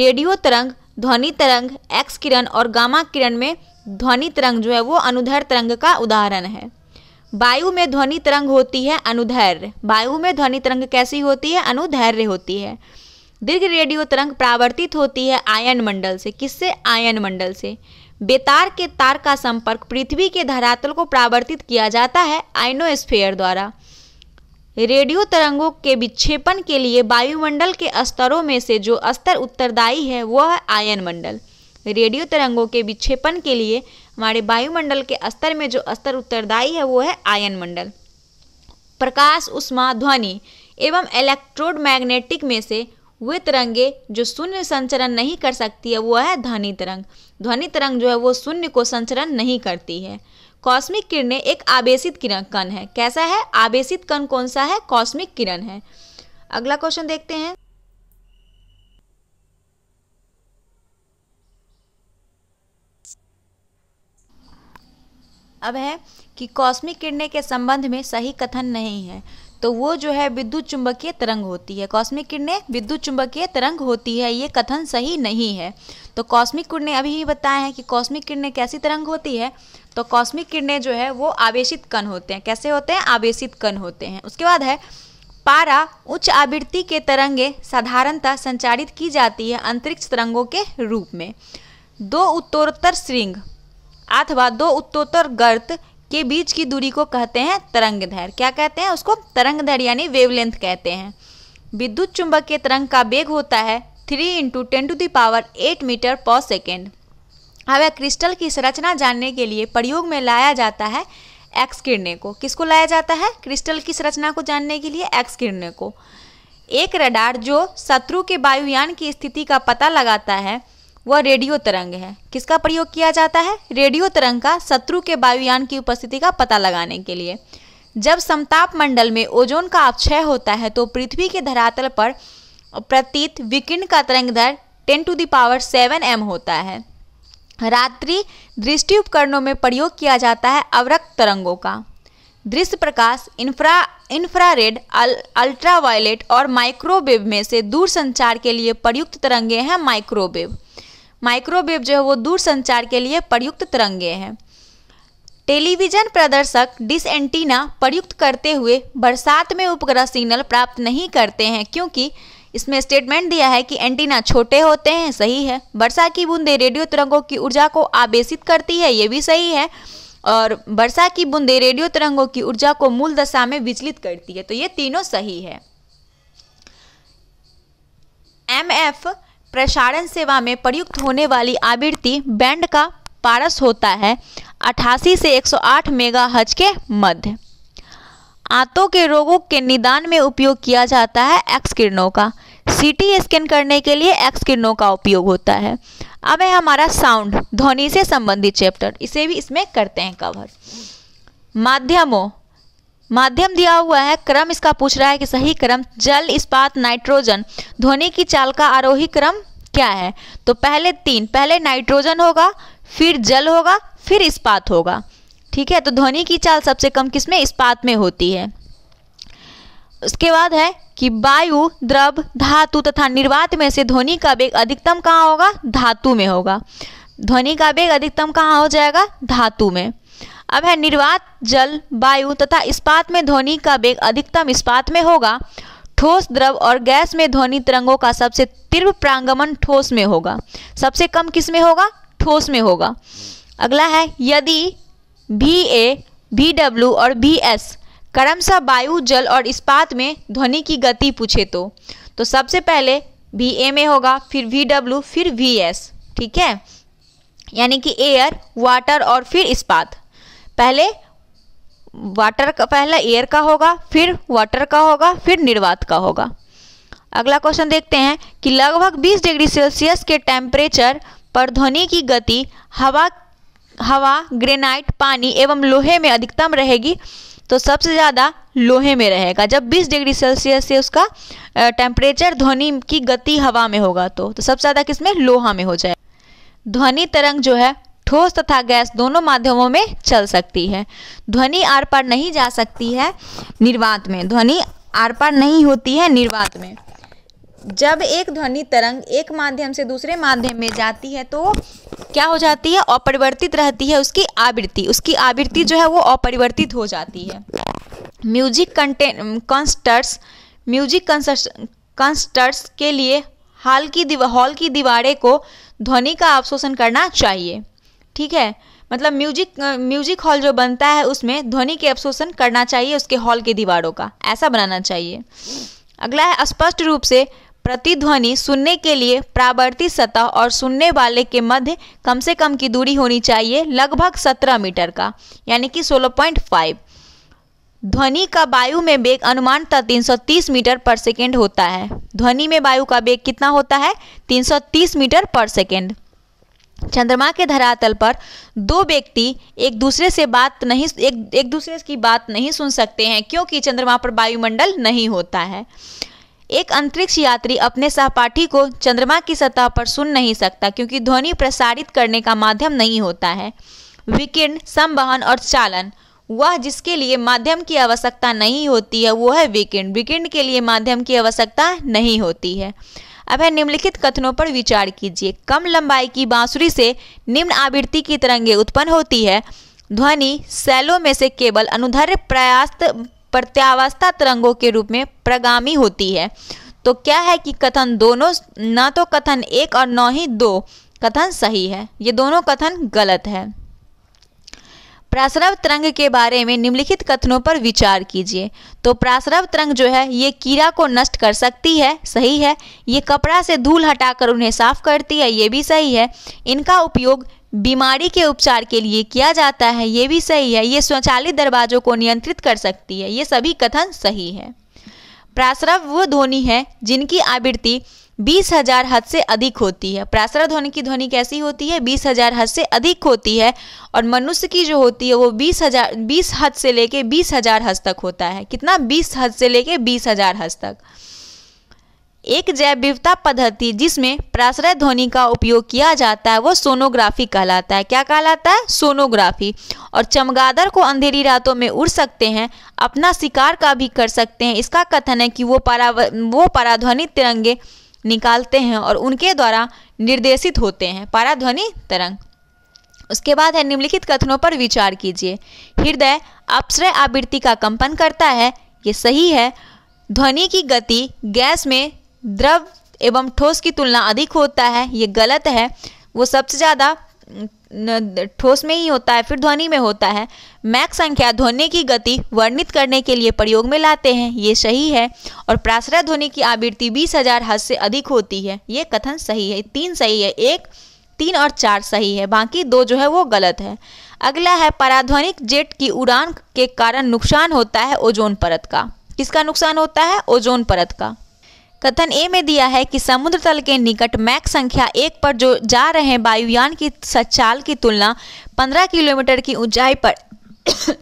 रेडियो तरंग ध्वनि तरंग एक्स किरण और गामा किरण में ध्वनि तरंग जो है वो अनुधर तरंग का उदाहरण है वायु में ध्वनि तरंग होती है अनुधैर्य वायु में ध्वनि तरंग कैसी होती है अनुधैर्य होती है दीर्घ रेडियो तरंग प्रावर्तित होती है आयन मंडल से किससे आयन मंडल से बेतार के तार का संपर्क पृथ्वी के धरातल को प्रावर्तित किया जाता है आयनोस्फेयर द्वारा रेडियो तरंगों के विक्षेपण के लिए वायुमंडल के स्तरों में से जो स्तर उत्तरदायी है वह आयन मंडल रेडियो तरंगों के विक्षेपण के लिए हमारे वायुमंडल के स्तर में जो स्तर उत्तरदायी है वो है आयन मंडल प्रकाश उष्मा ध्वनि एवं इलेक्ट्रोड मैग्नेटिक में से वे तरंगे जो शून्य संचरण नहीं कर सकती है वो है ध्वनि तरंग ध्वनि तरंग जो है वो शून्य को संचरण नहीं करती है कॉस्मिक किरणें एक आवेशित किरण कण है कैसा है आवेशित कण कौन सा है कॉस्मिक किरण है अगला क्वेश्चन देखते हैं अब है कि कॉस्मिक किरणें के संबंध में सही कथन नहीं है तो वो जो है विद्युत चुंबकीय तरंग होती है कॉस्मिक किरणें विद्युत चुंबकीय तरंग होती है ये कथन सही नहीं है तो कॉस्मिक किरणें अभी ही बताए हैं कि कॉस्मिक किरणें कैसी तरंग होती है तो कॉस्मिक किरणें जो है वो आवेशित कण होते हैं कैसे होते हैं आवेशित कण होते हैं उसके बाद है पारा उच्च आवृत्ति के तरंगे साधारणतः संचारित की जाती है अंतरिक्ष तरंगों के रूप में दो उत्तरोत्तर श्रृंग अथवा दो उत्तोत्तर गर्त के बीच की दूरी को कहते हैं तरंग दैर्घ्य क्या कहते हैं उसको तरंग दैर्घ्य यानी वेवलेंथ कहते हैं विद्युत चुंबक के तरंग का वेग होता है three into ten to power eight meter per second अब क्रिस्टल की संरचना जानने के लिए प्रयोग में लाया जाता है एक्स किरणें को किसको लाया जाता है क्रिस्टल की संरचना को जानने के लिए एक्स किरणें को एक रडार जो शत्रु के वायुयान की स्थिति का पता लगाता है वह रेडियो तरंग है किसका प्रयोग किया जाता है रेडियो तरंग का शत्रु के वायुयान की उपस्थिति का पता लगाने के लिए जब समताप मंडल में ओजोन का अपक्षय होता है तो पृथ्वी के धरातल पर प्रतीत विकिर्ण का तरंग दर ten to power seven M होता है रात्रि दृष्टि उपकरणों में प्रयोग किया जाता है अवरक्त तरंगों का दृश्य प्रकाश इंफ्रा इंफ्रारेड अल, अल्ट्रावायलेट और माइक्रोवेव में से दूर संचार के लिए प्रयुक्त तरंगे हैं माइक्रोवेव माइक्रोवेव जो है वो दूर संचार के लिए प्रयुक्त तरंगे हैं टेलीविजन प्रदर्शक डिस एंटीना प्रयुक्त करते हुए बरसात में उपग्रह सिग्नल प्राप्त नहीं करते हैं क्योंकि इसमें स्टेटमेंट दिया है कि एंटीना छोटे होते हैं सही है वर्षा की बूंदें रेडियो तरंगों की ऊर्जा को आवेशित करती है ये भी सही है और वर्षा की बूंदें रेडियो तरंगों की ऊर्जा को मूल दशा में विचलित करती है तो ये तीनों सही है एम एफ प्रसारण सेवा में प्रयुक्त होने वाली आवृत्ति बैंड का पारस होता है 88 से 108 मेगाहर्ज के मध्य आंतों के रोगों के निदान में उपयोग किया जाता है एक्स किरणों का सीटी स्कैन करने के लिए एक्स किरणों का उपयोग होता है अब है हमारा साउंड ध्वनि से संबंधित चैप्टर इसे भी इसमें करते हैं कवर माध्यमों माध्यम दिया हुआ है क्रम इसका पूछ रहा है कि सही क्रम जल इस्पात नाइट्रोजन ध्वनि की चाल का आरोही क्रम क्या है तो पहले तीन पहले नाइट्रोजन होगा फिर जल होगा फिर इस्पात होगा ठीक है तो ध्वनि की चाल सबसे कम किस में इस्पात में होती है उसके बाद है कि वायु द्रव धातु तथा निर्वात में से ध्वनि का वेग अधिकतम कहाँ होगा धातु में होगा ध्वनि का वेग अधिकतम कहाँ हो जाएगा धातु में अब है निर्वात जल वायु तथा इस्पात में ध्वनि का वेग अधिकतम इस्पात में होगा ठोस द्रव और गैस में ध्वनि तरंगों का सबसे तीव्र प्रांगमन ठोस में होगा सबसे कम किस में होगा ठोस में होगा अगला है यदि वी ए वी डब्ल्यू और वी एस क्रमशः वायु जल और इस्पात में ध्वनि की गति पूछे तो तो सबसे पहले वी ए में होगा फिर वी डब्ल्यू फिर वी एस ठीक है यानी कि एयर वाटर और फिर इस्पात पहले वाटर का पहला एयर का होगा फिर वाटर का होगा फिर निर्वात का होगा अगला क्वेश्चन देखते हैं कि लगभग 20 डिग्री सेल्सियस के टेम्परेचर पर ध्वनि की गति हवा हवा ग्रेनाइट पानी एवं लोहे में अधिकतम रहेगी तो सबसे ज़्यादा लोहे में रहेगा जब 20 डिग्री सेल्सियस से उसका टेम्परेचर ध्वनि की गति हवा में होगा तो, तो सबसे ज़्यादा किस में लोहा में हो जाए ध्वनि तरंग जो है ठोस तथा गैस दोनों माध्यमों में चल सकती है ध्वनि आर पार नहीं जा सकती है निर्वात में ध्वनि आर पार नहीं होती है निर्वात में जब एक ध्वनि तरंग एक माध्यम से दूसरे माध्यम में जाती है तो क्या हो जाती है अपरिवर्तित रहती है उसकी आवृत्ति उसकी आवृत्ति जो है वो अपरिवर्तित हो जाती है म्यूजिक कंटेन कंस्टर्स म्यूजिक कंस्टर्स के लिए हाल की हॉल की दीवारें को ध्वनि का अवशोषण करना चाहिए ठीक है मतलब म्यूजिक म्यूजिक हॉल जो बनता है उसमें ध्वनि के अवशोषण करना चाहिए उसके हॉल की दीवारों का ऐसा बनाना चाहिए अगला है स्पष्ट रूप से प्रतिध्वनि सुनने के लिए प्रावर्ती सतह और सुनने वाले के मध्य कम से कम की दूरी होनी चाहिए लगभग 17 मीटर का यानी कि 16.5 ध्वनि का वायु में वेग अनुमानतः 330 मीटर पर सेकेंड होता है ध्वनि में वायु का वेग कितना होता है 330 मीटर पर सेकेंड चंद्रमा के धरातल पर दो व्यक्ति एक दूसरे से बात नहीं एक एक दूसरे की बात नहीं सुन सकते हैं क्योंकि चंद्रमा पर वायुमंडल नहीं होता है एक अंतरिक्ष यात्री अपने सहपाठी को चंद्रमा की सतह पर सुन नहीं सकता क्योंकि ध्वनि प्रसारित करने का माध्यम नहीं होता है विकिरण संवहन और चालन वह जिसके लिए माध्यम की आवश्यकता नहीं होती है वो है विकिरण विकिरण के लिए माध्यम की आवश्यकता नहीं होती है अब है निम्नलिखित कथनों पर विचार कीजिए कम लंबाई की बांसुरी से निम्न आवृत्ति की तरंगे उत्पन्न होती है ध्वनि सैलों में से केवल अनुधर्य प्रयास्त प्रत्यावस्था तरंगों के रूप में प्रगामी होती है तो क्या है कि कथन दोनों ना तो कथन एक और न ही दो कथन सही है ये दोनों कथन गलत है प्रासरव तरंग के बारे में निम्नलिखित कथनों पर विचार कीजिए तो प्रासरव तरंग जो है ये कीड़ा को नष्ट कर सकती है सही है ये कपड़ा से धूल हटाकर उन्हें साफ करती है ये भी सही है इनका उपयोग बीमारी के उपचार के लिए किया जाता है ये भी सही है ये स्वचालित दरवाजों को नियंत्रित कर सकती है ये सभी कथन सही है प्रासरव वो ध्वनि है जिनकी आवृत्ति बीस हजार हद से अधिक होती है प्रासरा ध्वनि की ध्वनि कैसी होती है बीस हजार हद से अधिक होती है और मनुष्य की जो होती है वो बीस हजार बीस हद से लेके बीस हजार हज तक होता है कितना बीस हद से लेके बीस हजार हज तक एक जैव विविधता पद्धति जिसमें प्रासरय ध्वनि का उपयोग किया जाता है वो सोनोग्राफी कहलाता है क्या कहलाता है सोनोग्राफी और चमगादर को अंधेरी रातों में उड़ सकते हैं अपना शिकार का भी कर सकते हैं इसका कथन है कि वो पारा वो पराध्वनि तिरंगे निकालते हैं और उनके द्वारा निर्देशित होते हैं पाराध्वनि तरंग उसके बाद है निम्नलिखित कथनों पर विचार कीजिए हृदय अपश्रय आवृत्ति का कंपन करता है ये सही है ध्वनि की गति गैस में द्रव एवं ठोस की तुलना अधिक होता है ये गलत है वो सबसे ज़्यादा ठोस में ही होता है फिर ध्वनि में होता है मैक संख्या ध्वनि की गति वर्णित करने के लिए प्रयोग में लाते हैं ये सही है और प्राश्रय ध्वनि की आवृत्ति बीस हजार हद से अधिक होती है ये कथन सही है तीन सही है एक तीन और चार सही है बाकी दो जो है वो गलत है अगला है पराध्वनिक जेट की उड़ान के कारण नुकसान होता है ओजोन परत का किसका नुकसान होता है ओजोन परत का कथन ए में दिया है कि समुद्र तल के निकट मैक संख्या एक पर जो जा रहे वायुयान की सचाल की तुलना 15 किलोमीटर की ऊंचाई पर <coughs>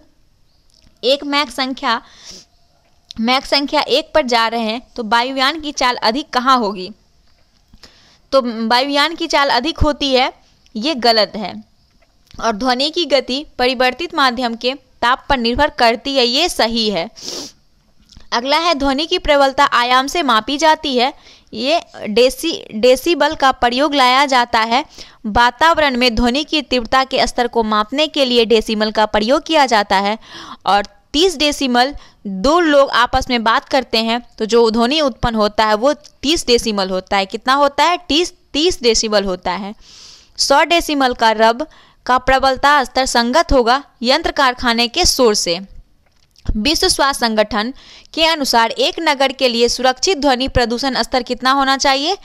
एक मैक संख्या मैक संख्या एक पर जा रहे हैं तो वायुयान की चाल अधिक कहाँ होगी तो वायुयान की चाल अधिक होती है ये गलत है और ध्वनि की गति परिवर्तित माध्यम के ताप पर निर्भर करती है ये सही है अगला है ध्वनि की प्रबलता आयाम से मापी जाती है ये डेसी डेसीबल का प्रयोग लाया जाता है वातावरण में ध्वनि की तीव्रता के स्तर को मापने के लिए डेसीमल का प्रयोग किया जाता है और तीस डेसीमल दो लोग आपस में बात करते हैं तो जो ध्वनि उत्पन्न होता है वो तीस डेसीमल होता है कितना होता है तीस तीस डेसीमल होता है सौ डेसीमल का रब का प्रबलता स्तर संगत होगा यंत्र कारखाने के शोर से विश्व स्वास्थ्य संगठन के अनुसार एक नगर के लिए सुरक्षित ध्वनि प्रदूषण स्तर कितना होना चाहिए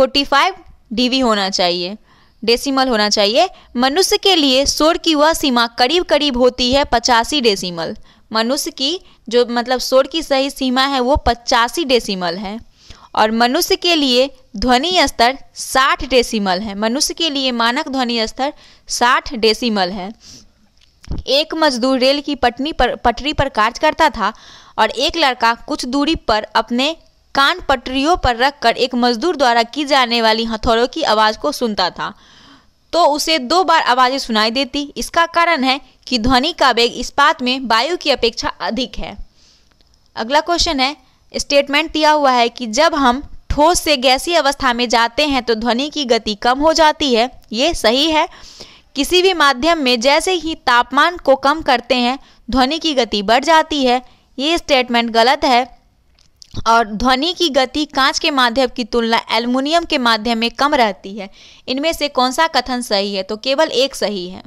45 डीवी होना चाहिए डेसिमल होना चाहिए मनुष्य के लिए शोर की वह सीमा करीब करीब होती है पचासी डेसिमल मनुष्य की जो मतलब शोर की सही सीमा है वो पचासी डेसिमल है और मनुष्य के लिए ध्वनि स्तर 60 डेसिमल है मनुष्य के लिए मानक ध्वनि स्तर 60 डेसिमल है एक मजदूर रेल की पटनी पर पटरी पर कार्य करता था और एक लड़का कुछ दूरी पर अपने कान पटरियों पर रखकर एक मजदूर द्वारा की जाने वाली हथौड़ों की आवाज़ को सुनता था तो उसे दो बार आवाज़ें सुनाई देती इसका कारण है कि ध्वनि का वेग इस्पात में वायु की अपेक्षा अधिक है अगला क्वेश्चन है स्टेटमेंट दिया हुआ है कि जब हम ठोस से गैसीय अवस्था में जाते हैं तो ध्वनि की गति कम हो जाती है ये सही है किसी भी माध्यम में जैसे ही तापमान को कम करते हैं ध्वनि की गति बढ़ जाती है ये स्टेटमेंट गलत है और ध्वनि की गति कांच के माध्यम की तुलना एल्युमिनियम के माध्यम में कम रहती है इनमें से कौन सा कथन सही है तो केवल एक सही है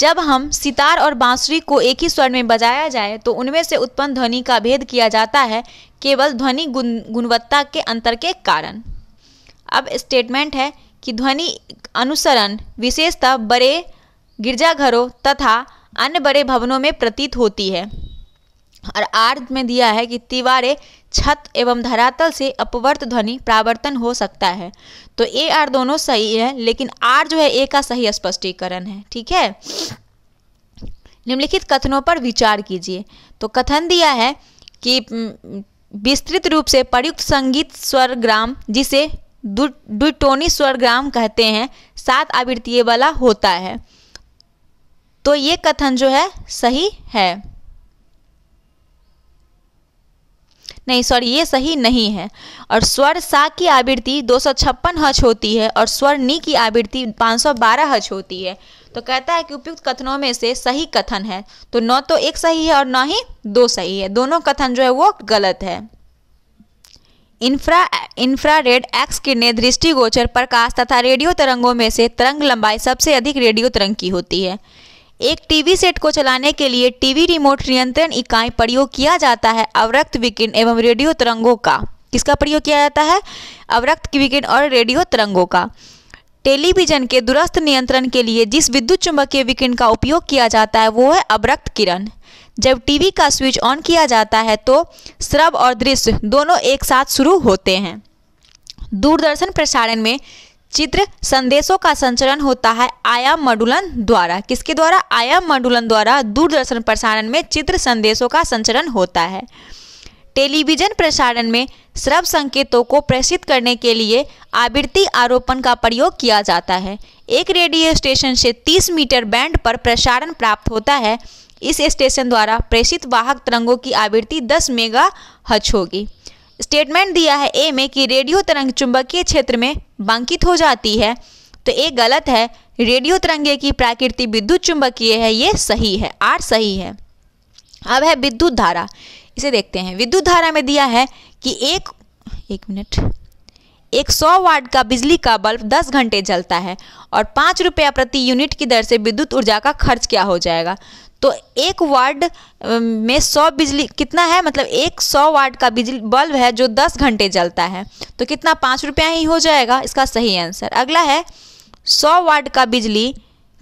जब हम सितार और बांसुरी को एक ही स्वर में बजाया जाए तो उनमें से उत्पन्न ध्वनि का भेद किया जाता है केवल ध्वनि गुण गुणवत्ता के अंतर के कारण अब स्टेटमेंट है कि ध्वनि अनुसरण विशेषतः बड़े गिरजाघरों तथा अन्य बड़े भवनों में प्रतीत होती है और आर्ध में दिया है कि तिवारे छत एवं धरातल से अपवर्त ध्वनि प्रावर्तन हो सकता है तो ए आर दोनों सही है लेकिन आर जो है ए का सही स्पष्टीकरण है ठीक है निम्नलिखित कथनों पर विचार कीजिए तो कथन दिया है कि हम्म, विस्तृत रूप से प्रयुक्त संगीत स्वरग्राम जिसे डुटोनी स्वरग्राम कहते हैं सात आवृत्ति वाला होता है तो ये कथन जो है सही है नहीं सॉरी ये सही नहीं है और स्वर सा की आवृत्ति दो हच होती है और स्वर नी की आवृत्ति 512 हच होती है तो कहता है कि उपयुक्त कथनों में से सही कथन है तो न तो एक सही है और न ही दो सही है दोनों कथन जो है वो गलत है इन्फ्रा इंफ्रारेड एक्स किरणें दृष्टिगोचर प्रकाश तथा रेडियो तरंगों में से तरंग लंबाई सबसे अधिक रेडियो तरंग की होती है एक टीवी सेट को चलाने के लिए टीवी रिमोट नियंत्रण इकाई प्रयोग किया जाता है अवरक्त विकिरण एवं रेडियो तरंगों का किसका प्रयोग किया जाता है अवरक्त विकिरण और रेडियो तरंगों का टेलीविजन के दूरस्थ नियंत्रण के लिए जिस विद्युत चुंबकीय विकिरण का उपयोग किया जाता है वो है अवरक्त किरण जब टीवी का स्विच ऑन किया जाता है तो श्रव और दृश्य दोनों एक साथ शुरू होते हैं दूरदर्शन प्रसारण में चित्र संदेशों का संचरण होता है आयाम मंडुलन द्वारा किसके द्वारा आयाम मंडुलन द्वारा दूरदर्शन प्रसारण में चित्र संदेशों का संचरण होता है टेलीविजन प्रसारण में श्रव संकेतों को प्रेषित करने के लिए आवृत्ति आरोपण का प्रयोग किया जाता है एक रेडियो स्टेशन से 30 मीटर बैंड पर प्रसारण प्राप्त होता है इस स्टेशन द्वारा प्रेषित वाहक तरंगों की आवृत्ति 10 मेगा हच होगी स्टेटमेंट दिया है ए में कि रेडियो तरंग चुंबकीय क्षेत्र में बांकित हो जाती है तो ए गलत है रेडियो तरंगे की प्राकृति विद्युत चुंबकीय है ये सही है आर सही है अब है विद्युत धारा इसे देखते हैं विद्युत धारा में दिया है कि एक एक मिनट एक सौ वाट का बिजली का बल्ब दस घंटे जलता है और पाँच रुपया प्रति यूनिट की दर से विद्युत ऊर्जा का खर्च क्या हो जाएगा तो एक वार्ड में सौ बिजली कितना है मतलब एक सौ वार्ड का बिजली बल्ब है जो दस घंटे जलता है तो कितना पाँच रुपया ही हो जाएगा इसका सही आंसर अगला है सौ वार्ड का बिजली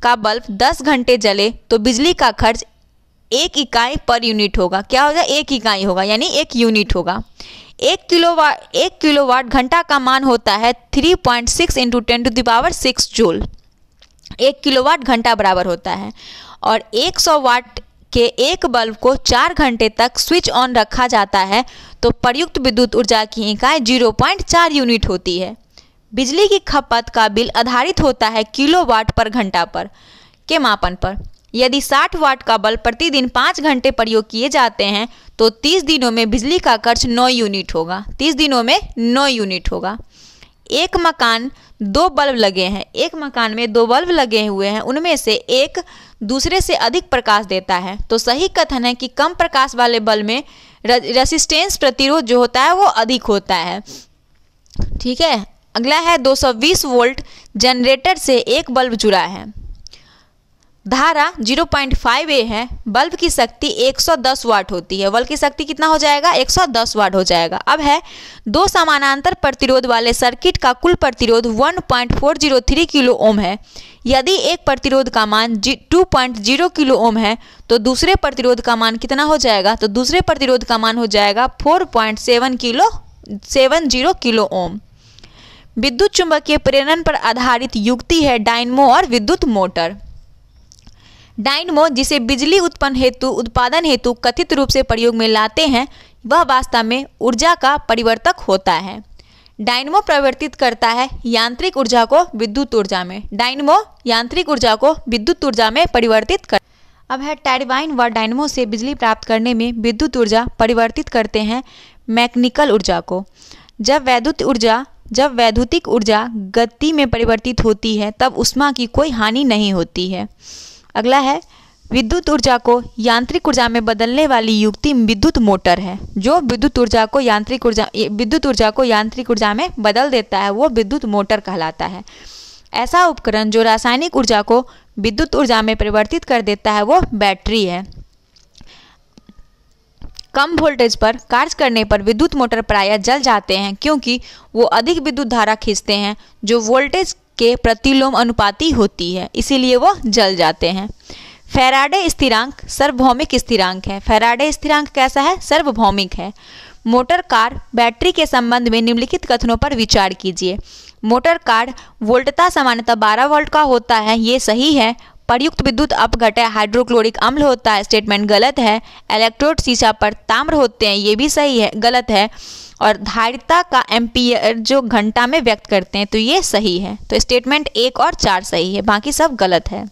का बल्ब दस घंटे जले तो बिजली का खर्च एक इकाई पर यूनिट होगा क्या होगा एक इकाई होगा यानी एक यूनिट होगा एक वाट एक किलो वाट घंटा का मान होता है three point six into ten to the power six joule एक किलो वाट घंटा बराबर होता है और 100 वाट के एक बल्ब को चार घंटे तक स्विच ऑन रखा जाता है तो प्रयुक्त विद्युत ऊर्जा की इकाई 0.4 यूनिट होती है बिजली की खपत का बिल आधारित होता है किलोवाट पर घंटा पर के मापन पर यदि 60 वाट का बल्ब प्रतिदिन पाँच घंटे प्रयोग किए जाते हैं तो 30 दिनों में बिजली का खर्च 9 यूनिट होगा 30 दिनों में 9 यूनिट होगा एक मकान दो बल्ब लगे हैं एक मकान में दो बल्ब लगे हुए हैं उनमें से एक दूसरे से अधिक प्रकाश देता है तो सही कथन है कि कम प्रकाश वाले बल्ब में रेसिस्टेंस प्रतिरोध जो होता है वो अधिक होता है ठीक है अगला है 220 वोल्ट जनरेटर से एक बल्ब जुड़ा है धारा 0.5 ए है बल्ब की शक्ति 110 वाट होती है बल्ब की शक्ति कितना हो जाएगा 110 वाट हो जाएगा अब है दो समानांतर प्रतिरोध वाले सर्किट का कुल प्रतिरोध 1.403 किलो ओम है यदि एक प्रतिरोध का मान 2.0 किलो ओम है तो दूसरे प्रतिरोध का मान कितना हो जाएगा तो दूसरे प्रतिरोध का मान हो जाएगा four kilo seven zero kilo ohm विद्युत चुंबकीय प्रेरण पर आधारित युक्ति है डायनमो और विद्युत मोटर डाइनमो जिसे बिजली उत्पन्न हेतु उत्पादन हेतु कथित रूप से प्रयोग में लाते हैं वह वास्तव में ऊर्जा का परिवर्तक होता है डायनमो परिवर्तित करता है यांत्रिक ऊर्जा को विद्युत ऊर्जा में डायनमो यांत्रिक ऊर्जा को विद्युत ऊर्जा में परिवर्तित कर अब है टर्बाइन व डायनमो से बिजली प्राप्त करने में विद्युत ऊर्जा परिवर्तित करते हैं मैकेनिकल ऊर्जा को जब वैद्युत ऊर्जा जब वैद्युतिक ऊर्जा गति में परिवर्तित होती है तब उष्मा की कोई हानि नहीं होती है अगला है विद्युत ऊर्जा को यांत्रिक ऊर्जा में बदलने वाली युक्ति विद्युत मोटर है जो विद्युत ऊर्जा को यांत्रिक ऊर्जा विद्युत ऊर्जा को यांत्रिक ऊर्जा में बदल देता है वो विद्युत मोटर कहलाता है ऐसा उपकरण जो रासायनिक ऊर्जा को विद्युत ऊर्जा में परिवर्तित कर देता है वो बैटरी है कम वोल्टेज पर कार्य करने पर विद्युत मोटर प्रायः जल जाते हैं क्योंकि वो अधिक विद्युत धारा खींचते हैं जो वोल्टेज के प्रतिलोम अनुपाती होती है इसीलिए वह जल जाते हैं फेराडे स्थिरांक सार्वभौमिक स्थिरांक है फेराडे स्थिरांक कैसा है सार्वभौमिक है मोटर कार बैटरी के संबंध में निम्नलिखित कथनों पर विचार कीजिए मोटर कार वोल्टता सामान्यतः 12 वोल्ट का होता है ये सही है प्रयुक्त विद्युत अपघटक हाइड्रोक्लोरिक अम्ल होता है स्टेटमेंट गलत है इलेक्ट्रोड शीशा पर ताम्र होते हैं ये भी सही है गलत है और धारिता का एम्पियर जो घंटा में व्यक्त करते हैं तो ये सही है तो स्टेटमेंट एक और चार सही है बाकी सब गलत है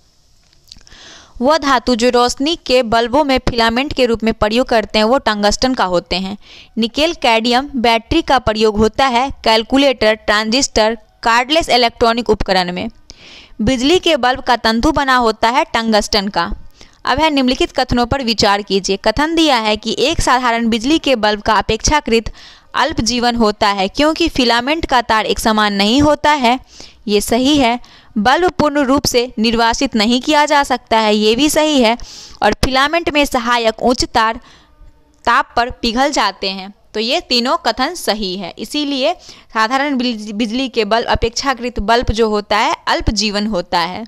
वह धातु जो रोशनी के बल्बों में फिलामेंट के रूप में प्रयोग करते हैं वो टंगस्टन का होते हैं निकेल कैडियम बैटरी का प्रयोग होता है कैलकुलेटर ट्रांजिस्टर कार्डलेस इलेक्ट्रॉनिक उपकरण में बिजली के बल्ब का तंतु बना होता है टंगस्टन का अब है निम्नलिखित कथनों पर विचार कीजिए कथन दिया है कि एक साधारण बिजली के बल्ब का अपेक्षाकृत अल्प जीवन होता है क्योंकि फिलामेंट का तार एक समान नहीं होता है ये सही है बल्ब पूर्ण रूप से निर्वासित नहीं किया जा सकता है ये भी सही है और फिलामेंट में सहायक उच्च तार ताप पर पिघल जाते हैं तो ये तीनों कथन सही है इसीलिए साधारण बिजली के बल्ब अपेक्षाकृत बल्ब जो होता है अल्प जीवन होता है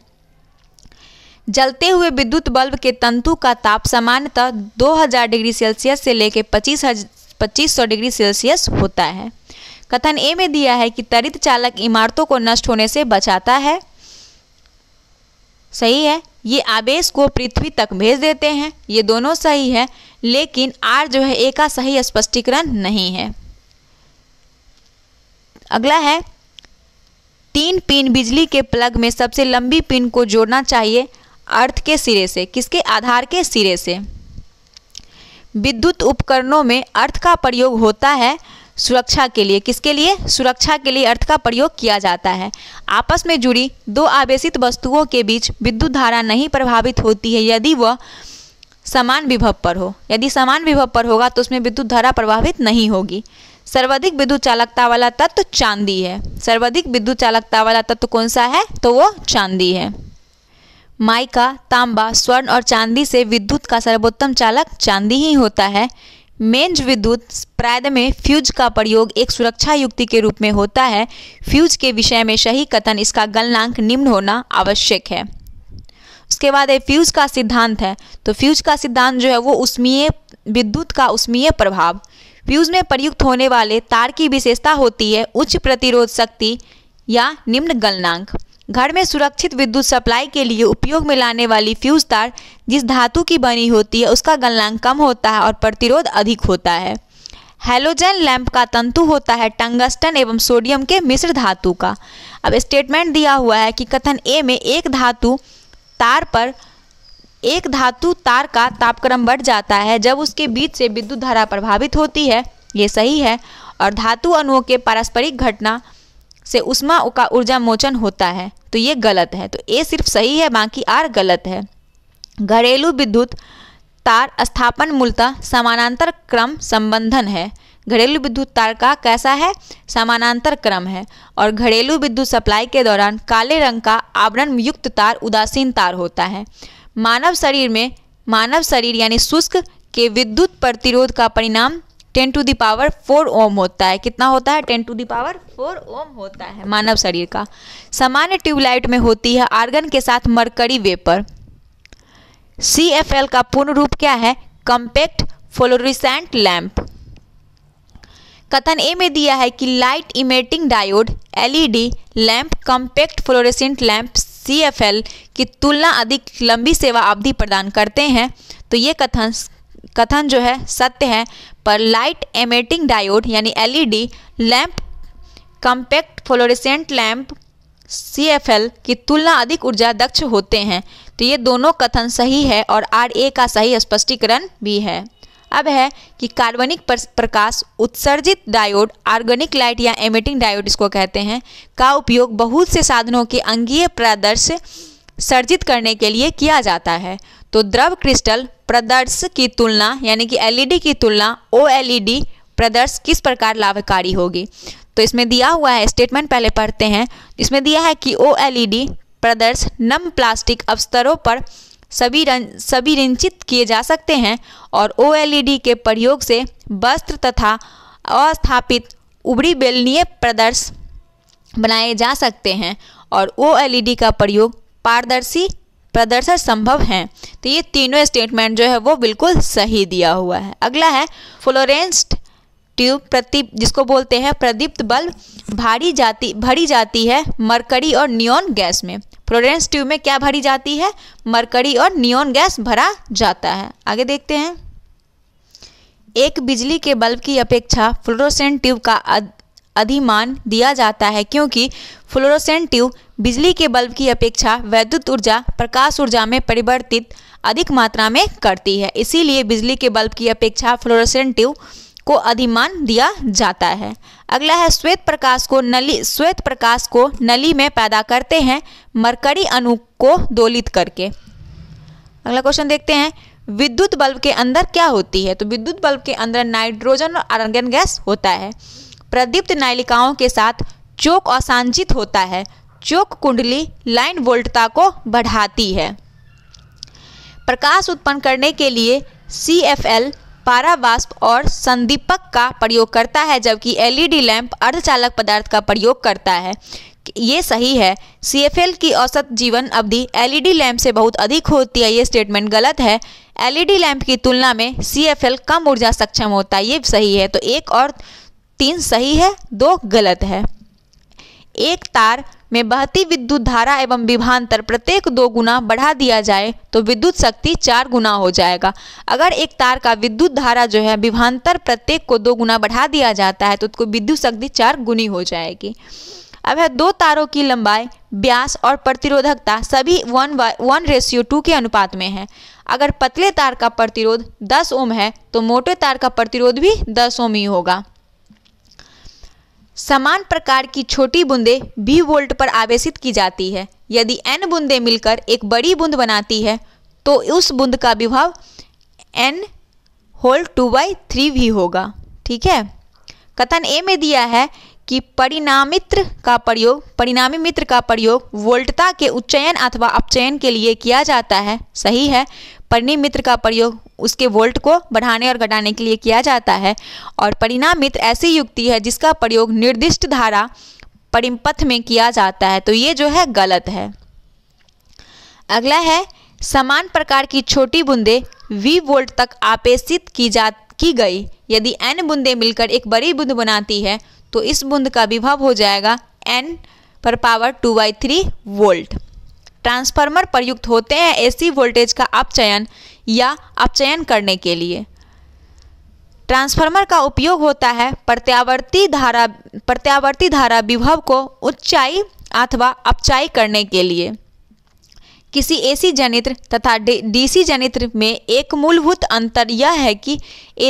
जलते हुए विद्युत बल्ब के तंतु का ताप सामान्यतः 2000 डिग्री सेल्सियस से लेकर पच्चीस पच्चीस सौ डिग्री सेल्सियस होता है कथन ए में दिया है कि तरित चालक इमारतों को नष्ट होने से बचाता है सही है ये आवेश को पृथ्वी तक भेज देते हैं ये दोनों सही है लेकिन आर जो है ए का सही स्पष्टीकरण नहीं है अगला है तीन पिन बिजली के प्लग में सबसे लंबी पिन को जोड़ना चाहिए अर्थ के सिरे से किसके आधार के सिरे से विद्युत उपकरणों में अर्थ का प्रयोग होता है सुरक्षा के लिए किसके लिए सुरक्षा के लिए अर्थ का प्रयोग किया जाता है आपस में जुड़ी दो आवेशित वस्तुओं के बीच विद्युत धारा नहीं प्रभावित होती है यदि वह समान विभव पर हो यदि समान विभव पर होगा तो उसमें विद्युत धारा प्रभावित नहीं होगी सर्वाधिक विद्युत चालकता वाला तत्व चांदी है सर्वाधिक विद्युत चालकता वाला तत्व कौन सा है तो वो चांदी है माइका तांबा स्वर्ण और चांदी से विद्युत का सर्वोत्तम चालक चांदी ही होता है मेंज विद्युत प्रायद में फ्यूज का प्रयोग एक सुरक्षा युक्ति के रूप में होता है फ्यूज के विषय में सही कथन इसका गलनांक निम्न होना आवश्यक है उसके बाद है फ्यूज का सिद्धांत है तो फ्यूज का सिद्धांत जो है वो उष्मीय विद्युत का उष्मीय प्रभाव फ्यूज में प्रयुक्त होने वाले तार की विशेषता होती है उच्च प्रतिरोध शक्ति या निम्न गलनांक घर में सुरक्षित विद्युत सप्लाई के लिए उपयोग में लाने वाली फ्यूज तार जिस धातु की बनी होती है उसका गलनांक कम होता है और प्रतिरोध अधिक होता है हेलोजन लैंप का तंतु होता है टंगस्टन एवं सोडियम के मिश्र धातु का अब स्टेटमेंट दिया हुआ है कि कथन ए में एक धातु तार पर एक धातु तार का तापक्रम बढ़ जाता है जब उसके बीच से विद्युत धारा प्रभावित होती है ये सही है और धातु अणुओं के पारस्परिक घटना से उष्मा का ऊर्जा मोचन होता है तो ये गलत है तो ए सिर्फ सही है बाकी आर गलत है घरेलू विद्युत तार स्थापन मूलतः समानांतर क्रम संबंधन है घरेलू विद्युत तार का कैसा है समानांतर क्रम है और घरेलू विद्युत सप्लाई के दौरान काले रंग का आवरण युक्त तार उदासीन तार होता है मानव शरीर में मानव शरीर यानी शुष्क के विद्युत प्रतिरोध का परिणाम ten to power four ohm होता है कितना होता है ten to power four ohm होता है मानव शरीर का सामान्य ट्यूबलाइट में होती है आर्गन के साथ mercury vapour C F L का पूर्ण रूप क्या है कम्पैक्ट फ्लोरिसेंट लैम्प कथन ए में दिया है कि light emitting diode LED lamp compact fluorescent lamp C की तुलना अधिक लंबी सेवा अवधि प्रदान करते हैं तो ये कथन कथन जो है सत्य है पर लाइट एमेटिंग डायोड यानी LED lamp compact fluorescent lamp C F L की तुलना अधिक ऊर्जा दक्ष होते हैं तो ये दोनों कथन सही है और आर ए का सही स्पष्टीकरण भी है अब है कि कार्बनिक प्रकाश उत्सर्जित डायोड ऑर्गेनिक लाइट या एमिटिंग डायोड इसको कहते हैं का उपयोग बहुत से साधनों के अंगीय प्रदर्श सर्जित करने के लिए किया जाता है तो द्रव क्रिस्टल प्रदर्श की तुलना यानी कि एलईडी e की तुलना ओ एलईडी e प्रदर्श किस प्रकार लाभकारी होगी तो इसमें दिया हुआ है स्टेटमेंट पहले पढ़ते हैं इसमें दिया है कि ओ एलईडी e प्रदर्श नम प्लास्टिक अवस्तरों पर सभी रन सभी रिंचित किए जा सकते हैं और ओ के प्रयोग से वस्त्र तथा अस्थापित उभरी बेलनीय प्रदर्श बनाए जा सकते हैं और ओ का प्रयोग पारदर्शी प्रदर्शन संभव है तो ये तीनों स्टेटमेंट जो है वो बिल्कुल सही दिया हुआ है अगला है फ्लोरेंस्ड ट्यूब प्रति जिसको बोलते हैं प्रदीप्त बल्ब भारी जाती भरी जाती है मरकरी और नियोन गैस में फ्लोरेंस ट्यूब में क्या भरी जाती है मरकरी और नियोन गैस भरा जाता है आगे देखते हैं एक बिजली के बल्ब की अपेक्षा फ्लोरोसेंट ट्यूब का अधिमान दिया जाता है क्योंकि फ्लोरोसेंट ट्यूब बिजली के बल्ब की अपेक्षा वैद्युत ऊर्जा प्रकाश ऊर्जा में परिवर्तित अधिक मात्रा में करती है इसीलिए बिजली के बल्ब की अपेक्षा फ्लोरोसेंट ट्यूब को अधिमान दिया जाता है अगला है श्वेत प्रकाश को नली श्वेत प्रकाश को नली में पैदा करते हैं मरकरी अणु को दोलित करके अगला क्वेश्चन देखते हैं विद्युत बल्ब के अंदर क्या होती है तो विद्युत बल्ब के अंदर नाइट्रोजन और आर्गन गैस होता है प्रदीप्त नालिकाओं के साथ चोक असांजित होता है चोक कुंडली लाइन वोल्टता को बढ़ाती है प्रकाश उत्पन्न करने के लिए सी एफ एल पारावाष्प और संदीपक का प्रयोग करता है जबकि एलईडी e लैंप अर्धचालक पदार्थ का प्रयोग करता है ये सही है सी एफ एल की औसत जीवन अवधि एलईडी e लैंप से बहुत अधिक होती है ये स्टेटमेंट गलत है एलईडी e लैंप की तुलना में सी एफ एल कम ऊर्जा सक्षम होता है ये सही है तो एक और तीन सही है दो गलत है एक तार में बहती विद्युत धारा एवं विभांतर प्रत्येक दो गुना बढ़ा दिया जाए तो विद्युत शक्ति चार गुना हो जाएगा अगर एक तार का विद्युत धारा जो है विभांतर प्रत्येक को दो गुना बढ़ा दिया जाता है तो उसको विद्युत शक्ति चार गुनी हो जाएगी अब है दो तारों की लंबाई व्यास और प्रतिरोधकता सभी वन वन रेशियो टू के अनुपात में है अगर पतले तार का प्रतिरोध दस ओम है तो मोटे तार का प्रतिरोध भी दस ओम ही होगा समान प्रकार की छोटी बूंदें बी वोल्ट पर आवेशित की जाती है यदि एन बूंदें मिलकर एक बड़ी बूंद बनाती है तो उस बूंद का विभाव N whole two by three भी होगा ठीक है कथन ए में दिया है कि परिणामित्र का प्रयोग परिणामी मित्र का प्रयोग वोल्टता के उच्चयन अथवा अपचयन के लिए किया जाता है सही है परिणी मित्र का प्रयोग उसके वोल्ट को बढ़ाने और घटाने के लिए किया जाता है और परिणाम मित्र ऐसी युक्ति है जिसका प्रयोग निर्दिष्ट धारा परिपथ में किया जाता है तो ये जो है गलत है अगला है समान प्रकार की छोटी बूंदे वी वोल्ट तक आपेषित की जा की गई यदि एन बूंदे मिलकर एक बड़ी बूंद बनाती है तो इस बूंद का विभव हो जाएगा एन पर power two by three volt transformer प्रयुक्त होते हैं एसी वोल्टेज का अपचयन या अपचयन करने के लिए ट्रांसफार्मर का उपयोग होता है प्रत्यावर्ती धारा प्रत्यावर्ती धारा विभव को उच्चाई अथवा अपचाई करने के लिए किसी एसी जनित्र तथा डीसी जनित्र में एक मूलभूत अंतर यह है कि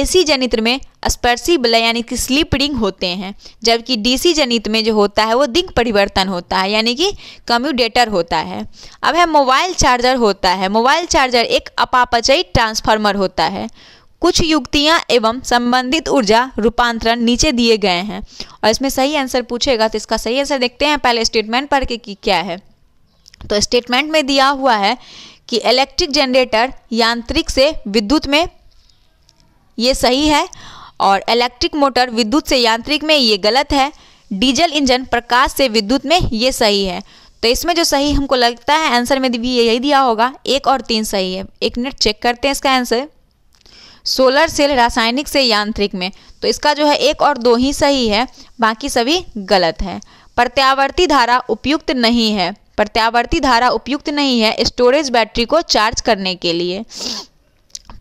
एसी जनित्र में स्पर्शी यानी कि स्लिप रिंग होते हैं जबकि डीसी जनित में जो होता है वो दिंग परिवर्तन होता है यानी कि कम्यूडेटर होता है अब है मोबाइल चार्जर होता है मोबाइल चार्जर एक अपापचयी ट्रांसफार्मर होता है कुछ युक्तियां एवं संबंधित ऊर्जा रूपांतरण नीचे दिए गए हैं और इसमें सही आंसर पूछेगा तो इसका सही आंसर देखते हैं पहले स्टेटमेंट पढ़ के कि क्या है तो स्टेटमेंट में दिया हुआ है कि इलेक्ट्रिक जनरेटर यांत्रिक से विद्युत में ये सही है और इलेक्ट्रिक मोटर विद्युत से यांत्रिक में ये गलत है डीजल इंजन प्रकाश से विद्युत में ये सही है तो इसमें जो सही हमको लगता है आंसर में भी यही दिया होगा एक और तीन सही है एक मिनट चेक करते हैं इसका आंसर सोलर सेल रासायनिक से यांत्रिक में तो इसका जो है एक और दो ही सही है बाकी सभी गलत है प्रत्यावर्ती धारा उपयुक्त नहीं है प्रत्यावर्ती धारा उपयुक्त नहीं है स्टोरेज बैटरी को चार्ज करने के लिए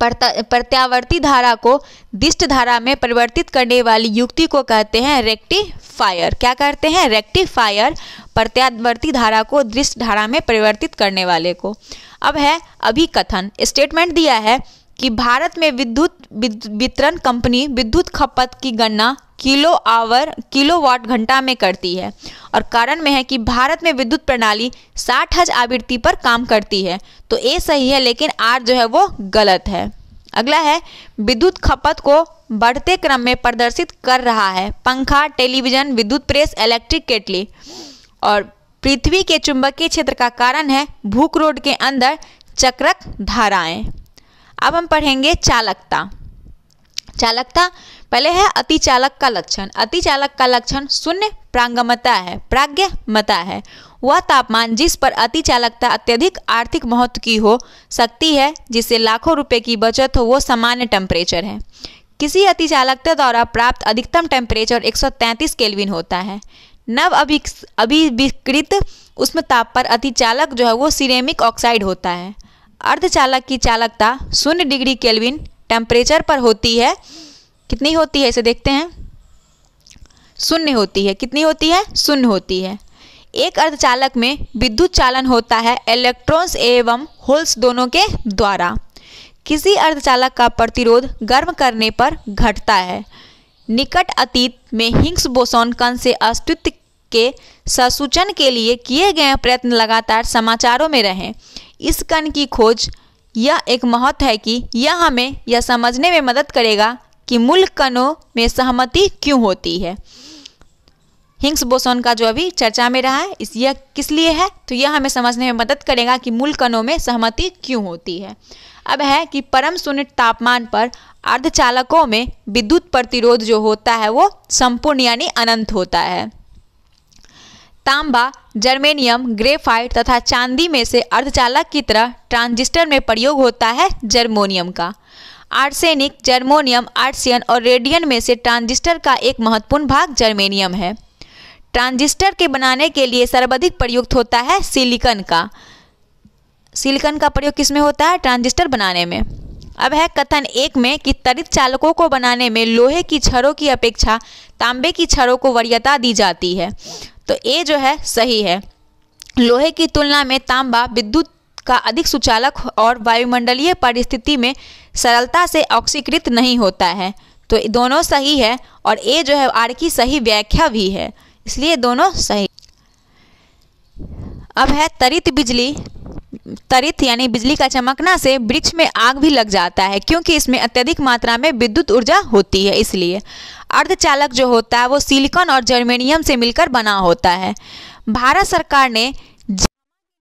प्रत्यावर्ती धारा को दिष्ट धारा में परिवर्तित करने वाली युक्ति को कहते हैं रेक्टिफायर क्या कहते हैं रेक्टिफायर प्रत्यावर्ती धारा को दृष्ट धारा में परिवर्तित करने वाले को अब है अभी कथन स्टेटमेंट दिया है कि भारत में विद्युत वितरण कंपनी विद्युत खपत की गणना किलो आवर किलो वाट घंटा में करती है और कारण में है कि भारत में विद्युत प्रणाली साठ हज आवृत्ति पर काम करती है तो ए सही है लेकिन आर जो है वो गलत है अगला है विद्युत खपत को बढ़ते क्रम में प्रदर्शित कर रहा है पंखा टेलीविजन विद्युत प्रेस इलेक्ट्रिक केटली और पृथ्वी के चुंबकीय क्षेत्र का कारण है भूख रोड के अंदर चक्रक धाराएं अब हम पढ़ेंगे चालकता चालकता पहले है अति चालक का लक्षण अति चालक का लक्षण शून्य प्रांगमता है प्राज्ञमता है वह तापमान जिस पर अति चालकता अत्यधिक आर्थिक महत्व की हो सकती है जिससे लाखों रुपए की बचत हो वो सामान्य टेम्परेचर है किसी अति चालकता द्वारा प्राप्त अधिकतम टेम्परेचर 133 केल्विन होता है नव अभि अभिविकृत उष्ण ताप पर अति चालक जो है वो सिरेमिक ऑक्साइड होता है अर्धचालक की चालकता शून्य डिग्री केल्विन टेम्परेचर पर होती है कितनी होती है इसे देखते हैं शून्य होती है कितनी होती है शून्य होती है एक अर्धचालक में विद्युत चालन होता है इलेक्ट्रॉन्स एवं होल्स दोनों के द्वारा किसी अर्धचालक का प्रतिरोध गर्म करने पर घटता है निकट अतीत में हिंग्स बोसोन कण से अस्तित्व के ससूचन के लिए किए गए प्रयत्न लगातार समाचारों में रहे इस कण की खोज यह एक महत्व है कि यह हमें यह समझने में मदद करेगा कि मूल कणों में सहमति क्यों होती है हिंग्स बोसोन का जो अभी चर्चा में रहा है इस यह किस लिए है तो यह हमें समझने में मदद करेगा कि मूल कणों में सहमति क्यों होती है अब है कि परम शून्य तापमान पर अर्धचालकों में विद्युत प्रतिरोध जो होता है वो संपूर्ण यानी अनंत होता है तांबा जर्मेनियम ग्रेफाइट तथा चांदी में से अर्धचालक की तरह ट्रांजिस्टर में प्रयोग होता है जर्मोनियम का आर्सेनिक जर्मोनियम आर्सियन और रेडियन में से ट्रांजिस्टर का एक महत्वपूर्ण भाग जर्मेनियम है ट्रांजिस्टर के बनाने के लिए सर्वाधिक प्रयुक्त होता है सिलिकन का सिलिकन का प्रयोग किस में होता है ट्रांजिस्टर बनाने में अब है कथन एक में कि तरित चालकों को बनाने में लोहे की छड़ों की अपेक्षा तांबे की छड़ों को वरीयता दी जाती है तो ये जो है सही है लोहे की तुलना में तांबा विद्युत का अधिक सुचालक और वायुमंडलीय परिस्थिति में सरलता से ऑक्सीकृत नहीं होता है तो दोनों सही है और ये जो है आर की सही व्याख्या भी है इसलिए दोनों सही अब है तरित बिजली तरित यानी बिजली का चमकना से वृक्ष में आग भी लग जाता है क्योंकि इसमें अत्यधिक मात्रा में विद्युत ऊर्जा होती है इसलिए अर्धचालक जो होता है वो सिलिकॉन और जर्मेनियम से मिलकर बना होता है भारत सरकार ने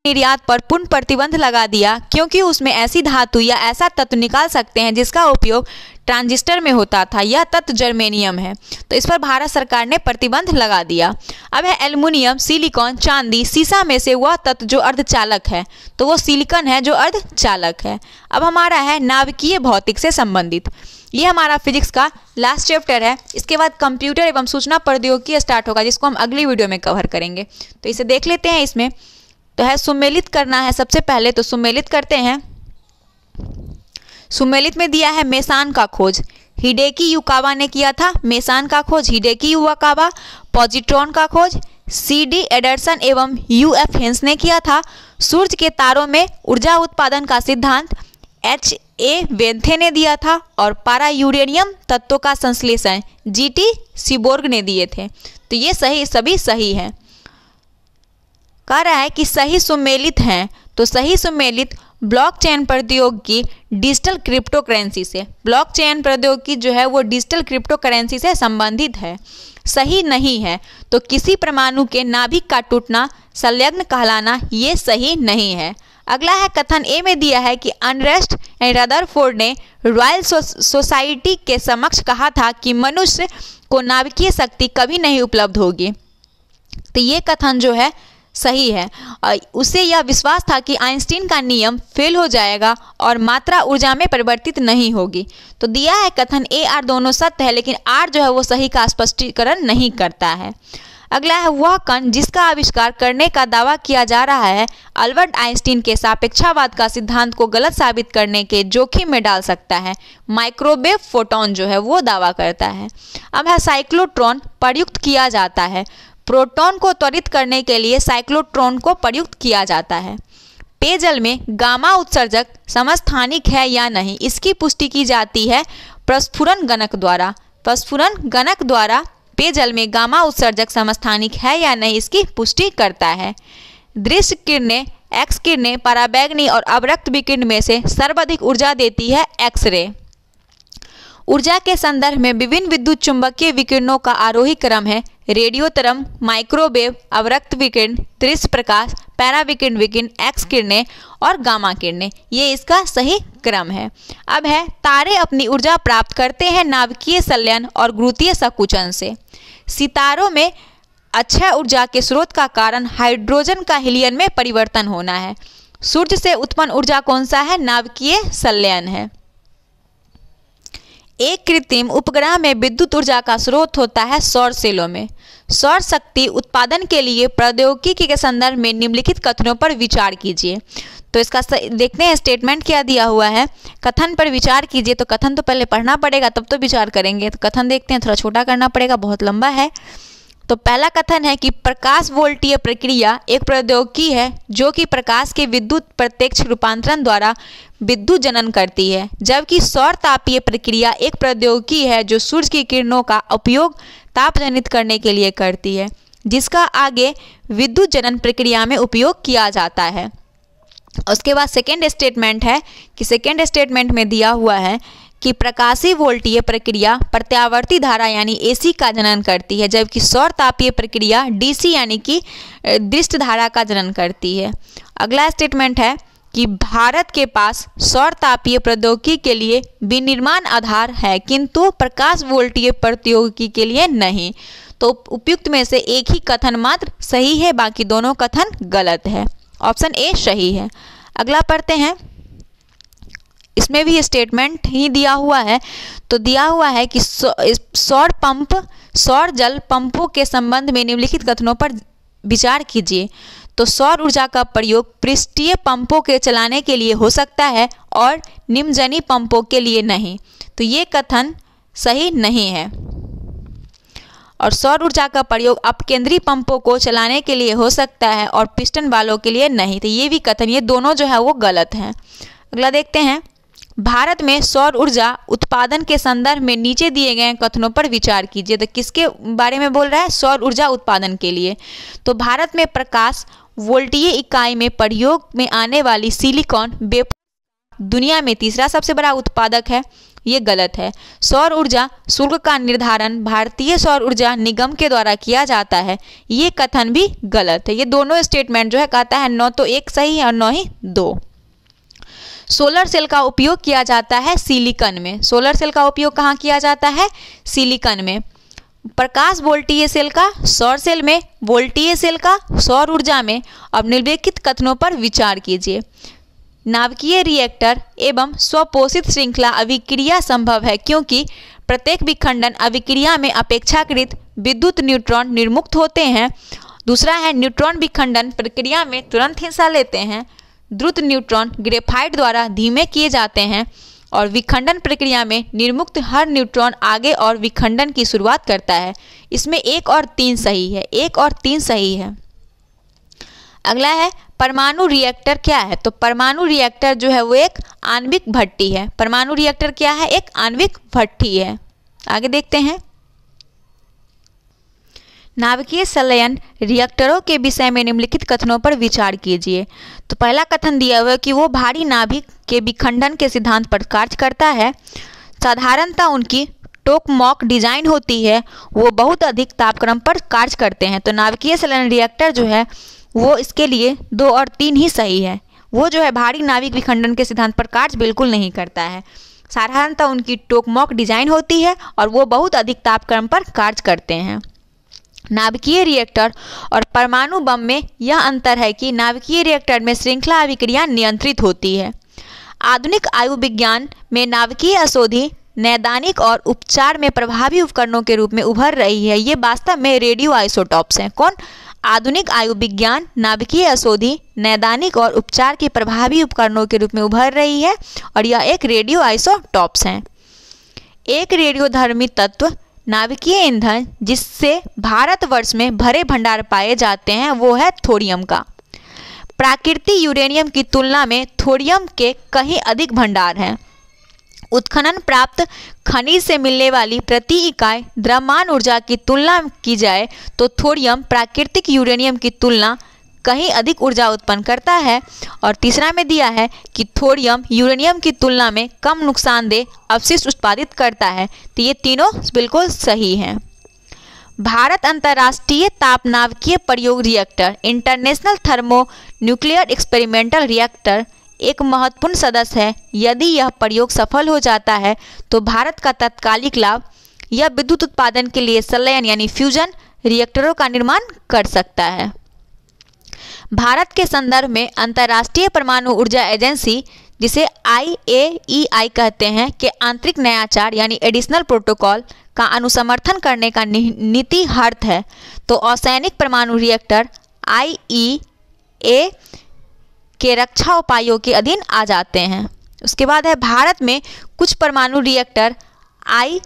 निर्यात पर पूर्ण प्रतिबंध लगा दिया क्योंकि उसमें ऐसी धातु या ऐसा तत्व निकाल सकते हैं जिसका उपयोग ट्रांजिस्टर में होता था यह तत्व जर्मेनियम है तो इस पर भारत सरकार ने प्रतिबंध लगा दिया अब है एल्युमिनियम सिलिकॉन चांदी सीसा में से वह तत्व जो अर्धचालक है तो वो सिलिकॉन है जो अर्धचालक है अब हमारा है नाभिकीय भौतिक से संबंधित ये हमारा फिजिक्स का लास्ट चैप्टर है इसके बाद कंप्यूटर एवं सूचना प्रौद्योगिकी स्टार्ट होगा जिसको हम अगली वीडियो में कवर करेंगे तो इसे देख लेते हैं इसमें तो है सुमेलित करना है सबसे पहले तो सुमेलित करते हैं सुमेलित में दिया है मेसान का खोज हिडेकी युकावा ने किया था मेसान का खोज हिडेकी युवाकावा पॉजिट्रॉन का खोज सी डी एडरसन एवं यू एफ हेंस ने किया था सूर्य के तारों में ऊर्जा उत्पादन का सिद्धांत एच ए वेंथे ने दिया था और पारा यूरेनियम तत्वों का संश्लेषण जी टी सिबोर्ग ने दिए थे तो ये सही सभी सही हैं कह रहा है कि सही सुमेलित हैं तो सही सुमेलित ब्लॉकचेन प्रौद्योगिकी डिजिटल क्रिप्टो करेंसी से ब्लॉकचेन प्रौद्योगिकी जो है वो डिजिटल क्रिप्टो करेंसी से संबंधित है सही नहीं है तो किसी परमाणु के नाभिक का टूटना संलग्न कहलाना ये सही नहीं है अगला है कथन ए में दिया है कि अनरेस्ट एंड रदरफोर्ड ने रॉयल सो, सोसाइटी के समक्ष कहा था कि मनुष्य को नाभिकीय शक्ति कभी नहीं उपलब्ध होगी तो ये कथन जो है सही है उसे यह विश्वास था कि आइंस्टीन का नियम फेल हो जाएगा और मात्रा ऊर्जा में परिवर्तित नहीं होगी तो दिया है कथन ए आर दोनों सत्य है लेकिन आर जो है वो सही का स्पष्टीकरण नहीं करता है अगला है वह कण जिसका आविष्कार करने का दावा किया जा रहा है अल्बर्ट आइंस्टीन के सापेक्षावाद का सिद्धांत को गलत साबित करने के जोखिम में डाल सकता है माइक्रोवेव फोटोन जो है वो दावा करता है अब है साइक्लोट्रॉन प्रयुक्त किया जाता है प्रोटॉन को त्वरित करने के लिए साइक्लोट्रॉन को प्रयुक्त किया जाता है पेयजल में गामा उत्सर्जक समस्थानिक है या नहीं इसकी पुष्टि की जाती है प्रस्फुरन गणक द्वारा प्रस्फुरन गणक द्वारा पेयजल में गामा उत्सर्जक समस्थानिक है या नहीं इसकी पुष्टि करता है दृश्य किरणें एक्स किरणें पराबैग्नी और अवरक्त विकिरण में से सर्वाधिक ऊर्जा देती है एक्सरे ऊर्जा के संदर्भ में विभिन्न विद्युत चुंबकीय विकिरणों का आरोही क्रम है रेडियो तरंग माइक्रोवेव अवरक्त विकिरण त्रिस प्रकाश पैराविकिरण विकिरण एक्स किरणें और गामा किरणें ये इसका सही क्रम है अब है तारे अपनी ऊर्जा प्राप्त करते हैं नाभिकीय संलयन और ग्रुतीय सकुचन से सितारों में अच्छा ऊर्जा के स्रोत का कारण हाइड्रोजन का हिलियन में परिवर्तन होना है सूर्य से उत्पन्न ऊर्जा कौन सा है नाभिकीय संलयन है एक कृत्रिम उपग्रह में विद्युत ऊर्जा का स्रोत होता है सौर सेलों में सौर शक्ति उत्पादन के लिए प्रौद्योगिकी के संदर्भ में निम्नलिखित कथनों पर विचार कीजिए तो इसका देखते हैं स्टेटमेंट क्या दिया हुआ है कथन पर विचार कीजिए तो कथन तो पहले पढ़ना पड़ेगा तब तो विचार करेंगे तो कथन देखते हैं थोड़ा छोटा करना पड़ेगा बहुत लंबा है तो पहला कथन है कि प्रकाश वोल्टीय प्रक्रिया एक प्रौद्योगिकी है जो कि प्रकाश के विद्युत प्रत्यक्ष रूपांतरण द्वारा विद्युत जनन करती है जबकि सौर तापीय प्रक्रिया एक प्रौद्योगिकी है जो सूर्य की किरणों का उपयोग ताप जनित करने के लिए करती है जिसका आगे विद्युत जनन प्रक्रिया में उपयोग किया जाता है उसके बाद सेकेंड स्टेटमेंट है कि सेकेंड स्टेटमेंट में दिया हुआ है कि प्रकाशी वोल्टीय प्रक्रिया प्रत्यावर्ती धारा यानी एसी का जनन करती है जबकि सौर तापीय प्रक्रिया डीसी यानी कि दृष्ट धारा का जनन करती है अगला स्टेटमेंट है कि भारत के पास सौर तापीय प्रौद्योगिकी के लिए विनिर्माण आधार है किंतु प्रकाश वोल्टीय प्रौद्योगिकी के लिए नहीं तो उपयुक्त में से एक ही कथन मात्र सही है बाकी दोनों कथन गलत है ऑप्शन ए सही है अगला पढ़ते हैं इसमें भी स्टेटमेंट ही दिया हुआ है तो दिया हुआ है कि सौर पंप सौर जल पंपों के संबंध में निम्नलिखित कथनों पर विचार कीजिए तो सौर ऊर्जा का प्रयोग पृष्ठीय पंपों के चलाने के लिए हो सकता है और निम्नजनी पंपों के लिए नहीं तो ये कथन सही नहीं है और सौर ऊर्जा का प्रयोग अपकेंद्रीय पंपों को चलाने के लिए हो सकता है और पिस्टन वालों के लिए नहीं तो ये भी कथन ये दोनों जो है वो गलत हैं अगला देखते हैं भारत में सौर ऊर्जा उत्पादन के संदर्भ में नीचे दिए गए कथनों पर विचार कीजिए तो किसके बारे में बोल रहा है सौर ऊर्जा उत्पादन के लिए तो भारत में प्रकाश वोल्टीय इकाई में प्रयोग में आने वाली सिलिकॉन वेपर दुनिया में तीसरा सबसे बड़ा उत्पादक है ये गलत है सौर ऊर्जा शुल्क का निर्धारण भारतीय सौर ऊर्जा निगम के द्वारा किया जाता है ये कथन भी गलत है ये दोनों स्टेटमेंट जो है कहता है नौ तो एक सही है और नौ ही दो सोलर सेल का उपयोग किया जाता है सिलिकन में सोलर सेल का उपयोग कहाँ किया जाता है सिलिकन में प्रकाश वोल्टीय सेल का सौर सेल में वोल्टीय सेल का सौर ऊर्जा में अब निम्नलिखित कथनों पर विचार कीजिए नाभिकीय रिएक्टर एवं स्वपोषित श्रृंखला अभिक्रिया संभव है क्योंकि प्रत्येक विखंडन अभिक्रिया में अपेक्षाकृत विद्युत न्यूट्रॉन निर्मुक्त होते हैं दूसरा है न्यूट्रॉन विखंडन प्रक्रिया में तुरंत हिस्सा लेते हैं द्रुत न्यूट्रॉन ग्रेफाइट द्वारा धीमे किए जाते हैं और विखंडन प्रक्रिया में निर्मुक्त हर न्यूट्रॉन आगे और विखंडन की शुरुआत करता है इसमें एक और तीन सही है एक और तीन सही है अगला है परमाणु रिएक्टर क्या है तो परमाणु रिएक्टर जो है वो एक आणविक भट्टी है परमाणु रिएक्टर क्या है एक आणविक भट्टी है आगे देखते हैं नाभिकीय संलयन रिएक्टरों के विषय में निम्नलिखित कथनों पर विचार कीजिए तो पहला कथन दिया हुआ है कि वो भारी नाभिक के विखंडन के सिद्धांत पर कार्य करता है साधारणतः उनकी टोक मॉक डिजाइन होती है वो बहुत अधिक तापक्रम पर कार्य करते हैं तो नाभिकीय संलयन रिएक्टर जो है वो इसके लिए दो और तीन ही सही है वो जो है भारी नाभिक विखंडन के सिद्धांत पर कार्य बिल्कुल नहीं करता है साधारणतः उनकी टोकमॉक डिजाइन होती है और वो बहुत अधिक तापक्रम पर कार्य करते हैं नाभिकीय रिएक्टर और परमाणु बम में यह अंतर है कि नाभिकीय रिएक्टर में श्रृंखला अभिक्रिया नियंत्रित होती है आधुनिक आयु विज्ञान में नाभिकीय अशोधि नैदानिक और उपचार में प्रभावी उपकरणों के रूप में उभर रही है ये वास्तव में रेडियो आइसोटॉप्स हैं कौन आधुनिक आयु विज्ञान नाभिकीय अशोधि नैदानिक और उपचार के प्रभावी उपकरणों के रूप में उभर रही है और यह एक रेडियो आइसोटॉप्स हैं एक रेडियोधर्मी तत्व नाभिकीय ईंधन जिससे भारतवर्ष में भरे भंडार पाए जाते हैं वो है थोरियम का प्राकृतिक यूरेनियम की तुलना में थोरियम के कहीं अधिक भंडार हैं उत्खनन प्राप्त खनिज से मिलने वाली प्रति इकाई द्रव्यमान ऊर्जा की तुलना की जाए तो थोरियम प्राकृतिक यूरेनियम की तुलना कहीं अधिक ऊर्जा उत्पन्न करता है और तीसरा में दिया है कि थोरियम यूरेनियम की तुलना में कम नुकसानदेह अवशिष्ट उत्पादित करता है तो ये तीनों बिल्कुल सही हैं भारत अंतर्राष्ट्रीय तापनावकीय प्रयोग reactor international thermonuclear experimental reactor एक महत्वपूर्ण सदस्य है यदि यह प्रयोग सफल हो जाता है तो भारत का तत्कालिक लाभ यह विद्युत उत्पादन के लिए संलयन यानी फ्यूजन रिएक्टरों का निर्माण कर सकता है भारत के संदर्भ में अंतर्राष्ट्रीय परमाणु ऊर्जा एजेंसी जिसे आई e कहते हैं कि आंतरिक नयाचार यानी एडिशनल प्रोटोकॉल का अनुसमर्थन करने का नीति हर्थ है तो असैनिक परमाणु रिएक्टर आई e के रक्षा उपायों के अधीन आ जाते हैं उसके बाद है भारत में कुछ परमाणु रिएक्टर आई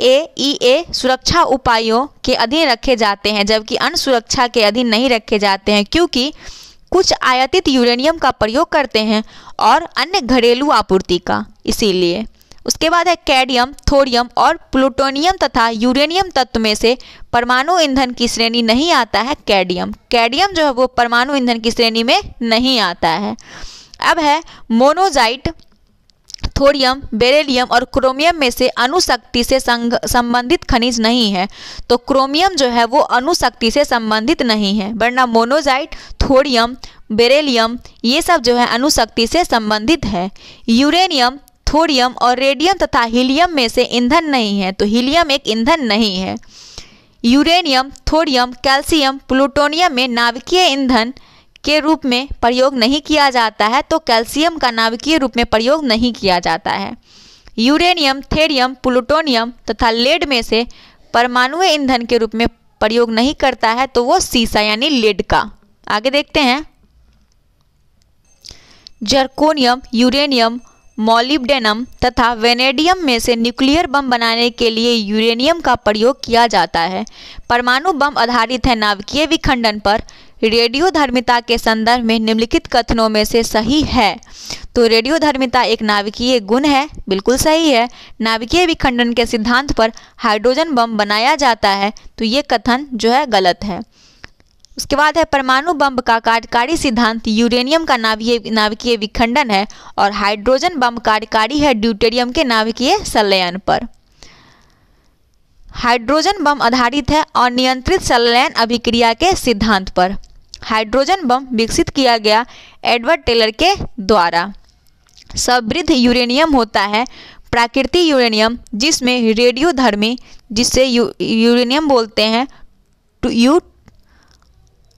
ए ई ए सुरक्षा उपायों के अधीन रखे जाते हैं जबकि अन्य सुरक्षा के अधीन नहीं रखे जाते हैं क्योंकि कुछ आयातित यूरेनियम का प्रयोग करते हैं और अन्य घरेलू आपूर्ति का इसीलिए उसके बाद है कैडियम थोरियम और प्लूटोनियम तथा यूरेनियम तत्व में से परमाणु ईंधन की श्रेणी नहीं आता है कैडियम कैडियम जो है वो परमाणु ईंधन की श्रेणी में नहीं आता है अब है मोनोजाइट थोरियम बेरेलियम और क्रोमियम में से अनुशक्ति से संबंधित खनिज नहीं है तो क्रोमियम जो है वो अनुशक्ति से संबंधित नहीं है वरना मोनोजाइट थोरियम बेरेलियम ये सब जो है अनुशक्ति से संबंधित है यूरेनियम थोरियम और रेडियम तथा हीलियम में से ईंधन नहीं है तो हीलियम एक ईंधन नहीं है यूरेनियम थोरियम कैल्शियम प्लूटोनियम में नाभिकीय ईंधन के रूप में प्रयोग नहीं किया जाता है तो कैल्शियम का नाभिकीय रूप में प्रयोग नहीं किया जाता है यूरेनियम थेरियम प्लूटोनियम तथा लेड में से परमाणु ईंधन के रूप में प्रयोग नहीं करता है तो वो सीसा यानी लेड का आगे देखते हैं जर्कोनियम यूरेनियम मॉलिब्डेनम तथा वेनेडियम में से न्यूक्लियर बम बनाने के लिए यूरेनियम का प्रयोग किया जाता है परमाणु बम आधारित है नाभिकीय विखंडन पर रेडियो धर्मिता के संदर्भ में निम्नलिखित कथनों में से सही है तो रेडियो धर्मिता एक नाभिकीय गुण है बिल्कुल सही है नाभिकीय विखंडन के सिद्धांत पर हाइड्रोजन बम बनाया जाता है तो ये कथन जो है गलत है उसके बाद है परमाणु बम का कार्यकारी सिद्धांत यूरेनियम का नाभिकीय नाभिकीय विखंडन है और हाइड्रोजन बम कार्यकारी है ड्यूटेरियम के नाभिकीय संलयन पर हाइड्रोजन बम आधारित है अनियंत्रित संलयन अभिक्रिया के सिद्धांत पर हाइड्रोजन बम विकसित किया गया एडवर्ड टेलर के द्वारा समृद्ध यूरेनियम होता है प्राकृतिक यूरेनियम जिसमें रेडियोधर्मी जिसे यू, यूरेनियम बोलते हैं यू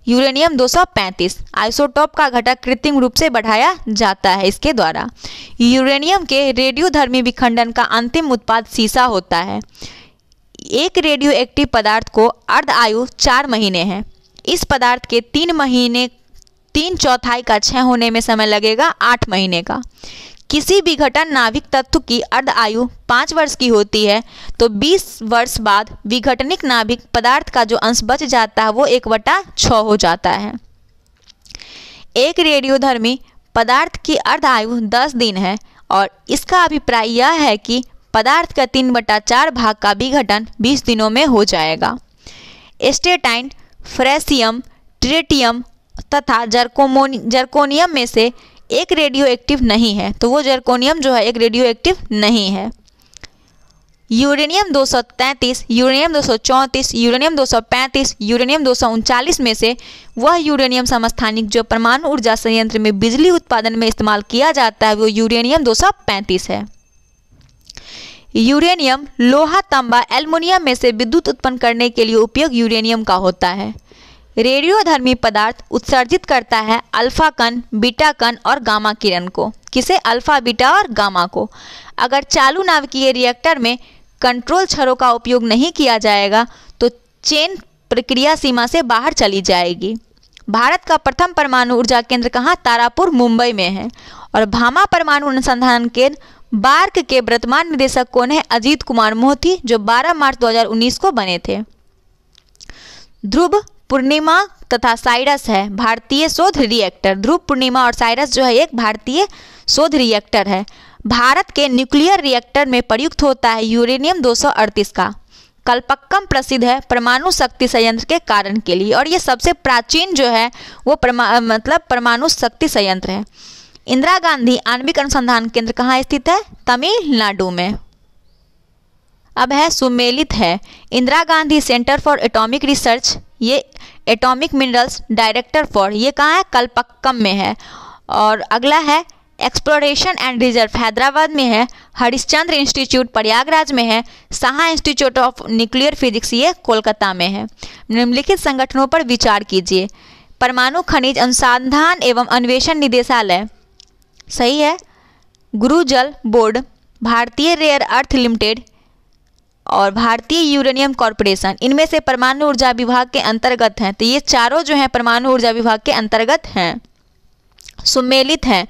यूरेनियम 235 आइसोटॉप का घटक कृत्रिम रूप से बढ़ाया जाता है इसके द्वारा यूरेनियम के रेडियोधर्मी विखंडन का अंतिम उत्पाद सीसा होता है एक रेडियो एक्टिव पदार्थ को अर्ध आयु चार महीने हैं इस पदार्थ के तीन महीने तीन चौथाई का क्षय होने में समय लगेगा आठ महीने का किसी भी घटन नाभिक तत्व की अर्ध आयु पाँच वर्ष की होती है तो बीस वर्ष बाद विघटनिक नाभिक पदार्थ का जो अंश बच जाता है वो एक बटा छ हो जाता है एक रेडियोधर्मी पदार्थ की अर्ध आयु दस दिन है और इसका अभिप्राय यह है कि पदार्थ का तीन बटा चार भाग का विघटन बीस दिनों में हो जाएगा एस्टेटाइन फ्रेसियम ट्रेटियम तथा जर्कोमोन जर्कोनियम में से एक रेडियो एक्टिव नहीं है तो वो जर्कोनियम जो है एक रेडियो एक्टिव नहीं है यूरेनियम 233, यूरेनियम 234, यूरेनियम 235, यूरेनियम दो में से वह यूरेनियम समस्थानिक जो परमाणु ऊर्जा संयंत्र में बिजली उत्पादन में इस्तेमाल किया जाता है वो यूरेनियम 235 है यूरेनियम लोहा तांबा एल्युमिनियम में से विद्युत उत्पन्न करने के लिए उपयोग यूरेनियम का होता है रेडियोधर्मी पदार्थ उत्सर्जित करता है अल्फा कण बीटा कण और गामा किरण को किसे अल्फा बीटा और गामा को अगर चालू नाभिकीय रिएक्टर में कंट्रोल छरों का उपयोग नहीं किया जाएगा तो चेन प्रक्रिया सीमा से बाहर चली जाएगी भारत का प्रथम परमाणु ऊर्जा केंद्र कहाँ तारापुर मुंबई में है और भामा परमाणु अनुसंधान केंद्र बार्क के वर्तमान निदेशक कौन है अजीत कुमार मोहती जो 12 मार्च 2019 को बने थे ध्रुव पूर्णिमा तथा साइरस है भारतीय शोध रिएक्टर ध्रुव पूर्णिमा और साइरस जो है एक भारतीय शोध रिएक्टर है भारत के न्यूक्लियर रिएक्टर में प्रयुक्त होता है यूरेनियम 238 का कल्पक्कम प्रसिद्ध है परमाणु शक्ति संयंत्र के कारण के लिए और ये सबसे प्राचीन जो है वो परमा मतलब परमाणु शक्ति संयंत्र है इंदिरा गांधी आणविक अनुसंधान केंद्र कहाँ स्थित है तमिलनाडु में अब है सुमेलित है Indira Gandhi centre for atomic research ये एटॉमिक मिनरल्स डायरेक्टर फॉर ये कहाँ है कलपक्कम में है और अगला है एक्सप्लोरेशन एंड रिजर्व हैदराबाद में है हरिश्चंद्र इंस्टीट्यूट प्रयागराज में है Saha institute of nuclear physics ये कोलकाता में है निम्नलिखित संगठनों पर विचार कीजिए परमाणु खनिज अनुसंधान एवं अन्वेषण निदेशालय सही है गुरुजल बोर्ड भारतीय रेयर अर्थ लिमिटेड और भारतीय यूरेनियम कॉरपोरेशन इनमें से परमाणु ऊर्जा विभाग के अंतर्गत हैं तो ये चारों जो हैं परमाणु ऊर्जा विभाग के अंतर्गत हैं सुमेलित हैं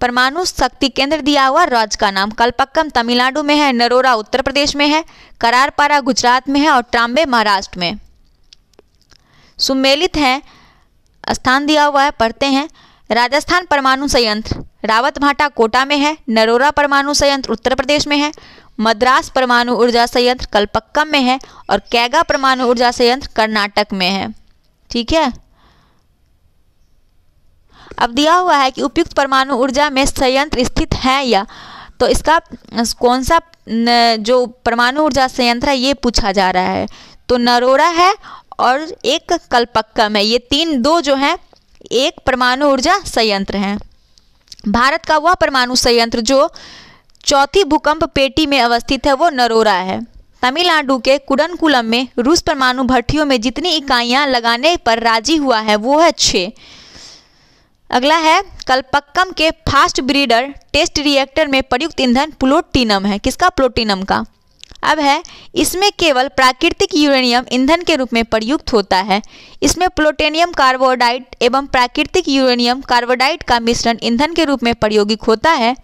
परमाणु शक्ति केंद्र दिया हुआ राज्य का नाम कल्पक्कम तमिलनाडु में है नरोरा उत्तर प्रदेश में है करारपारा गुजरात में है और ट्राम्बे महाराष्ट्र में सुमेलित हैं स्थान दिया हुआ है पढ़ते हैं राजस्थान परमाणु संयंत्र रावत भाटा कोटा में है नरोरा परमाणु संयंत्र उत्तर प्रदेश में है मद्रास परमाणु ऊर्जा संयंत्र कलपक्कम में है और कैगा परमाणु ऊर्जा संयंत्र कर्नाटक में है ठीक है अब दिया हुआ है कि उपयुक्त परमाणु ऊर्जा में संयंत्र स्थित है या तो इसका कौन सा जो परमाणु ऊर्जा संयंत्र है ये पूछा जा रहा है तो नरोरा है और एक कलपक्कम है ये तीन दो जो हैं एक परमाणु ऊर्जा संयंत्र हैं भारत का वह परमाणु संयंत्र जो चौथी भूकंप पेटी में अवस्थित है वो नरोरा है तमिलनाडु के कुडनकुलम में रूस परमाणु भट्टियों में जितनी इकाइयां लगाने पर राजी हुआ है वो है छः अगला है कल्पक्कम के फास्ट ब्रीडर टेस्ट रिएक्टर में प्रयुक्त ईंधन प्लोटिनम है किसका प्लोटिनम का अब है इसमें केवल प्राकृतिक यूरेनियम ईंधन के रूप में प्रयुक्त होता है इसमें प्लोटेनियम कार्बोडाइट एवं प्राकृतिक यूरेनियम कार्बोडाइट का मिश्रण ईंधन के रूप में प्रायोगिक होता है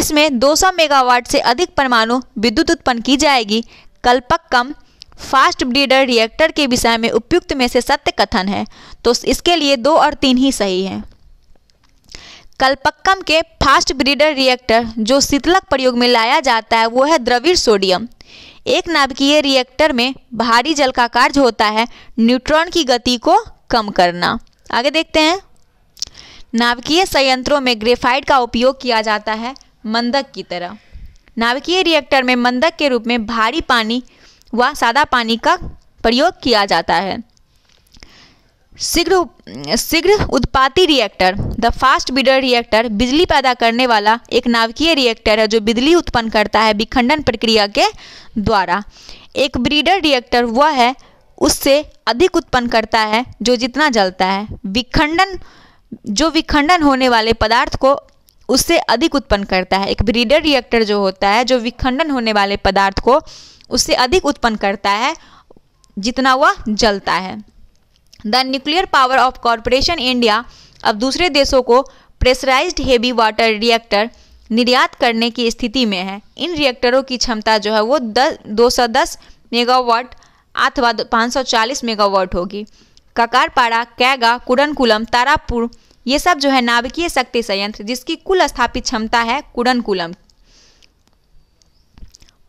इसमें 200 मेगावाट से अधिक परमाणु विद्युत उत्पन्न की जाएगी कल्पक कम फास्ट ब्रीडर रिएक्टर के विषय में उपयुक्त में से सत्य कथन है तो इसके लिए दो और तीन ही सही हैं कल्पक्कम के फास्ट ब्रीडर रिएक्टर जो शीतलक प्रयोग में लाया जाता है वो है द्रविड़ सोडियम एक नाभिकीय रिएक्टर में भारी जल का कार्य होता है न्यूट्रॉन की गति को कम करना आगे देखते हैं नाभिकीय संयंत्रों में ग्रेफाइट का उपयोग किया जाता है मंदक की तरह नाभिकीय रिएक्टर में मंदक के रूप में भारी पानी व सादा पानी का प्रयोग किया जाता है शीघ्र शीघ्र उत्पाती reactor the fast breeder reactor बिजली पैदा करने वाला एक नाभिकीय रिएक्टर है जो बिजली उत्पन्न करता है विखंडन प्रक्रिया के द्वारा एक ब्रीडर रिएक्टर वह है उससे अधिक उत्पन्न करता है जो जितना जलता है विखंडन जो विखंडन होने वाले पदार्थ को उससे अधिक उत्पन्न करता है एक ब्रीडर रिएक्टर जो होता है जो विखंडन होने वाले पदार्थ को उससे अधिक उत्पन्न करता है जितना वह जलता है the nuclear power of corporation India अब दूसरे देशों को प्रेशराइज्ड हेवी वाटर रिएक्टर निर्यात करने की स्थिति में है इन रिएक्टरों की क्षमता जो है वो दस दो सौ दस मेगावाट अथवा पाँच सौ चालीस मेगावाट होगी ककारपाड़ा कैगा कुडनकुलम तारापुर ये सब जो है नाभिकीय शक्ति संयंत्र जिसकी कुल स्थापित क्षमता है कुडनकुलम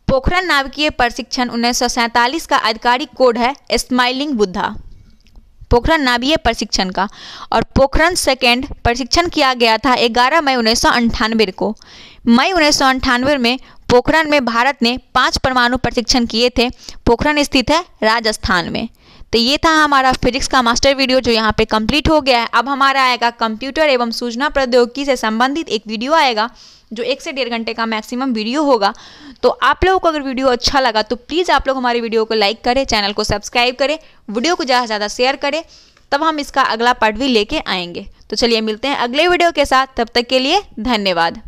पोखरण नाभिकीय प्रशिक्षण उन्नीस का आधिकारिक कोड है स्माइलिंग बुद्धा पोखरण नाबीय प्रशिक्षण का और पोखरण सेकेंड प्रशिक्षण किया गया था 11 मई उन्नीस को मई उन्नीस में पोखरण में भारत ने पांच परमाणु प्रशिक्षण किए थे पोखरण स्थित है राजस्थान में तो ये था हमारा फिजिक्स का मास्टर वीडियो जो यहाँ पे कंप्लीट हो गया है अब हमारा आएगा कंप्यूटर एवं सूचना प्रौद्योगिकी से संबंधित एक वीडियो आएगा जो एक से डेढ़ घंटे का मैक्सिमम वीडियो होगा तो आप लोगों को अगर वीडियो अच्छा लगा तो प्लीज़ आप लोग हमारी वीडियो को लाइक करें चैनल को सब्सक्राइब करें वीडियो को ज़्यादा से ज़्यादा शेयर करें तब हम इसका अगला पार्ट भी लेके आएंगे तो चलिए मिलते हैं अगले वीडियो के साथ तब तक के लिए धन्यवाद